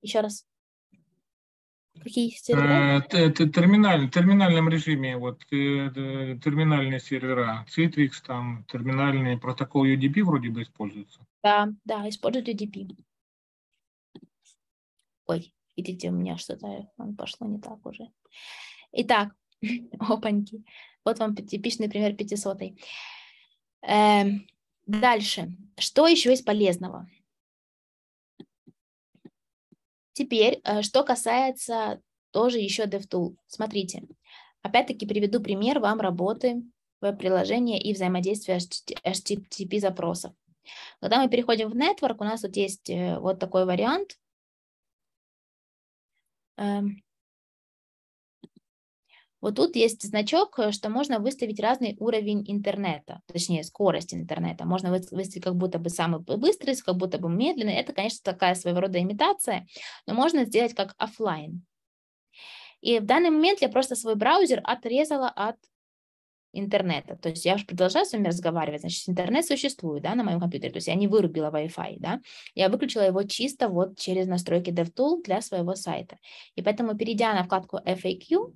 Еще раз. Какие э, сервера? Э, терминальном режиме, вот э, терминальные сервера, Citrix, там терминальный протокол UDP вроде бы используется. Да, да, используют UDP. Ой, видите, у меня что-то пошло не так уже. Итак, опаньки, вот вам типичный пример 500. -й. Эм, дальше, что еще есть полезного? Теперь, э, что касается тоже еще DevTool. Смотрите, опять-таки приведу пример вам работы веб-приложения и взаимодействия HTTP запросов. Когда мы переходим в Network, у нас вот есть э, вот такой вариант. Эм, вот тут есть значок, э, что можно выставить разный уровень интернета, точнее скорость интернета. Можно выставить как будто бы самый быстрый, как будто бы медленный. Это, конечно, такая своего рода имитация, но можно сделать как офлайн. И в данный момент я просто свой браузер отрезала от интернета. То есть я уже продолжаю с вами разговаривать, значит, интернет существует, да, на моем компьютере, то есть я не вырубила Wi-Fi, да, я выключила его чисто вот через настройки DevTool для своего сайта. И поэтому, перейдя на вкладку FAQ,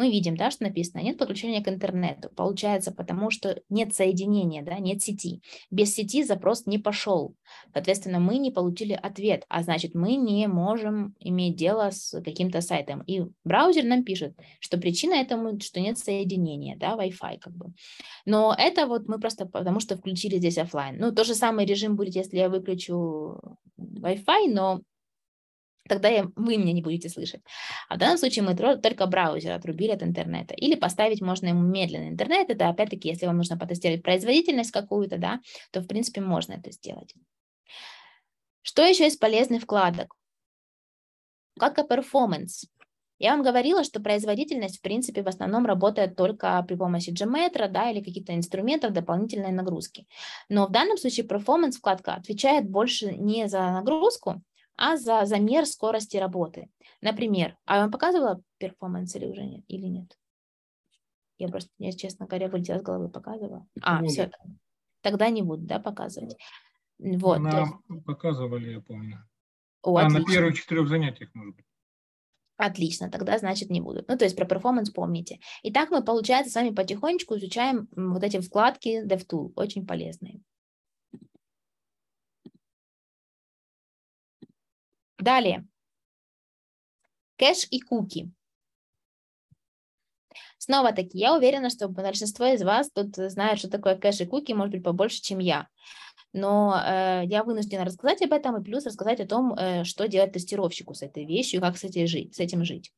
мы видим, да, что написано, нет подключения к интернету. Получается, потому что нет соединения, да, нет сети. Без сети запрос не пошел. Соответственно, мы не получили ответ, а значит, мы не можем иметь дело с каким-то сайтом. И браузер нам пишет, что причина этому, что нет соединения, да, Wi-Fi как бы. Но это вот мы просто потому что включили здесь офлайн. Ну, то же самый режим будет, если я выключу Wi-Fi, но тогда я, вы меня не будете слышать. А в данном случае мы только браузер отрубили от интернета. Или поставить можно ему медленный интернет. Это опять-таки, если вам нужно потестировать производительность какую-то, да, то в принципе можно это сделать. Что еще из полезных вкладок? Как о performance. Я вам говорила, что производительность, в принципе, в основном работает только при помощи Gmetra, да, или каких-то инструментов дополнительной нагрузки. Но в данном случае performance вкладка отвечает больше не за нагрузку, а за замер скорости работы. Например, а я вам показывала перформанс или уже нет? Или нет? Я просто, я, честно говоря, вылетела с головы, показывала. А, будет. все. Тогда не буду, да, показывать. Вот. Нам есть... показывали, я помню. О, а, отлично. на первых четырех занятиях, может быть. Отлично, тогда, значит, не буду. Ну, то есть про перформанс помните. И так мы, получается, с вами потихонечку изучаем вот эти вкладки DevTool, очень полезные. Далее. Кэш и куки. Снова-таки, я уверена, что большинство из вас тут знают, что такое кэш и куки, может быть, побольше, чем я. Но э, я вынуждена рассказать об этом и плюс рассказать о том, э, что делать тестировщику с этой вещью, как с, этой жить, с этим жить.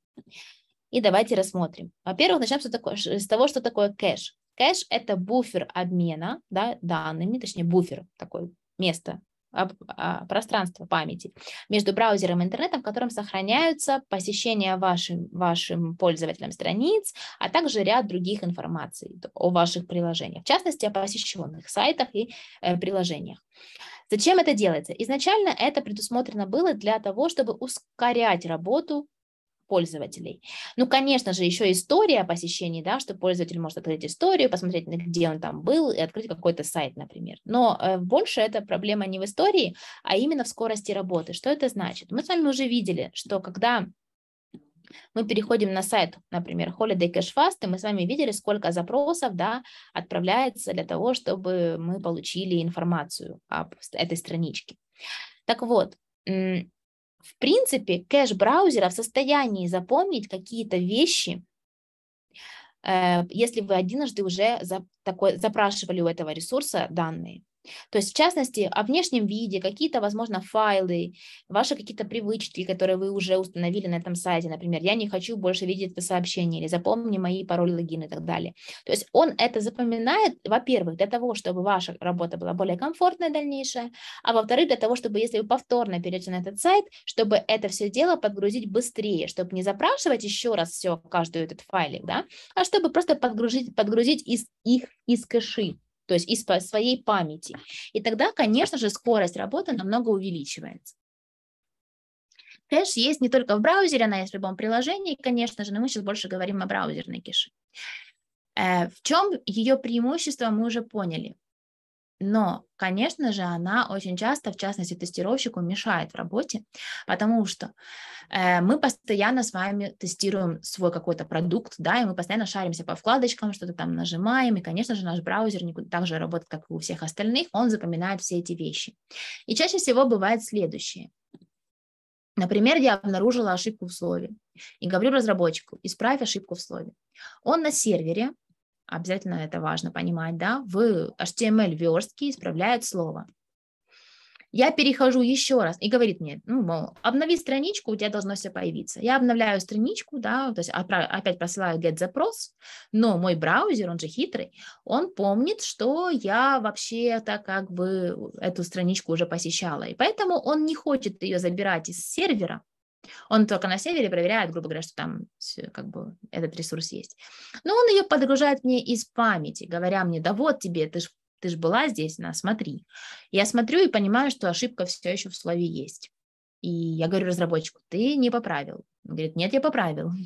И давайте рассмотрим. Во-первых, начнем с, такое, с того, что такое кэш. Кэш – это буфер обмена да, данными, точнее буфер, такое место а, пространство памяти между браузером и интернетом, в котором сохраняются посещения вашим, вашим пользователям страниц, а также ряд других информаций о ваших приложениях, в частности, о посещенных сайтах и э, приложениях. Зачем это делается? Изначально это предусмотрено было для того, чтобы ускорять работу пользователей. Ну, конечно же, еще история о посещении, да, что пользователь может открыть историю, посмотреть, где он там был, и открыть какой-то сайт, например. Но э, больше эта проблема не в истории, а именно в скорости работы. Что это значит? Мы с вами уже видели, что когда мы переходим на сайт, например, Holiday Cash Fast, и мы с вами видели, сколько запросов да, отправляется для того, чтобы мы получили информацию об этой страничке. Так вот, в принципе, кэш браузера в состоянии запомнить какие-то вещи, э, если вы одинжды уже такой, запрашивали у этого ресурса данные. То есть, в частности, о внешнем виде, какие-то, возможно, файлы, ваши какие-то привычки, которые вы уже установили на этом сайте, например, я не хочу больше видеть это сообщение, или запомни мои пароли, логин и так далее. То есть он это запоминает, во-первых, для того, чтобы ваша работа была более комфортная дальнейшая, а во-вторых, для того, чтобы, если вы повторно перейдете на этот сайт, чтобы это все дело подгрузить быстрее, чтобы не запрашивать еще раз все, каждый этот файлик, да, а чтобы просто подгрузить, подгрузить из их, из кэши то есть из своей памяти. И тогда, конечно же, скорость работы намного увеличивается. Кэш есть не только в браузере, она есть в любом приложении, конечно же, но мы сейчас больше говорим о браузерной кэше. Э, в чем ее преимущество, мы уже поняли. Но, конечно же, она очень часто, в частности, тестировщику мешает в работе, потому что э, мы постоянно с вами тестируем свой какой-то продукт, да, и мы постоянно шаримся по вкладочкам, что-то там нажимаем, и, конечно же, наш браузер не так же работает, как и у всех остальных, он запоминает все эти вещи. И чаще всего бывает следующее. Например, я обнаружила ошибку в слове и говорю разработчику, исправь ошибку в слове. Он на сервере обязательно это важно понимать, да, в html верстки исправляет слово. Я перехожу еще раз и говорит мне, ну, мол, обнови страничку, у тебя должно все появиться. Я обновляю страничку, да, то есть опять посылаю get запрос, но мой браузер, он же хитрый, он помнит, что я вообще-то как бы эту страничку уже посещала, и поэтому он не хочет ее забирать из сервера, он только на севере проверяет, грубо говоря, что там все, как бы этот ресурс есть. Но он ее подгружает мне из памяти, говоря мне, да вот тебе, ты ж ты ж была здесь, на, смотри. Я смотрю и понимаю, что ошибка все еще в слове есть. И я говорю разработчику, ты не поправил. Он говорит, нет, я поправил.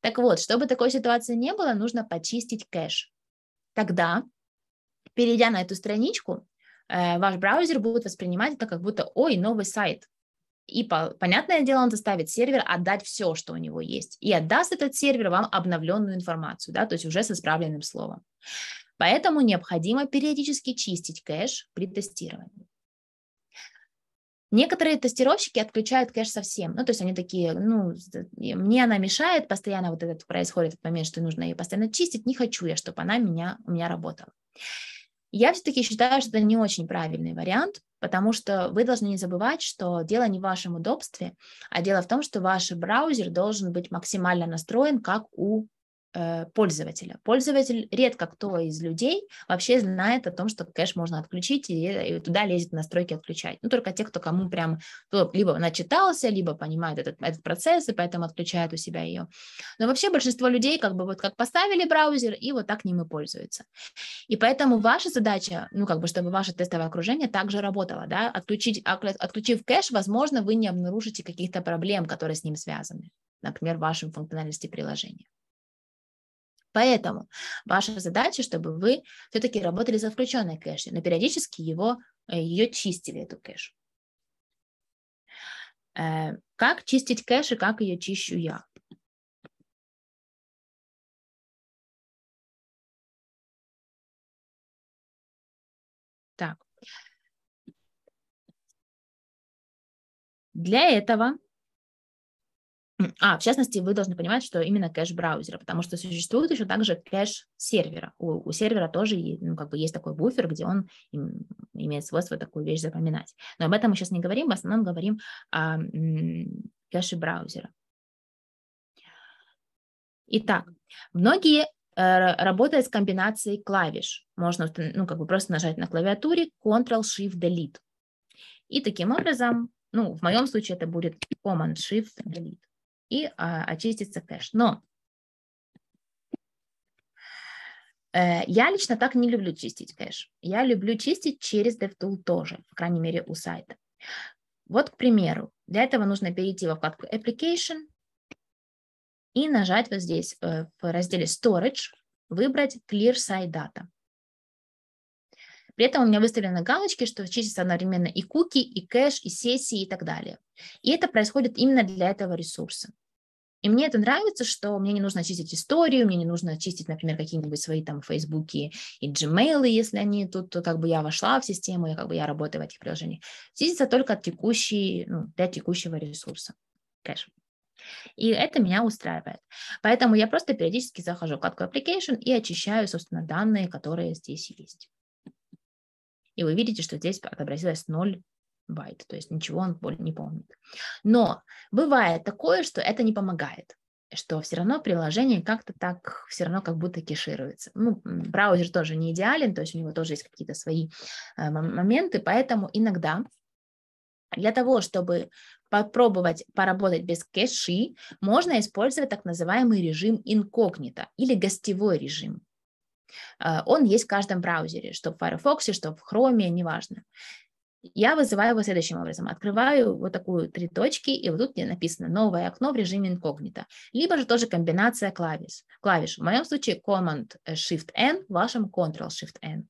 Так вот, чтобы такой ситуации не было, нужно почистить кэш. Тогда, перейдя на эту страничку, э, ваш браузер будет воспринимать это как будто, ой, новый сайт, и, по, понятное дело, он заставит сервер отдать все, что у него есть. И отдаст этот сервер вам обновленную информацию, да, то есть уже с исправленным словом. Поэтому необходимо периодически чистить кэш при тестировании. Некоторые тестировщики отключают кэш совсем. Ну, то есть они такие, ну, мне она мешает, постоянно вот этот происходит этот момент, что нужно ее постоянно чистить, не хочу я, чтобы она меня, у меня работала. Я все-таки считаю, что это не очень правильный вариант, потому что вы должны не забывать, что дело не в вашем удобстве, а дело в том, что ваш браузер должен быть максимально настроен как у Э, пользователя. Пользователь, редко кто из людей вообще знает о том, что кэш можно отключить, и, и туда лезет настройки отключать. Ну, только те, кто кому прям кто ну, либо начитался, либо понимает этот, этот процесс, и поэтому отключает у себя ее. Но вообще большинство людей как бы вот как поставили браузер, и вот так ним и пользуются. И поэтому ваша задача, ну, как бы, чтобы ваше тестовое окружение также работало, да, отключить, отключив кэш, возможно, вы не обнаружите каких-то проблем, которые с ним связаны, например, в вашем функциональности приложения. Поэтому ваша задача, чтобы вы все-таки работали со включенной кэшей, но периодически его, э, ее чистили, эту кэш. Э, как чистить кэш и как ее чищу я? Так. Для этого А, в частности, вы должны понимать, что именно кэш браузера, потому что существует еще также кэш сервера. У, у сервера тоже ну, как бы есть такой буфер, где он им, имеет свойство такую вещь запоминать. Но об этом мы сейчас не говорим, в основном говорим о кэше браузера. Итак, многие э, работает с комбинацией клавиш. Можно ну, как бы просто нажать на клавиатуре Ctrl-Shift-Delete. И таким образом, ну, в моем случае это будет Command-Shift-Delete и а, очистится кэш. Но э, я лично так не люблю чистить кэш. Я люблю чистить через DevTool тоже, по крайней мере, у сайта. Вот, к примеру, для этого нужно перейти во вкладку Application и нажать вот здесь э, в разделе Storage, выбрать Clear Site Data. При этом у меня выставлены галочки, что чистится одновременно и куки, и кэш, и сессии и так далее. И это происходит именно для этого ресурса. И мне это нравится, что мне не нужно чистить историю, мне не нужно чистить, например, какие-нибудь свои там фейсбуки и Gmail, если они тут, то как бы я вошла в систему, я как бы я работаю в этих приложениях. Чистится только от текущей, ну, для текущего ресурса. Кэш. И это меня устраивает. Поэтому я просто периодически захожу в кладку application и очищаю, собственно, данные, которые здесь есть. И вы видите, что здесь отобразилось 0 байт, то есть ничего он более не помнит. Но бывает такое, что это не помогает что все равно приложение как-то так, все равно как будто кешируется. Ну, браузер тоже не идеален, то есть у него тоже есть какие-то свои э, моменты, поэтому иногда для того, чтобы попробовать поработать без кэши, можно использовать так называемый режим инкогнито или гостевой режим. Э, он есть в каждом браузере, что в Firefox, что в Chrome, неважно. Я вызываю его следующим образом. Открываю вот такую три точки, и вот тут мне написано «Новое окно в режиме инкогнито». Либо же тоже комбинация клавиш. клавиш. В моем случае Command-Shift-N, э, в вашем Control-Shift-N.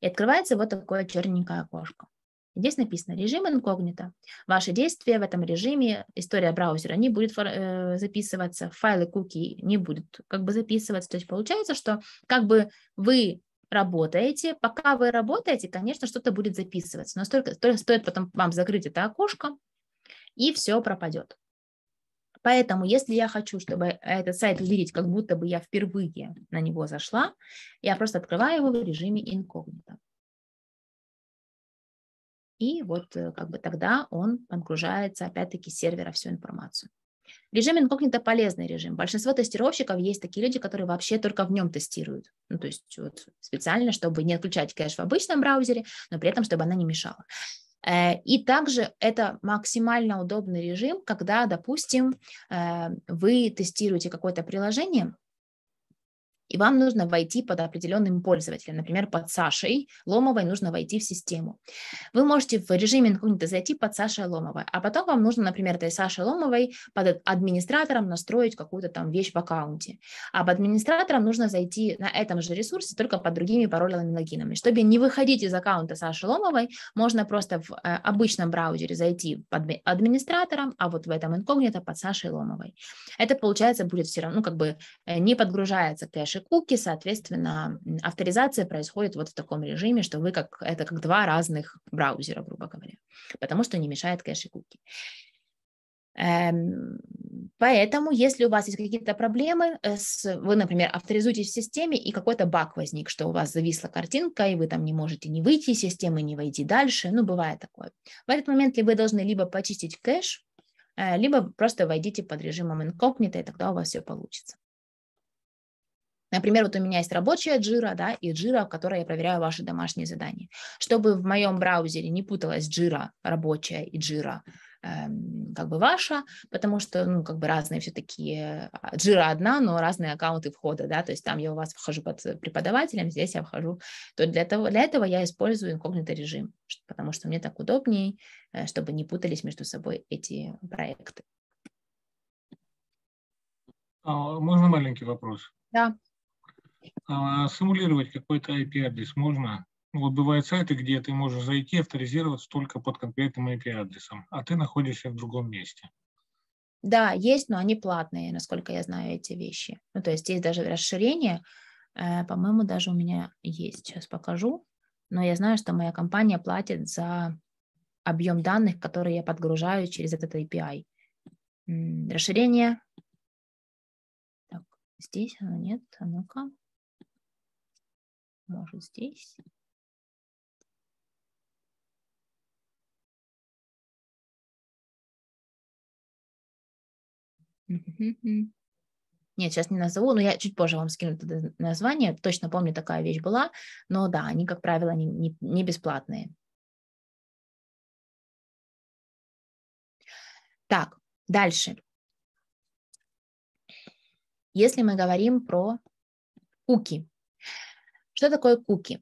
И открывается вот такое черненькое окошко. Здесь написано режим инкогнито. Ваши действия в этом режиме, история браузера не будет э, записываться, файлы куки не будут как бы записываться. То есть получается, что как бы вы работаете, пока вы работаете, конечно, что-то будет записываться, но столько, столько стоит потом вам закрыть это окошко, и все пропадет. Поэтому, если я хочу, чтобы этот сайт увидеть, как будто бы я впервые на него зашла, я просто открываю его в режиме инкогнито и вот э, как бы тогда он подгружается опять-таки с сервера всю информацию. Режим инкогнито полезный режим. Большинство тестировщиков есть такие люди, которые вообще только в нем тестируют. Ну, то есть вот специально, чтобы не отключать кэш в обычном браузере, но при этом, чтобы она не мешала. Э, и также это максимально удобный режим, когда, допустим, э, вы тестируете какое-то приложение, и вам нужно войти под определенным пользователем. Например, под Сашей Ломовой нужно войти в систему. Вы можете в режиме инкогнито зайти под Сашей Ломовой, а потом вам нужно, например, этой Сашей Ломовой под администратором настроить какую-то там вещь в аккаунте. А под администратором нужно зайти на этом же ресурсе, только под другими паролями и логинами. Чтобы не выходить из аккаунта Саши Ломовой, можно просто в э, обычном браузере зайти под администратором, а вот в этом инкогнито под Сашей Ломовой. Это, получается, будет все равно, ну, как бы э, не подгружается кэш куки, соответственно, авторизация происходит вот в таком режиме, что вы как, это как два разных браузера, грубо говоря, потому что не мешает кэш и куки. Эм, поэтому, если у вас есть какие-то проблемы, э, с, вы, например, авторизуетесь в системе, и какой-то баг возник, что у вас зависла картинка, и вы там не можете не выйти из системы, не войти дальше, ну, бывает такое. В этот момент ли вы должны либо почистить кэш, э, либо просто войдите под режимом инкогнито, и тогда у вас все получится. Например, вот у меня есть рабочая джира, да, и джира, в которой я проверяю ваши домашние задания. Чтобы в моем браузере не путалась джира рабочая и джира эм, как бы ваша, потому что, ну, как бы разные все-таки, а, джира одна, но разные аккаунты входа, да, то есть там я у вас вхожу под преподавателем, здесь я вхожу, то для, того, для этого я использую инкогнито режим, потому что мне так удобнее, э, чтобы не путались между собой эти проекты. А, можно маленький вопрос? Да. А, симулировать какой-то IP-адрес можно? Вот бывают сайты, где ты можешь зайти, авторизироваться только под конкретным IP-адресом, а ты находишься в другом месте. Да, есть, но они платные, насколько я знаю эти вещи. Ну, то есть есть даже расширение, э, по-моему, даже у меня есть, сейчас покажу. Но я знаю, что моя компания платит за объем данных, которые я подгружаю через этот API. Расширение. Так, здесь оно нет, а ну-ка может, здесь. Нет, сейчас не назову, но я чуть позже вам скину это название. Точно помню, такая вещь была. Но да, они, как правило, не, не, не бесплатные. Так, дальше. Если мы говорим про куки, что такое куки?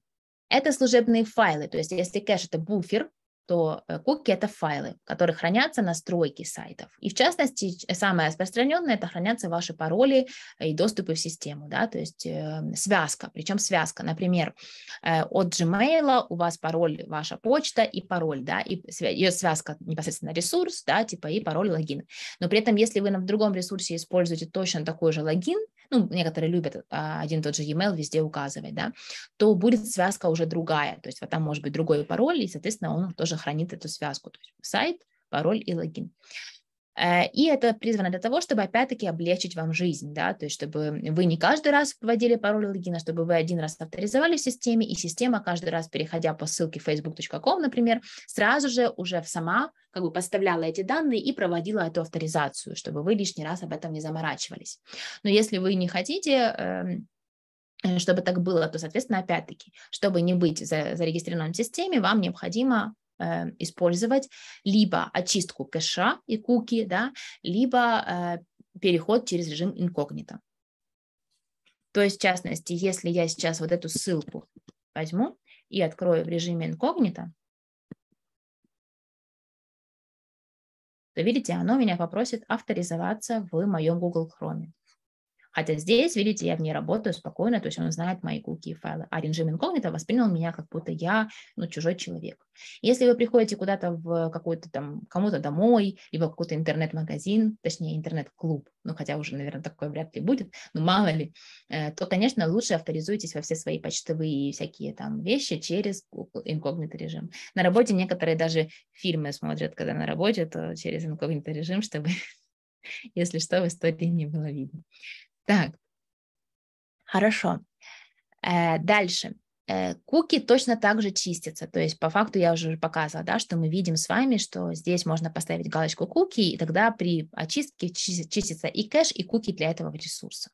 Это служебные файлы, то есть если кэш это буфер, то э, куки это файлы, которые хранятся на стройке сайтов. И в частности, самое распространенное это хранятся ваши пароли э, и доступы в систему, да, то есть э, связка, причем связка, например, э, от Gmail у вас пароль ваша почта и пароль, да, и ее связка непосредственно ресурс, да, типа и пароль логин. Но при этом, если вы в другом ресурсе используете точно такой же логин, ну, некоторые любят а, один и тот же e-mail везде указывать, да, то будет связка уже другая, то есть вот там может быть другой пароль, и, соответственно, он тоже хранит эту связку, то есть сайт, пароль и логин. Э, и это призвано для того, чтобы опять-таки облегчить вам жизнь, да, то есть чтобы вы не каждый раз вводили пароль логина, чтобы вы один раз авторизовали в системе, и система каждый раз, переходя по ссылке facebook.com, например, сразу же уже сама как бы подставляла эти данные и проводила эту авторизацию, чтобы вы лишний раз об этом не заморачивались. Но если вы не хотите эм, чтобы так было, то, соответственно, опять-таки, чтобы не быть зарегистрированным в системе, вам необходимо Э, использовать либо очистку кэша и куки, да, либо э, переход через режим инкогнито. То есть, в частности, если я сейчас вот эту ссылку возьму и открою в режиме инкогнито, то, видите, оно меня попросит авторизоваться в моем Google Chrome. Хотя здесь, видите, я в ней работаю спокойно, то есть он знает мои куки и файлы. А режим инкогнито воспринял меня, как будто я ну, чужой человек. Если вы приходите куда-то в какой-то там, кому-то домой, либо в какой-то интернет-магазин, точнее интернет-клуб, ну хотя уже, наверное, такое вряд ли будет, но ну, мало ли, э, то, конечно, лучше авторизуйтесь во все свои почтовые и всякие там вещи через инкогнито режим. На работе некоторые даже фильмы смотрят, когда на работе, то через инкогнито режим, чтобы если что, в истории не было видно. Так, хорошо. Э, дальше. Э, куки точно так же чистятся, то есть по факту я уже показывала, да, что мы видим с вами, что здесь можно поставить галочку куки, и тогда при очистке чистится и кэш, и куки для этого ресурса.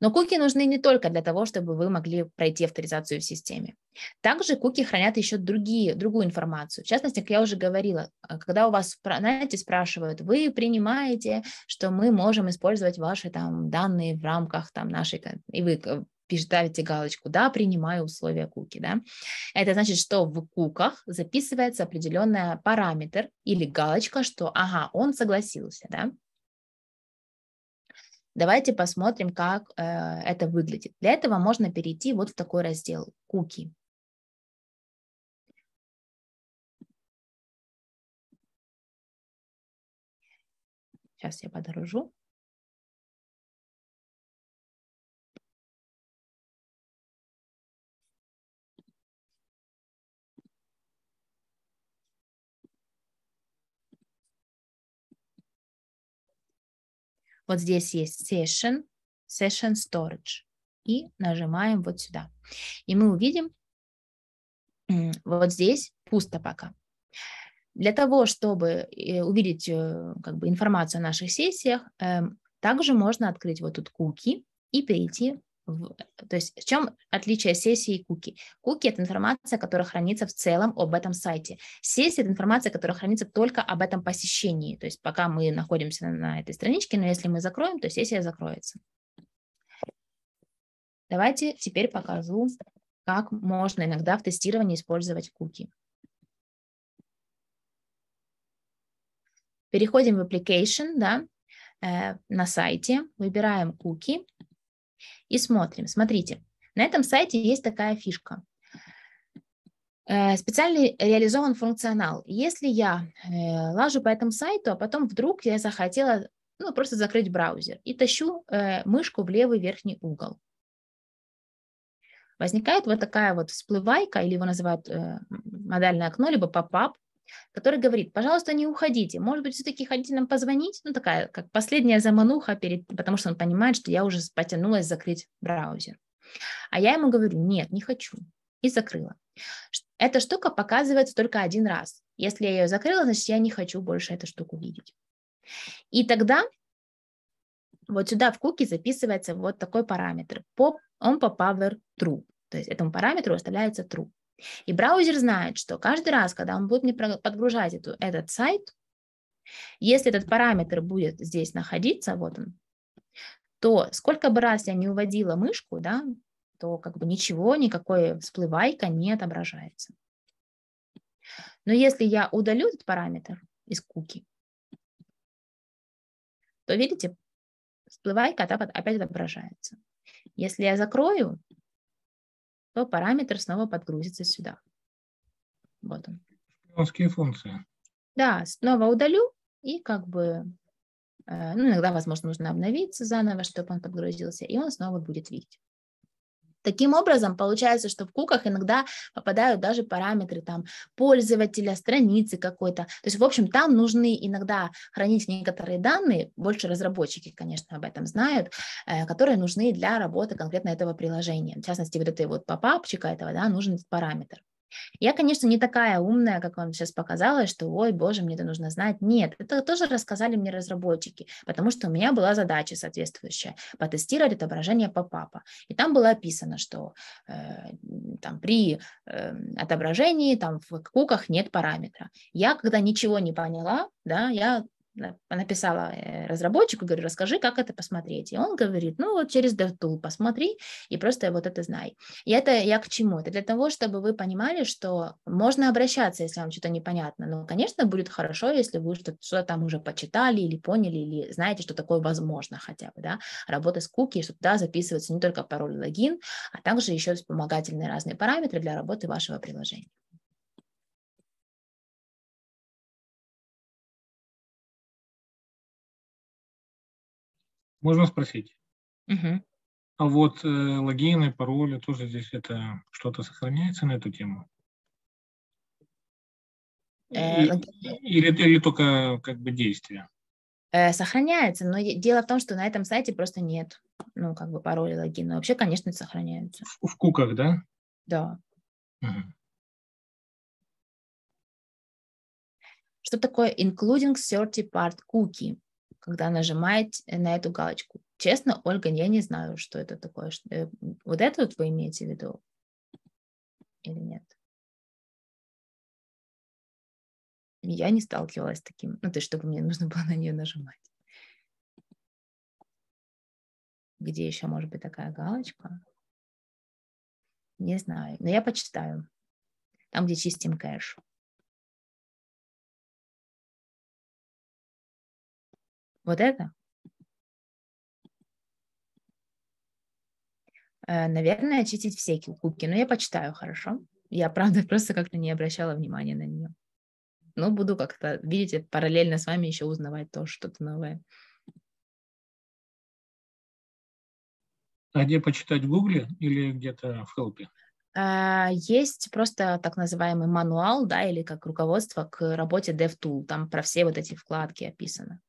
Но куки нужны не только для того, чтобы вы могли пройти авторизацию в системе. Также куки хранят еще другие, другую информацию. В частности, как я уже говорила, э, когда у вас, знаете, спрашивают, вы принимаете, что мы можем использовать ваши там данные в рамках там нашей, и вы ставите э, галочку «Да, принимаю условия куки». Да? Это значит, что в куках записывается определенный параметр или галочка, что «Ага, он согласился». Да? Давайте посмотрим, как э, это выглядит. Для этого можно перейти вот в такой раздел «Куки». Сейчас я подорожу. Вот здесь есть session, session storage. И нажимаем вот сюда. И мы увидим, вот здесь пусто пока. Для того, чтобы э, увидеть э, как бы, информацию о наших сессиях, эм, также можно открыть вот тут куки и перейти то есть в чем отличие сессии и куки? Куки – это информация, которая хранится в целом об этом сайте. Сессия – это информация, которая хранится только об этом посещении. То есть пока мы находимся на этой страничке, но если мы закроем, то сессия закроется. Давайте теперь покажу, как можно иногда в тестировании использовать куки. Переходим в application, да, э, на сайте, выбираем куки – и смотрим. Смотрите, на этом сайте есть такая фишка. Э, Специально реализован функционал. Если я э, лажу по этому сайту, а потом вдруг я захотела ну, просто закрыть браузер и тащу э, мышку в левый верхний угол, возникает вот такая вот всплывайка, или его называют модальное окно, либо поп-ап, который говорит, пожалуйста, не уходите, может быть, все-таки хотите нам позвонить? Ну, такая, как последняя замануха, перед, потому что он понимает, что я уже потянулась закрыть браузер. А я ему говорю, нет, не хочу, и закрыла. Эта штука показывается только один раз. Если я ее закрыла, значит, я не хочу больше эту штуку видеть. И тогда вот сюда в куки записывается вот такой параметр. Pop, он по power true. То есть этому параметру оставляется true. И браузер знает, что каждый раз, когда он будет мне подгружать эту, этот сайт, если этот параметр будет здесь находиться, вот он, то сколько бы раз я не уводила мышку, да, то как бы ничего, никакой всплывайка не отображается. Но если я удалю этот параметр из куки, то видите, всплывайка опять отображается. Если я закрою, то параметр снова подгрузится сюда. Вот он. Шпионские функции. Да, снова удалю и как бы, э, ну, иногда, возможно, нужно обновиться заново, чтобы он подгрузился, и он снова будет видеть. Таким образом, получается, что в куках иногда попадают даже параметры там, пользователя, страницы какой-то. То есть, в общем, там нужны иногда хранить некоторые данные, больше разработчики, конечно, об этом знают, э, которые нужны для работы конкретно этого приложения. В частности, вот этой вот попапчика этого, да, нужен этот параметр. Я, конечно, не такая умная, как вам сейчас показалось, что, ой, боже, мне это нужно знать. Нет, это тоже рассказали мне разработчики, потому что у меня была задача соответствующая – потестировать отображение по папа. И там было описано, что э, там при э, отображении там в куках нет параметра. Я, когда ничего не поняла, да, я написала э, разработчику, говорю, расскажи, как это посмотреть. И он говорит, ну вот через DevTool посмотри и просто вот это знай. И это я к чему? Это для того, чтобы вы понимали, что можно обращаться, если вам что-то непонятно. Но, конечно, будет хорошо, если вы что-то что там уже почитали или поняли, или знаете, что такое возможно хотя бы, да. Работа с куки, что туда записывается не только пароль и логин, а также еще вспомогательные разные параметры для работы вашего приложения. Можно спросить. Угу. А вот э, логины, пароли, тоже здесь это что-то сохраняется на эту тему? или, э, или, или только как бы действия? Э, сохраняется, но дело в том, что на этом сайте просто нет, ну, как бы пароли, логины. Вообще, конечно, сохраняются. В, в куках, да? Да. Угу. Что такое including 30 part cookie? когда нажимаете на эту галочку. Честно, Ольга, я не знаю, что это такое. Э, вот это вот вы имеете в виду или нет? Я не сталкивалась с таким. Ну, то есть, чтобы мне нужно было на нее нажимать. Где еще может быть такая галочка? Не знаю, но я почитаю. Там, где чистим кэш. Вот это? Э, наверное, очистить все кубки. Но ну, я почитаю, хорошо? Я, правда, просто как-то не обращала внимания на нее. Но буду как-то, видите, параллельно с вами еще узнавать то, что-то новое. А где почитать в Гугле или где-то в Хелпе? Э, есть просто так называемый мануал, да, или как руководство к работе DevTool. Там про все вот эти вкладки описано.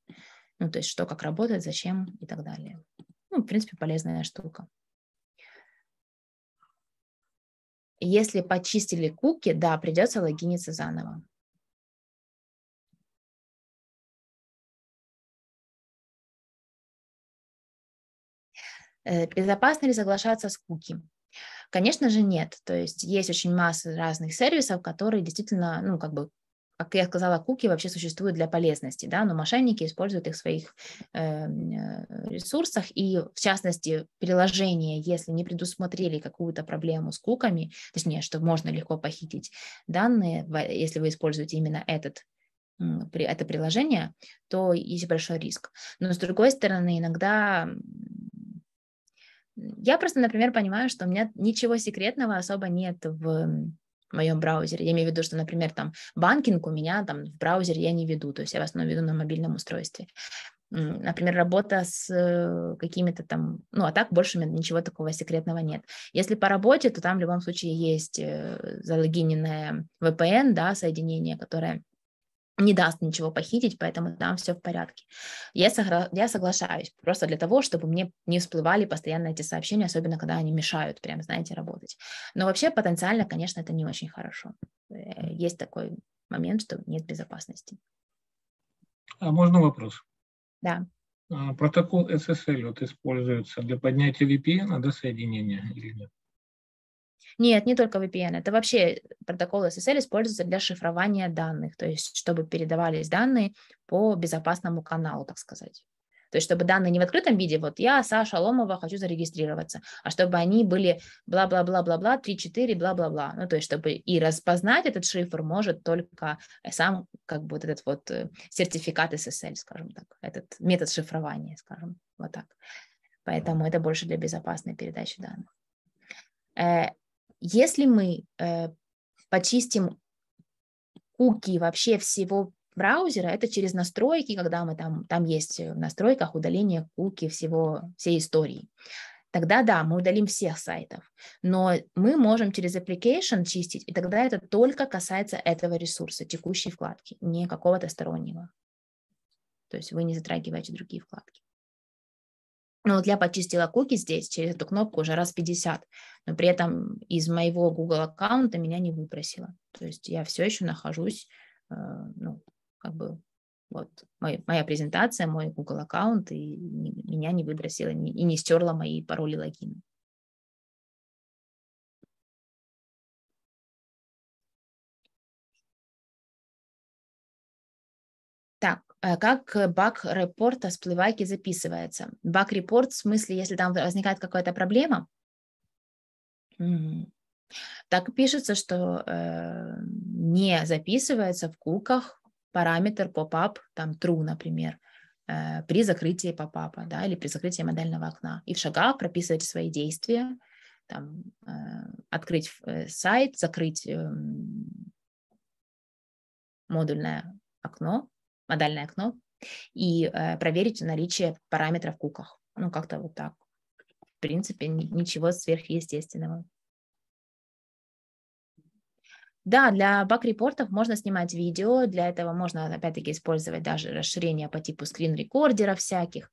Ну, то есть что, как работает, зачем и так далее. Ну, в принципе, полезная штука. Если почистили куки, да, придется логиниться заново. Э, безопасно ли соглашаться с куки? Конечно же, нет. То есть есть очень масса разных сервисов, которые действительно, ну, как бы как я сказала, куки вообще существуют для полезности, да, но мошенники используют их в своих эм, э, ресурсах, и в частности приложение, если не предусмотрели какую-то проблему с куками, точнее, что можно легко похитить данные, если вы используете именно этот это приложение, то есть большой риск. Но с другой стороны, иногда я просто, например, понимаю, что у меня ничего секретного особо нет в в моем браузере. Я имею в виду, что, например, там банкинг у меня там в браузере я не веду, то есть я в основном веду на мобильном устройстве. Например, работа с э, какими-то там, ну, а так больше ничего такого секретного нет. Если по работе, то там в любом случае есть э, залогиненное VPN, да, соединение, которое не даст ничего похитить, поэтому там все в порядке. Я, согла- я соглашаюсь, просто для того, чтобы мне не всплывали постоянно эти сообщения, особенно когда они мешают, прям, знаете, работать. Но вообще потенциально, конечно, это не очень хорошо. Э, есть такой момент, что нет безопасности. А можно вопрос? Да. А, протокол SSL вот используется для поднятия VPN а до соединения или нет? Нет, не только VPN. Это вообще протокол SSL используется для шифрования данных, то есть чтобы передавались данные по безопасному каналу, так сказать. То есть, чтобы данные не в открытом виде, вот я, Саша Ломова, хочу зарегистрироваться, а чтобы они были бла-бла-бла-бла-бла, 3-4, бла-бла-бла. Ну, то есть, чтобы и распознать этот шифр может только сам, как бы, вот этот вот э, сертификат SSL, скажем так, этот метод шифрования, скажем, вот так. Поэтому это больше для безопасной передачи данных. Э, если мы э, почистим куки вообще всего браузера, это через настройки, когда мы там, там есть в настройках удаление куки всего, всей истории. Тогда да, мы удалим всех сайтов, но мы можем через application чистить, и тогда это только касается этого ресурса, текущей вкладки, не какого-то стороннего. То есть вы не затрагиваете другие вкладки. Ну, вот я почистила куки здесь через эту кнопку уже раз 50, но при этом из моего Google аккаунта меня не выбросило. То есть я все еще нахожусь, э, ну, как бы, вот, мой, моя презентация, мой Google аккаунт, и не, меня не выбросило не, и не стерла мои пароли логина. Э, как э, баг репорта с плывайки записывается. Баг репорт в смысле, если там возникает какая-то проблема, так пишется, что э, не записывается в куках параметр pop-up, там true, например, э, при закрытии pop-up да, или при закрытии модельного окна. И в шагах прописывать свои действия, там, э, открыть э, сайт, закрыть э, модульное окно, модальное окно и э, проверить наличие параметров в куках. Ну, как-то вот так. В принципе, ничего сверхъестественного. Да, для баг-репортов можно снимать видео, для этого можно, опять-таки, использовать даже расширения по типу скрин-рекордеров всяких.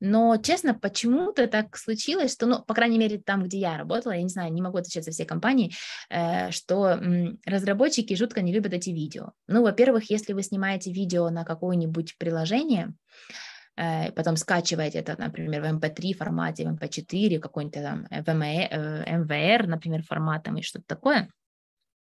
Но, честно, почему-то так случилось, что, ну, по крайней мере, там, где я работала, я не знаю, не могу отвечать за все компании, э, что разработчики жутко не любят эти видео. Ну, во-первых, если вы снимаете видео на какое-нибудь приложение, э, потом скачиваете это, например, в MP3 эм формате, в MP4, эм какой-нибудь там э, в МВР, эм например, форматом и что-то такое –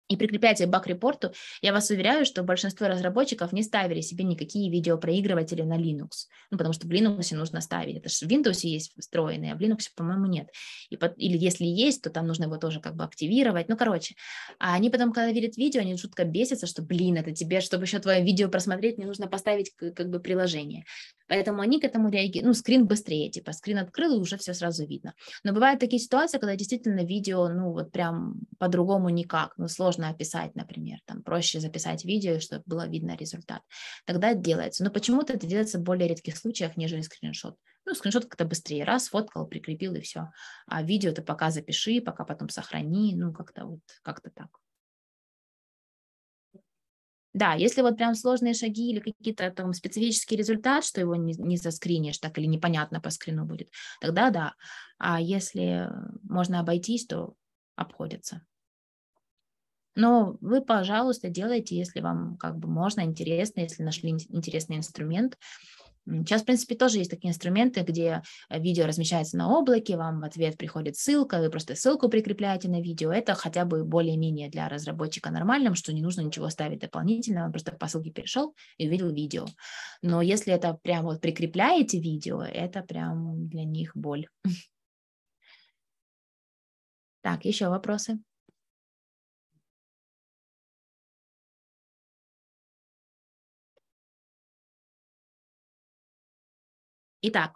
и прикрепляйте баг репорту, я вас уверяю, что большинство разработчиков не ставили себе никакие видеопроигрыватели на Linux, ну, потому что в Linux нужно ставить, это же в Windows есть встроенные, а в Linux, по-моему, нет. И под, или если есть, то там нужно его тоже как бы активировать, ну, короче. А они потом, когда видят видео, они жутко бесятся, что, блин, это тебе, чтобы еще твое видео просмотреть, мне нужно поставить как бы приложение. Поэтому они к этому реагируют. Ну, скрин быстрее, типа, скрин открыл, и уже все сразу видно. Но бывают такие ситуации, когда действительно видео, ну, вот прям по-другому никак, ну, сложно описать, например, там, проще записать видео, чтобы было видно результат. Тогда это делается. Но почему-то это делается в более редких случаях, нежели скриншот. Ну, скриншот как-то быстрее. Раз, фоткал, прикрепил и все. А видео ты пока запиши, пока потом сохрани. Ну, как-то вот, как-то так. Да, если вот прям сложные шаги или какие-то там специфический результат, что его не, не заскринишь так или непонятно по скрину будет, тогда да. А если можно обойтись, то обходится. Но вы, пожалуйста, делайте, если вам как бы можно, интересно, если нашли интересный инструмент, Сейчас, в принципе, тоже есть такие инструменты, где э, видео размещается на облаке, вам в ответ приходит ссылка, вы просто ссылку прикрепляете на видео. Это хотя бы более-менее для разработчика нормальным, что не нужно ничего ставить дополнительно, он просто по ссылке перешел и увидел видео. Но если это прям вот прикрепляете видео, это прям для них боль. Так, еще вопросы? Итак,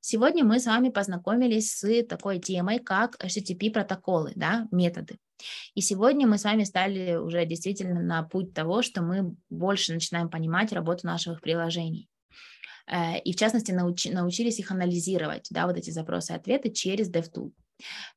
сегодня мы с вами познакомились с такой темой, как HTTP протоколы, да, методы. И сегодня мы с вами стали уже действительно на путь того, что мы больше начинаем понимать работу наших приложений. Э, и в частности научились их анализировать, да, вот эти запросы и ответы через DevTools.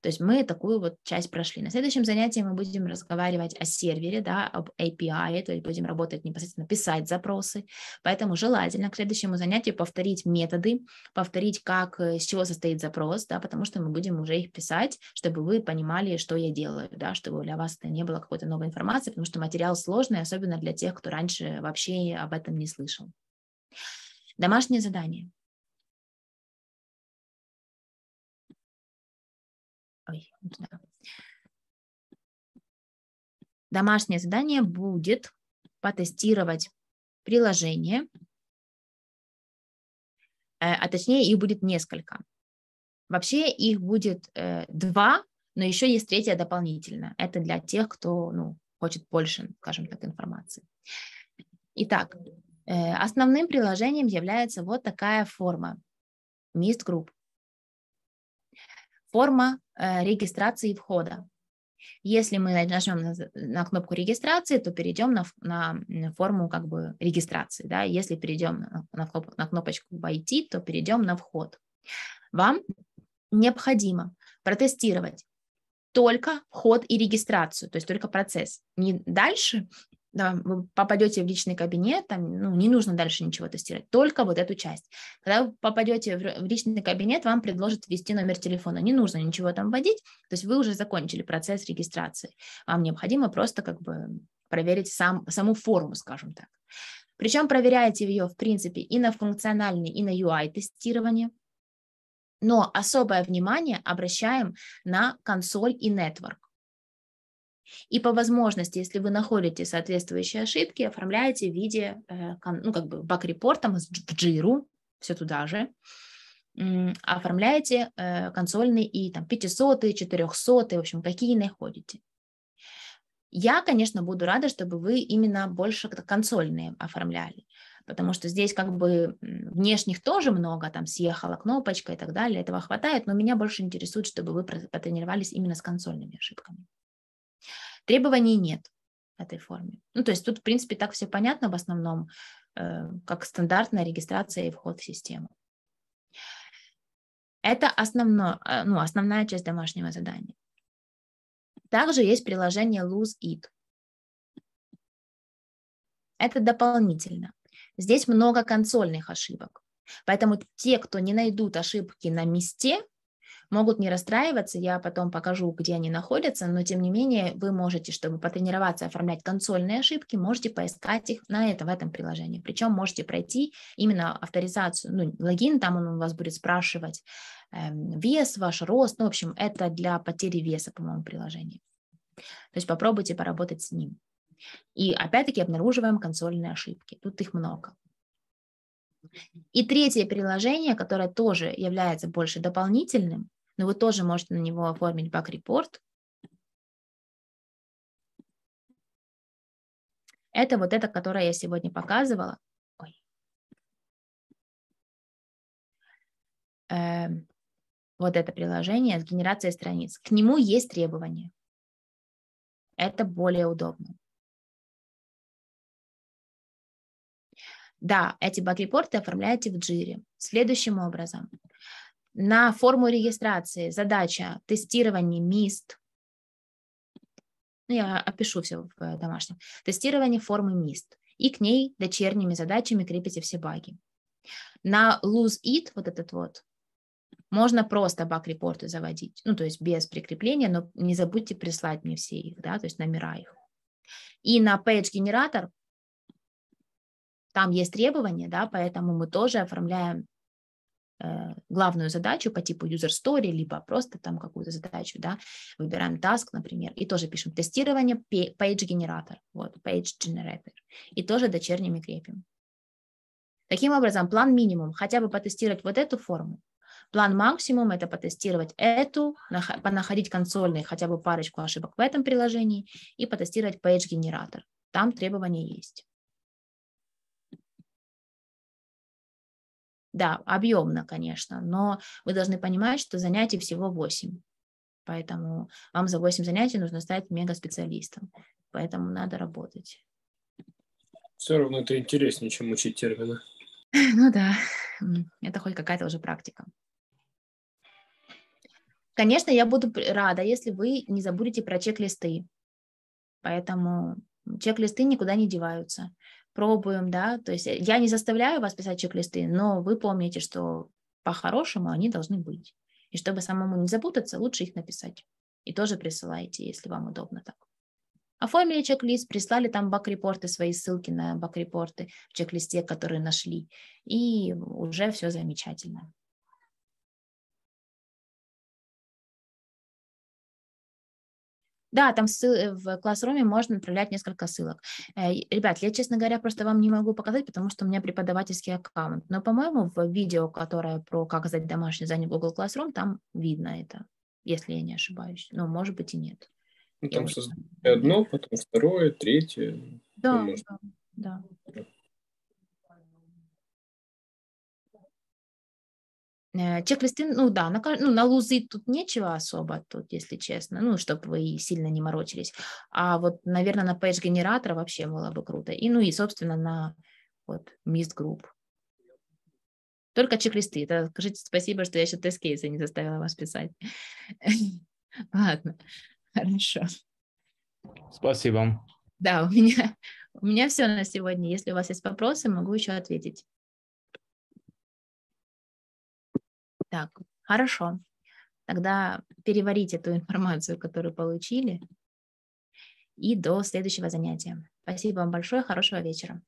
То есть мы такую вот часть прошли. На следующем занятии мы будем разговаривать о сервере, да, об API, то есть будем работать непосредственно, писать запросы. Поэтому желательно к следующему занятию повторить методы, повторить, как, из э, чего состоит запрос, да, потому что мы будем уже их писать, чтобы вы понимали, что я делаю, да, чтобы для вас это не было какой-то новой информации, потому что материал сложный, особенно для тех, кто раньше вообще об этом не слышал. Домашнее задание. Ой, туда. Домашнее задание будет потестировать приложение, э, а точнее их будет несколько. Вообще их будет э, два, но еще есть третье дополнительно. Это для тех, кто ну, хочет больше, скажем так, информации. Итак, э, основным приложением является вот такая форма MIST Group форма э, регистрации входа. Если мы нажмем на, на кнопку регистрации, то перейдем на, на форму как бы регистрации. Да? Если перейдем на, на, на кнопочку «Войти», то перейдем на вход. Вам необходимо протестировать только вход и регистрацию, то есть только процесс. Не дальше да, вы попадете в личный кабинет, там, ну, не нужно дальше ничего тестировать, только вот эту часть. Когда вы попадете в личный кабинет, вам предложат ввести номер телефона, не нужно ничего там вводить, то есть вы уже закончили процесс регистрации, вам необходимо просто как бы проверить сам, саму форму, скажем так. Причем проверяете ее, в принципе, и на функциональное, и на UI-тестирование, но особое внимание обращаем на консоль и нетворк. И по возможности, если вы находите соответствующие ошибки, оформляете в виде, э, ну, как бы, бак-репортом в джиру, все туда же, оформляете э, консольные и там 500, 400, в общем, какие находите. Я, конечно, буду рада, чтобы вы именно больше консольные оформляли, потому что здесь как бы внешних тоже много, там съехала кнопочка и так далее, этого хватает, но меня больше интересует, чтобы вы потренировались именно с консольными ошибками. Требований нет этой форме. Ну, то есть тут, в принципе, так все понятно в основном, э, как стандартная регистрация и вход в систему. Это основно, э, ну, основная часть домашнего задания. Также есть приложение Lose It. Это дополнительно. Здесь много консольных ошибок. Поэтому те, кто не найдут ошибки на месте, Могут не расстраиваться, я потом покажу, где они находятся, но тем не менее вы можете, чтобы потренироваться, оформлять консольные ошибки, можете поискать их на это, в этом приложении. Причем можете пройти именно авторизацию, ну, логин, там он у вас будет спрашивать эм, вес, ваш рост, ну, в общем, это для потери веса, по-моему, приложение. То есть попробуйте поработать с ним. И опять-таки обнаруживаем консольные ошибки. Тут их много. И третье приложение, которое тоже является больше дополнительным, но ну, вы тоже можете на него оформить баг-репорт. Это вот это, которое я сегодня показывала. Ой. Эм, вот это приложение с генерацией страниц. К нему есть требования. Это более удобно. Да, эти баг-репорты оформляете в Джире следующим образом на форму регистрации, задача, тестирование МИСТ. Ну, я опишу все в э, домашнем. Тестирование формы МИСТ. И к ней дочерними задачами крепите все баги. На lose it, вот этот вот, можно просто баг-репорты заводить, ну, то есть без прикрепления, но не забудьте прислать мне все их, да, то есть номера их. И на page-генератор там есть требования, да, поэтому мы тоже оформляем Э, главную задачу по типу user story, либо просто там какую-то задачу, да, выбираем task, например, и тоже пишем тестирование, page generator, вот, page generator, и тоже дочерними крепим. Таким образом, план минимум, хотя бы потестировать вот эту форму, План максимум – это потестировать эту, понаходить консольные хотя бы парочку ошибок в этом приложении и потестировать page generator. Там требования есть. Да, объемно, конечно, но вы должны понимать, что занятий всего 8. Поэтому вам за 8 занятий нужно стать мега-специалистом. Поэтому надо работать. Все равно это интереснее, чем учить термины. Ну да, это хоть какая-то уже практика. Конечно, я буду рада, если вы не забудете про чек-листы. Поэтому чек-листы никуда не деваются пробуем, да, то есть э, я не заставляю вас писать чек-листы, но вы помните, что по-хорошему они должны быть. И чтобы самому не запутаться, лучше их написать. И тоже присылайте, если вам удобно так. Оформили чек-лист, прислали там бак-репорты, свои ссылки на бак-репорты в чек-листе, которые нашли. И уже все замечательно. Да, там э, в классруме можно отправлять несколько ссылок. Э, ребят, я, честно говоря, просто вам не могу показать, потому что у меня преподавательский аккаунт. Но, по-моему, в видео, которое про как сдать домашнее задание в Google Classroom, там видно это, если я не ошибаюсь. Но, ну, может быть, и нет. Ну, там я одно, потом второе, третье. Да, ну, да, да. Э, чек-листы, ну да, на, ну, на лузы тут нечего особо, тут, если честно, ну, чтобы вы сильно не морочились. А вот, наверное, на page генератора вообще было бы круто. И, ну и, собственно, на вот, мист групп. Только чек-листы. Да, скажите спасибо, что я еще тест-кейсы не заставила вас писать. Ладно, хорошо. Спасибо. Да, у меня, у меня все на сегодня. Если у вас есть вопросы, могу еще ответить. Так, хорошо. Тогда переварить эту информацию, которую получили, и до следующего занятия. Спасибо вам большое, хорошего вечера.